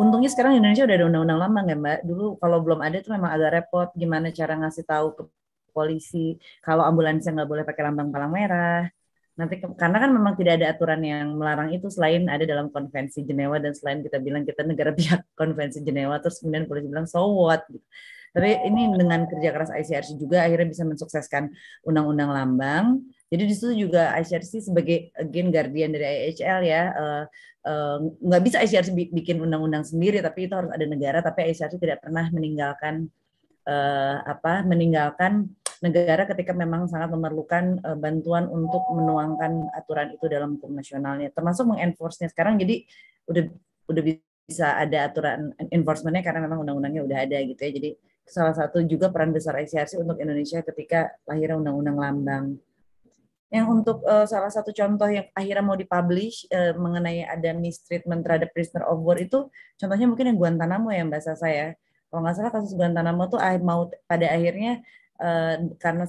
untungnya sekarang Indonesia udah ada undang-undang lama nggak mbak dulu kalau belum ada itu memang agak repot gimana cara ngasih tahu ke polisi kalau ambulansnya nggak boleh pakai lambang palang merah nanti karena kan memang tidak ada aturan yang melarang itu selain ada dalam konvensi Jenewa dan selain kita bilang kita negara pihak konvensi Jenewa terus kemudian polisi bilang so what gitu. tapi ini dengan kerja keras ICRC juga akhirnya bisa mensukseskan undang-undang lambang jadi di situ juga ICRC sebagai again guardian dari IHL ya eh, eh, nggak bisa ICRC bikin undang-undang sendiri tapi itu harus ada negara tapi ICRC tidak pernah meninggalkan uh, apa meninggalkan negara ketika memang sangat memerlukan uh, bantuan untuk menuangkan aturan itu dalam hukum nasionalnya termasuk mengenforce-nya sekarang jadi udah udah bisa ada aturan enforcement-nya karena memang undang-undangnya udah ada gitu ya jadi salah satu juga peran besar ICRC untuk Indonesia ketika lahirnya undang-undang lambang yang untuk uh, salah satu contoh yang akhirnya mau dipublish uh, mengenai ada mistreatment terhadap prisoner of war itu contohnya mungkin yang Guantanamo ya bahasa ya Kalau nggak salah kasus Guantanamo tuh mau pada akhirnya uh, karena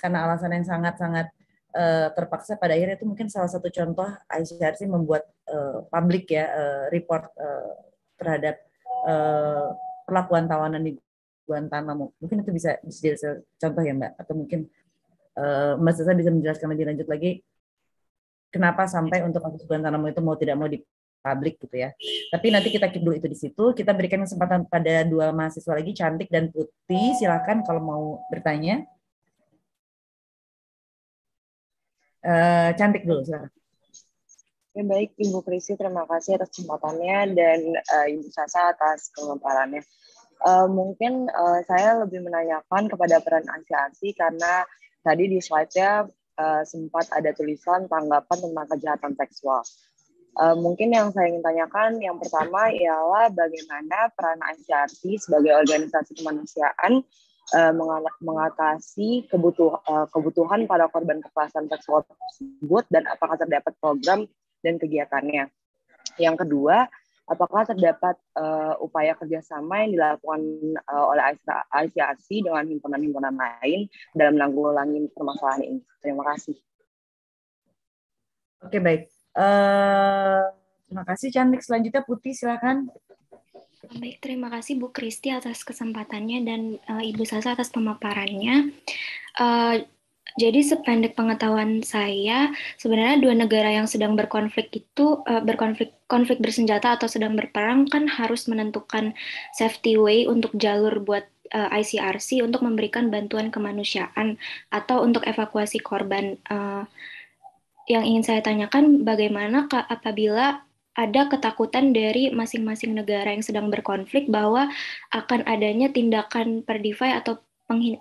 karena alasan yang sangat-sangat uh, terpaksa pada akhirnya itu mungkin salah satu contoh ICRC membuat uh, publik ya uh, report uh, terhadap uh, perlakuan tawanan di Guantanamo. Mungkin itu bisa, bisa jadi contoh ya Mbak atau mungkin uh, eh, Mas Desa bisa menjelaskan lebih lanjut lagi kenapa sampai untuk kasus bulan itu mau tidak mau di publik gitu ya. Tapi nanti kita keep dulu itu di situ. Kita berikan kesempatan pada dua mahasiswa lagi, cantik dan putih. Silakan kalau mau bertanya. Uh, cantik dulu, silakan. Ya, baik, Ibu Krisi, terima kasih atas kesempatannya dan uh, Ibu Sasa atas pengembarannya. Uh, mungkin uh, saya lebih menanyakan kepada peran ASI-ASI karena tadi di slide-nya uh, sempat ada tulisan tanggapan tentang kejahatan seksual. Uh, mungkin yang saya ingin tanyakan yang pertama ialah bagaimana peran ICRC sebagai organisasi kemanusiaan uh, mengatasi kebutuh, uh, kebutuhan pada korban kekerasan seksual tersebut dan apakah terdapat program dan kegiatannya. Yang kedua, apakah terdapat uh, upaya kerjasama yang dilakukan uh, oleh ICRC dengan himpunan-himpunan lain dalam menanggulangi permasalahan ini? Terima kasih. Oke baik. Uh, terima kasih Cantik. Selanjutnya Putih silakan. Baik, terima kasih Bu Kristi atas kesempatannya dan uh, Ibu Sasa atas pemaparannya. Uh, jadi sependek pengetahuan saya, sebenarnya dua negara yang sedang berkonflik itu uh, berkonflik konflik bersenjata atau sedang berperang kan harus menentukan safety way untuk jalur buat uh, eh, ICRC untuk memberikan bantuan kemanusiaan atau untuk evakuasi korban. Uh, yang ingin saya tanyakan bagaimana ke, apabila ada ketakutan dari masing-masing negara yang sedang berkonflik bahwa akan adanya tindakan perdivai atau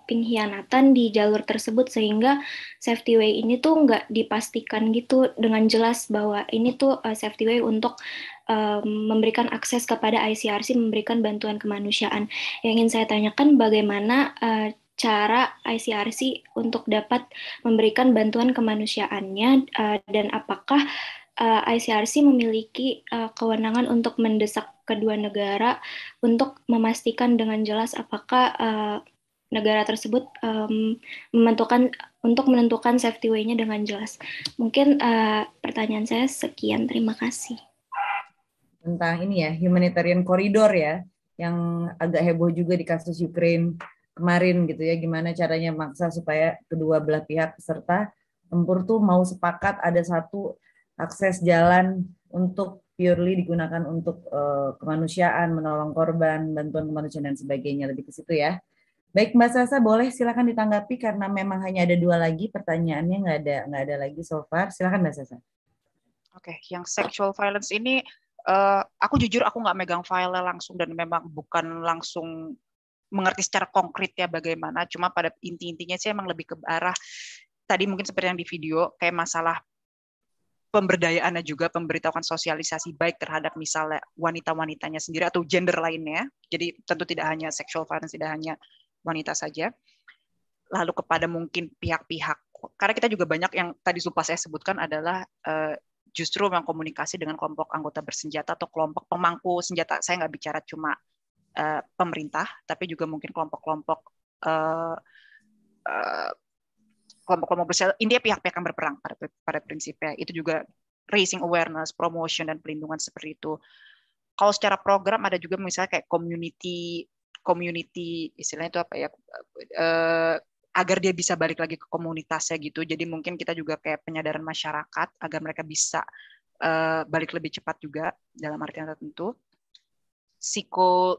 pengkhianatan di jalur tersebut sehingga safety way ini tuh nggak dipastikan gitu dengan jelas bahwa ini tuh uh, safety way untuk um, memberikan akses kepada ICRC memberikan bantuan kemanusiaan. Yang ingin saya tanyakan bagaimana uh, cara ICRC untuk dapat memberikan bantuan kemanusiaannya eh, dan apakah ICRC memiliki kewenangan untuk mendesak kedua negara untuk memastikan dengan jelas apakah negara tersebut um, menentukan untuk menentukan safety way-nya dengan jelas. Mungkin uh, pertanyaan saya sekian. Terima kasih. Tentang ini ya humanitarian corridor ya yang agak heboh juga di kasus Ukraine kemarin gitu ya. Gimana caranya maksa supaya kedua belah pihak serta tempur tuh mau sepakat ada satu akses jalan untuk purely digunakan untuk uh, kemanusiaan, menolong korban, bantuan kemanusiaan dan sebagainya lebih ke situ ya. Baik Mbak Sasa, boleh silakan ditanggapi karena memang hanya ada dua lagi pertanyaannya nggak ada nggak ada lagi so far. Silakan Mbak Sasa. Oke, okay. yang sexual violence ini uh, aku jujur aku nggak megang file langsung dan memang bukan langsung mengerti secara konkret ya bagaimana. Cuma pada inti-intinya sih emang lebih ke arah tadi mungkin seperti yang di video kayak masalah pemberdayaannya juga pemberitahuan sosialisasi baik terhadap misalnya wanita-wanitanya sendiri atau gender lainnya. Jadi tentu tidak hanya sexual violence, tidak hanya wanita saja, lalu kepada mungkin pihak-pihak. Karena kita juga banyak yang tadi lupa saya sebutkan adalah uh, justru komunikasi dengan kelompok anggota bersenjata atau kelompok pemangku senjata. Saya nggak bicara cuma uh, pemerintah, tapi juga mungkin kelompok-kelompok uh, uh, bersenjata. Intinya pihak-pihak yang berperang pada, pada prinsipnya. Itu juga raising awareness, promotion, dan pelindungan seperti itu. Kalau secara program ada juga misalnya kayak community community istilahnya itu apa ya uh, agar dia bisa balik lagi ke komunitasnya gitu. Jadi mungkin kita juga kayak penyadaran masyarakat agar mereka bisa uh, balik lebih cepat juga dalam artian tertentu. Psiko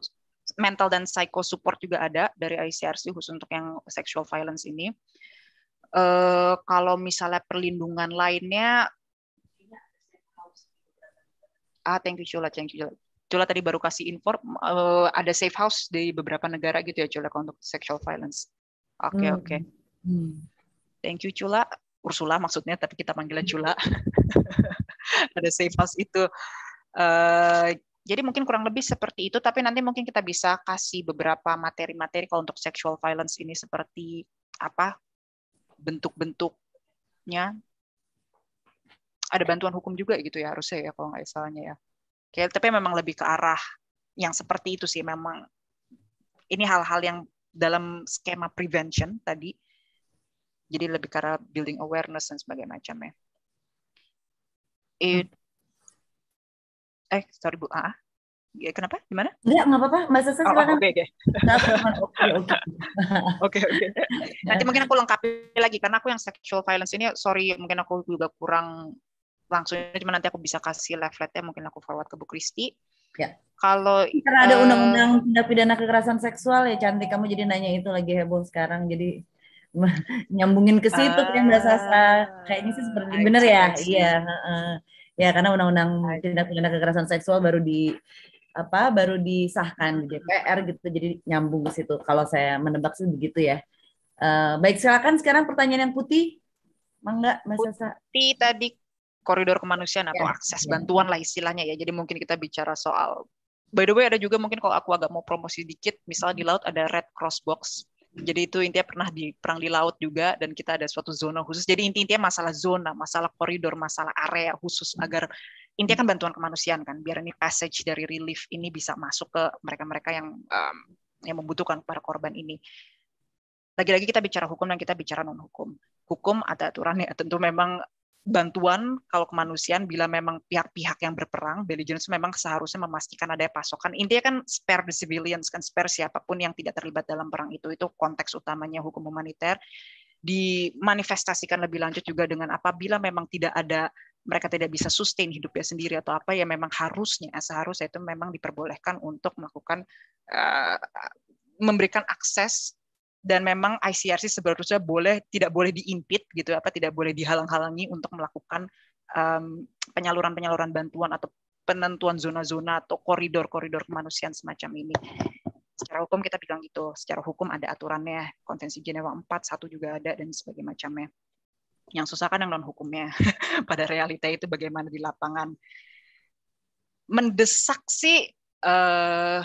mental dan psycho support juga ada dari ICRC khusus untuk yang sexual violence ini. Uh, kalau misalnya perlindungan lainnya ah thank you Shula, thank you Shula. Cula tadi baru kasih info uh, ada safe house di beberapa negara gitu ya Cula untuk sexual violence. Oke okay, hmm. oke. Okay. Hmm. Thank you Cula. Ursula maksudnya tapi kita panggilnya hmm. Cula. ada safe house itu. Uh, jadi mungkin kurang lebih seperti itu tapi nanti mungkin kita bisa kasih beberapa materi-materi kalau untuk sexual violence ini seperti apa bentuk-bentuknya ada bantuan hukum juga gitu ya harusnya ya kalau nggak salahnya ya Kayak, tapi memang lebih ke arah yang seperti itu sih memang ini hal-hal yang dalam skema prevention tadi jadi lebih ke arah building awareness dan sebagainya macamnya it eh sorry bu ah, ah. ya, kenapa gimana ya nggak apa-apa mbak Sasa oh, silakan oke oke oke oke nanti mungkin aku lengkapi lagi karena aku yang sexual violence ini sorry mungkin aku juga kurang langsung cuma nanti aku bisa kasih leafletnya mungkin aku forward ke Bu Kristi. Ya. Kalau karena ada eh, undang-undang tindak pidana kekerasan seksual ya cantik kamu jadi nanya itu lagi heboh sekarang jadi nyambungin ke situ uh, yang kayak ah, kayaknya sih seperti benar bener ya iya uh, ya karena undang-undang tindak pidana kekerasan seksual baru di apa baru disahkan di DPR gitu jadi nyambung ke situ kalau saya menebak sih begitu ya uh, baik silakan sekarang pertanyaan yang putih mangga mas putih tadi koridor kemanusiaan atau ya, akses ya. bantuan lah istilahnya ya. Jadi mungkin kita bicara soal by the way ada juga mungkin kalau aku agak mau promosi dikit, misalnya di laut ada Red Cross Box. Jadi itu intinya pernah di perang di laut juga dan kita ada suatu zona khusus. Jadi intinya masalah zona, masalah koridor, masalah area khusus agar intinya kan bantuan kemanusiaan kan biar ini passage dari relief ini bisa masuk ke mereka-mereka yang um, yang membutuhkan para korban ini. Lagi-lagi kita bicara hukum dan kita bicara non hukum. Hukum ada aturannya. Tentu memang bantuan kalau kemanusiaan bila memang pihak-pihak yang berperang belligerence memang seharusnya memastikan ada pasokan intinya kan spare the civilians kan spare siapapun yang tidak terlibat dalam perang itu itu konteks utamanya hukum humaniter dimanifestasikan lebih lanjut juga dengan apabila memang tidak ada mereka tidak bisa sustain hidupnya sendiri atau apa ya memang harusnya seharusnya itu memang diperbolehkan untuk melakukan uh, memberikan akses dan memang ICRC seharusnya boleh tidak boleh diimpit gitu ya, apa tidak boleh dihalang-halangi untuk melakukan um, penyaluran-penyaluran bantuan atau penentuan zona-zona atau koridor-koridor kemanusiaan semacam ini. Secara hukum kita bilang gitu, secara hukum ada aturannya, Konvensi Jenewa 4, 1 juga ada, dan sebagainya macamnya. Yang susah kan yang non-hukumnya, pada realita itu bagaimana di lapangan. Mendesak sih, uh,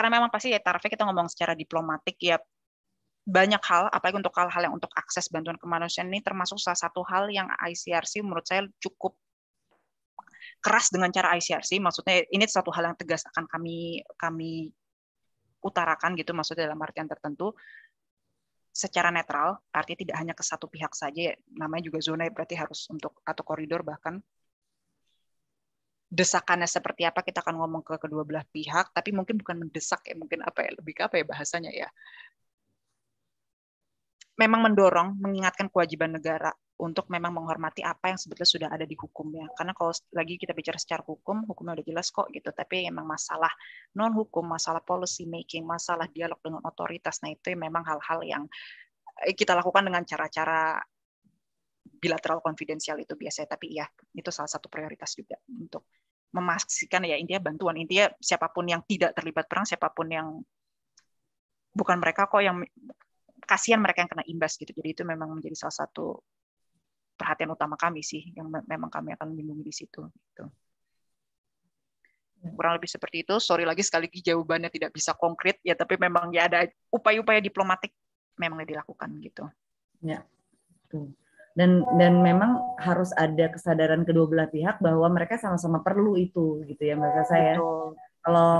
karena memang pasti ya tarafnya kita ngomong secara diplomatik ya banyak hal, apalagi untuk hal-hal yang untuk akses bantuan kemanusiaan ini termasuk salah satu hal yang ICRC menurut saya cukup keras dengan cara ICRC. Maksudnya ini satu hal yang tegas akan kami kami utarakan gitu maksudnya dalam artian tertentu secara netral, artinya tidak hanya ke satu pihak saja, namanya juga zona berarti harus untuk atau koridor bahkan desakannya seperti apa kita akan ngomong ke kedua belah pihak tapi mungkin bukan mendesak ya mungkin apa ya lebih ke apa ya bahasanya ya memang mendorong mengingatkan kewajiban negara untuk memang menghormati apa yang sebetulnya sudah ada di hukumnya karena kalau lagi kita bicara secara hukum hukumnya udah jelas kok gitu tapi memang masalah non hukum masalah policy making masalah dialog dengan otoritas nah itu memang hal-hal yang eh, kita lakukan dengan cara-cara bilateral confidential itu biasanya tapi ya itu salah satu prioritas juga untuk memastikan ya intinya bantuan intinya siapapun yang tidak terlibat perang siapapun yang bukan mereka kok yang kasihan mereka yang kena imbas gitu jadi itu memang menjadi salah satu perhatian utama kami sih yang memang kami akan lindungi di situ gitu hmm. kurang lebih seperti itu. Sorry lagi sekali lagi jawabannya tidak bisa konkret ya, tapi memang ya ada upaya-upaya diplomatik memang dilakukan gitu. Ya, dan dan memang harus ada kesadaran kedua belah pihak bahwa mereka sama-sama perlu itu gitu ya mbak saya ya. kalau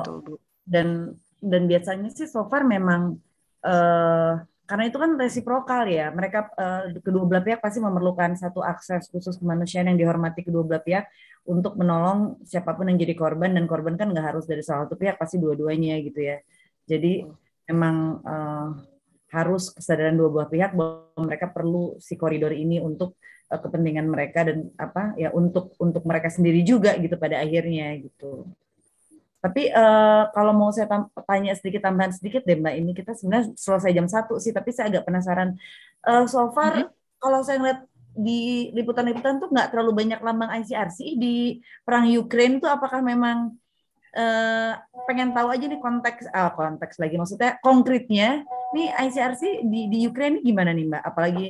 dan dan biasanya sih so far memang uh, karena itu kan resiprokal ya mereka uh, kedua belah pihak pasti memerlukan satu akses khusus kemanusiaan yang dihormati kedua belah pihak untuk menolong siapapun yang jadi korban dan korban kan nggak harus dari salah satu pihak pasti dua-duanya gitu ya jadi memang uh, harus kesadaran dua buah pihak bahwa mereka perlu si koridor ini untuk uh, kepentingan mereka dan apa ya untuk untuk mereka sendiri juga gitu pada akhirnya gitu. Tapi uh, kalau mau saya tanya sedikit tambahan sedikit deh Mbak ini kita sebenarnya selesai jam satu sih tapi saya agak penasaran uh, so far mm -hmm. kalau saya ngeliat di liputan-liputan tuh nggak terlalu banyak lambang ICRC di perang Ukraine tuh apakah memang uh, pengen tahu aja nih konteks ah, konteks lagi maksudnya konkretnya nih ICRC di di Ukraina gimana nih Mbak? Apalagi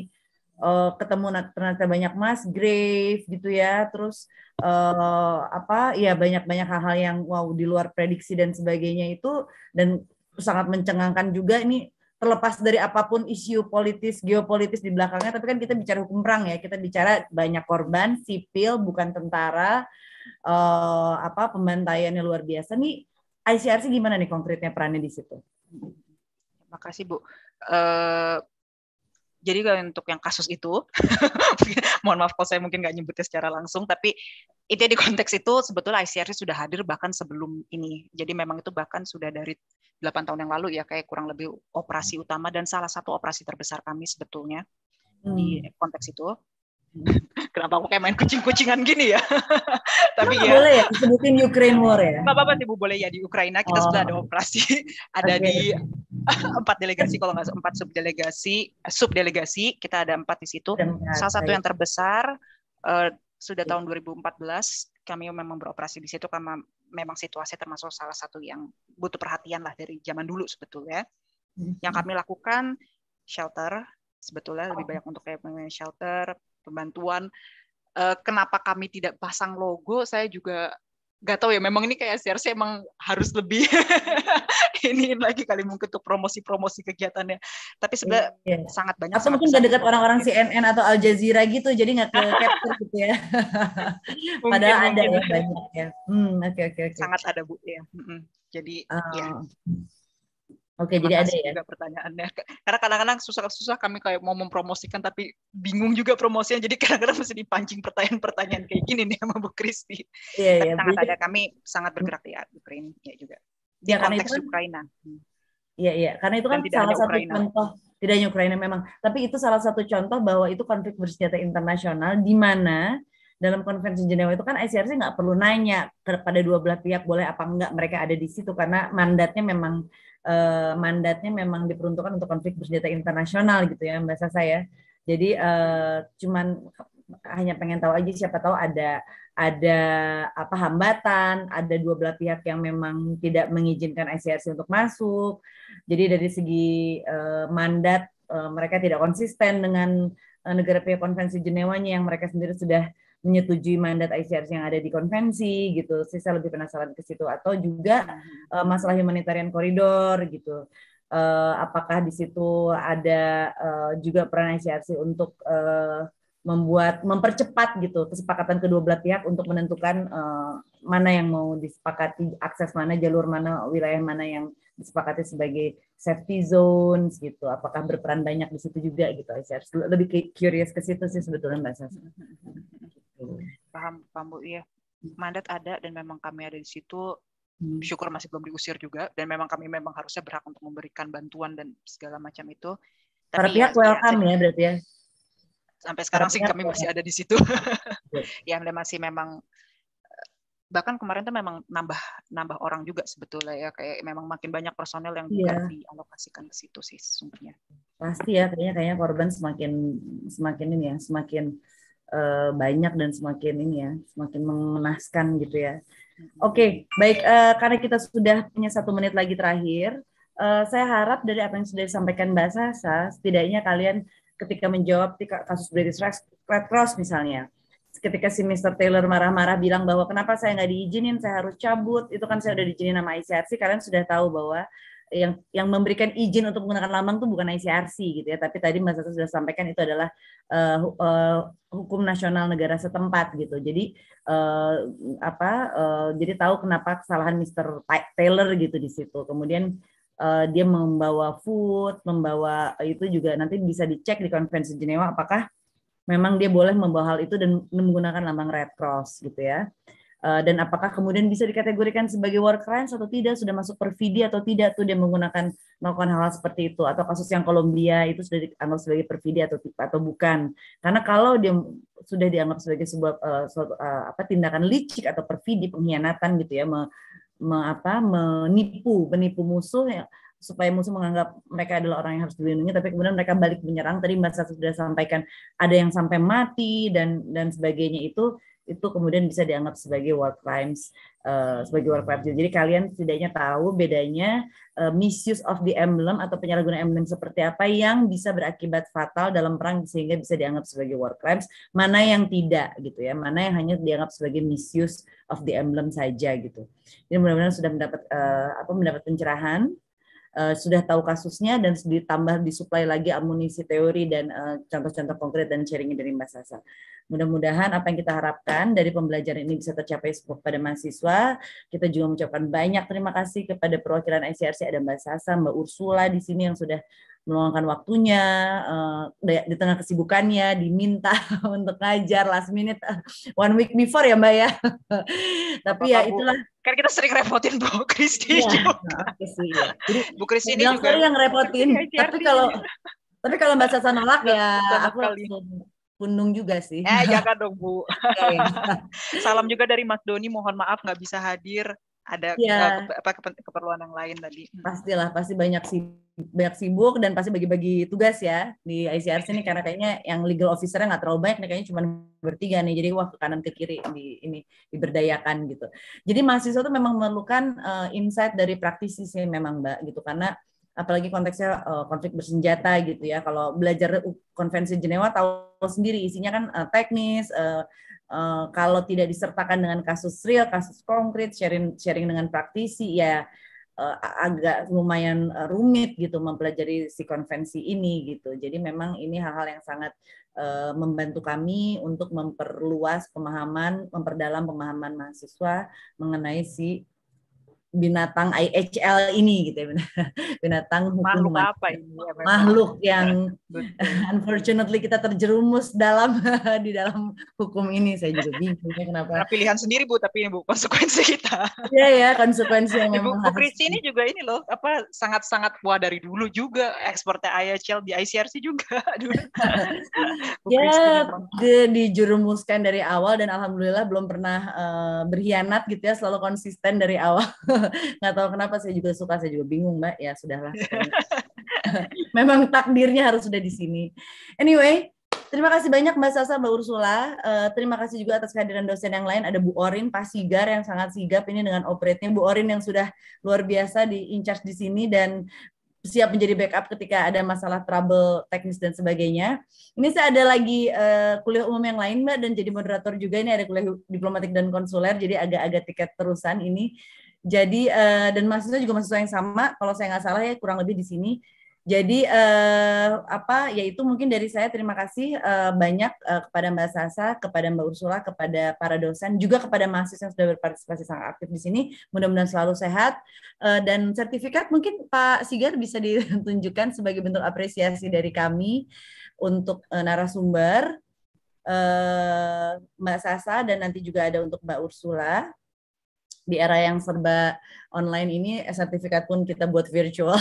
uh, ketemu ternyata banyak mas grave gitu ya, terus uh, apa ya banyak-banyak hal-hal yang wow di luar prediksi dan sebagainya itu dan sangat mencengangkan juga ini terlepas dari apapun isu politis, geopolitis di belakangnya, tapi kan kita bicara hukum perang ya, kita bicara banyak korban, sipil, bukan tentara, uh, apa pembantaiannya luar biasa nih ICRC gimana nih konkretnya perannya di situ? Terima kasih Bu. Uh, jadi untuk yang kasus itu, mohon maaf kalau saya mungkin nggak nyebutnya secara langsung, tapi itu di konteks itu sebetulnya ICRC sudah hadir bahkan sebelum ini. Jadi memang itu bahkan sudah dari 8 tahun yang lalu ya, kayak kurang lebih operasi utama dan salah satu operasi terbesar kami sebetulnya hmm. di konteks itu. Kenapa aku kayak main kucing-kucingan gini ya? Tapi ya. Boleh ya sebutin Ukraine War ya. bapak apa ibu boleh ya di Ukraina kita oh. sudah ada operasi, ada okay. di empat delegasi kalau nggak empat subdelegasi, subdelegasi kita ada empat di situ. Salah satu yang terbesar uh, sudah tahun 2014 kami memang beroperasi di situ karena memang situasi termasuk salah satu yang butuh perhatian lah dari zaman dulu sebetulnya. Yang mhm. kami lakukan shelter sebetulnya lebih banyak untuk kayak shelter, pembantuan uh, kenapa kami tidak pasang logo saya juga nggak tahu ya memang ini kayak CRC emang harus lebih ini lagi kali mungkin untuk promosi-promosi kegiatannya tapi sebenarnya yeah. sangat banyak atau mungkin nggak dekat orang-orang CNN atau Al Jazeera gitu jadi nggak ke capture gitu ya padahal mungkin, ada mungkin. Ya, banyak ya hmm oke okay, oke sangat ada bu ya mm -hmm. jadi uh, ya Oke, jadi ada ya. Juga pertanyaannya. Karena kadang-kadang susah-susah kami kayak mau mempromosikan tapi bingung juga promosinya. Jadi kadang-kadang mesti dipancing pertanyaan-pertanyaan kayak gini nih sama Bu Kristi. Iya, iya. Sangat ada kami sangat bergerak di Ukraina ya juga. Di ya, konteks itu kan, Ukraina. Hmm. Iya, iya. Karena itu kan salah satu Ukraina. contoh tidak hanya Ukraina memang, tapi itu salah satu contoh bahwa itu konflik bersenjata internasional di mana dalam konvensi Jenewa itu kan ICRC nggak perlu nanya kepada dua belah pihak boleh apa enggak mereka ada di situ karena mandatnya memang uh, mandatnya memang diperuntukkan untuk konflik bersenjata internasional gitu ya mbak saya. saya Jadi uh, cuman hanya pengen tahu aja siapa tahu ada ada apa hambatan, ada dua belah pihak yang memang tidak mengizinkan ICRC untuk masuk. Jadi dari segi uh, mandat uh, mereka tidak konsisten dengan uh, negara pihak konvensi Jenewanya yang mereka sendiri sudah menyetujui mandat ICRC yang ada di konvensi gitu. Saya lebih penasaran ke situ atau juga uh, masalah humanitarian koridor gitu. Uh, apakah di situ ada uh, juga peran ICRC untuk uh, membuat mempercepat gitu kesepakatan kedua belah pihak untuk menentukan uh, mana yang mau disepakati akses mana jalur mana wilayah mana yang disepakati sebagai safety zones gitu apakah berperan banyak di situ juga gitu ICRC lebih curious ke situ sih sebetulnya mbak Sasa mm-hmm. Gitu. paham paham bu ya mandat ada dan memang kami ada di situ hmm. syukur masih belum diusir juga dan memang kami memang harusnya berhak untuk memberikan bantuan dan segala macam itu tapi para ya, pihak ya, welcome ya, berarti ya sampai sekarang sih kami masih ada di situ iya. ya masih memang eh, bahkan kemarin tuh memang nambah nambah orang juga sebetulnya ya kayak memang makin banyak personel yang yeah. dialokasikan ke situ sih sesungguhnya pasti ya kayaknya kayaknya korban semakin semakin ini ya semakin uh, banyak dan semakin ini ya, semakin mengenaskan gitu ya. Mm-hmm. Oke, okay, baik uh, karena kita sudah punya satu menit lagi terakhir, uh, saya harap dari apa yang sudah disampaikan Mbak Sasa, setidaknya kalian ketika menjawab kasus British Red Cross misalnya, ketika si Mr. Taylor marah-marah bilang bahwa kenapa saya nggak diizinin, saya harus cabut, itu kan saya udah diizinin sama ICRC, kalian sudah tahu bahwa yang yang memberikan izin untuk menggunakan lambang itu bukan ICRC gitu ya, tapi tadi Mas Asa sudah sampaikan itu adalah uh, uh, hukum nasional negara setempat gitu. Jadi uh, apa? Uh, jadi tahu kenapa kesalahan Mr. Taylor gitu di situ. Kemudian uh, dia membawa food, membawa itu juga nanti bisa dicek di konvensi Jenewa apakah memang dia boleh membawa hal itu dan menggunakan lambang Red Cross gitu ya. Eh, dan apakah kemudian bisa dikategorikan sebagai war crimes atau tidak sudah masuk perfidi atau tidak tuh dia menggunakan melakukan hal-hal seperti itu atau kasus yang Kolombia itu sudah dianggap sebagai perfidi atau atau bukan karena kalau dia sudah dianggap sebagai sebuah uh, suatu, uh, apa tindakan licik atau perfidi pengkhianatan gitu ya me, me, apa, menipu menipu musuh ya, supaya musuh menganggap mereka adalah orang yang harus dilindungi tapi kemudian mereka balik menyerang tadi Mbak Sasa sudah sampaikan ada yang sampai mati dan dan sebagainya itu itu kemudian bisa dianggap sebagai war crimes uh, sebagai war crimes. Jadi kalian setidaknya tahu bedanya uh, misuse of the emblem atau penyalahgunaan emblem seperti apa yang bisa berakibat fatal dalam perang sehingga bisa dianggap sebagai war crimes, mana yang tidak gitu ya, mana yang hanya dianggap sebagai misuse of the emblem saja gitu. ini benar-benar sudah mendapat uh, apa mendapat pencerahan. Uh, sudah tahu kasusnya dan ditambah disuplai lagi amunisi teori dan contoh-contoh uh, konkret dan sharingnya dari Mbak Sasa. Mudah-mudahan apa yang kita harapkan dari pembelajaran ini bisa tercapai kepada mahasiswa. Kita juga mengucapkan banyak terima kasih kepada perwakilan ICRC ada Mbak Sasa, Mbak Ursula di sini yang sudah meluangkan waktunya eh, di tengah kesibukannya diminta untuk ngajar last minute eh, one week before ya mbak ya tapi ya itulah kan kita sering repotin Bu Kristi ya, juga nah, sih, ya. Jadi, Bu Kristi ini juga yang repotin tapi kalau tapi kalau mbak Sasa nolak ya aku langsung Pundung juga sih. Eh, jangan dong Bu. Okay. Iya, iya. Salam juga dari Mas Doni, mohon maaf nggak bisa hadir ada ya. apa, ke, keperluan yang lain tadi. Hmm. Pastilah, pasti banyak sibuk, banyak sibuk dan pasti bagi-bagi tugas ya di ICRC ini karena kayaknya yang legal officer-nya nggak terlalu banyak, nih, kayaknya cuma bertiga nih, jadi wah ke kanan ke kiri di ini diberdayakan gitu. Jadi mahasiswa tuh memang memerlukan uh, insight dari praktisi sih memang mbak gitu karena apalagi konteksnya uh, konflik bersenjata gitu ya. Kalau belajar konvensi Jenewa tahu sendiri isinya kan uh, teknis uh, uh, kalau tidak disertakan dengan kasus real, kasus konkret, sharing sharing dengan praktisi ya uh, agak lumayan uh, rumit gitu mempelajari si konvensi ini gitu. Jadi memang ini hal-hal yang sangat uh, membantu kami untuk memperluas pemahaman, memperdalam pemahaman mahasiswa mengenai si binatang IHL ini gitu ya binatang hukum makhluk apa ini ya, makhluk yang iya, unfortunately kita terjerumus dalam di dalam hukum ini saya juga bingung ya kenapa nah, pilihan sendiri bu tapi ini bu konsekuensi kita ya ya konsekuensi yang memang bu, bu Kristi ini juga ini loh apa sangat sangat wah dari dulu juga ekspornya IHL di ICRC juga dulu ya di, dijerumuskan dari awal dan alhamdulillah belum pernah uh, berkhianat gitu ya selalu konsisten dari awal nggak tahu kenapa saya juga suka saya juga bingung mbak ya sudahlah memang takdirnya harus sudah di sini anyway Terima kasih banyak Mbak Sasa, Mbak Ursula. Uh, terima kasih juga atas kehadiran dosen yang lain. Ada Bu Orin, Pak Sigar yang sangat sigap ini dengan operatnya. Bu Orin yang sudah luar biasa di in charge di sini dan siap menjadi backup ketika ada masalah trouble teknis dan sebagainya. Ini saya ada lagi uh, kuliah umum yang lain Mbak dan jadi moderator juga ini ada kuliah diplomatik dan konsuler jadi agak-agak tiket terusan ini jadi uh, dan mahasiswa juga mahasiswa yang sama, kalau saya nggak salah ya kurang lebih di sini. Jadi uh, apa yaitu mungkin dari saya terima kasih uh, banyak uh, kepada Mbak Sasa, kepada Mbak Ursula, kepada para dosen, juga kepada mahasiswa yang sudah berpartisipasi sangat aktif di sini. Mudah-mudahan selalu sehat uh, dan sertifikat mungkin Pak Sigar bisa ditunjukkan sebagai bentuk apresiasi dari kami untuk uh, narasumber uh, Mbak Sasa dan nanti juga ada untuk Mbak Ursula di era yang serba online ini eh, sertifikat pun kita buat virtual.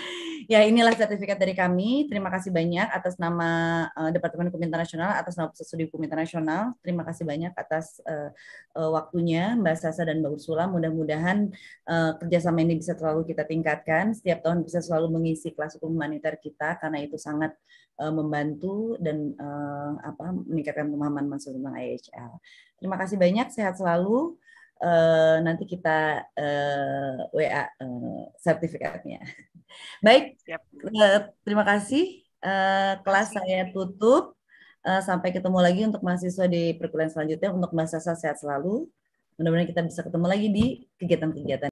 ya inilah sertifikat dari kami. Terima kasih banyak atas nama uh, Departemen Hukum Internasional, atas nama Pusat Studi Hukum Internasional. Terima kasih banyak atas uh, uh, waktunya Mbak Sasa dan Mbak Ursula. Mudah-mudahan uh, kerjasama ini bisa selalu kita tingkatkan. Setiap tahun bisa selalu mengisi kelas hukum humaniter kita karena itu sangat uh, membantu dan uh, apa meningkatkan pemahaman masuk tentang IHL. Terima kasih banyak. Sehat selalu. Eh, nanti kita uh, eh, WA uh, eh, sertifikatnya. Baik, yep. Uh, terima kasih. Uh, kelas saya tutup. Uh, sampai ketemu lagi untuk mahasiswa di perkuliahan selanjutnya untuk mahasiswa sehat selalu. Mudah-mudahan kita bisa ketemu lagi di kegiatan-kegiatan.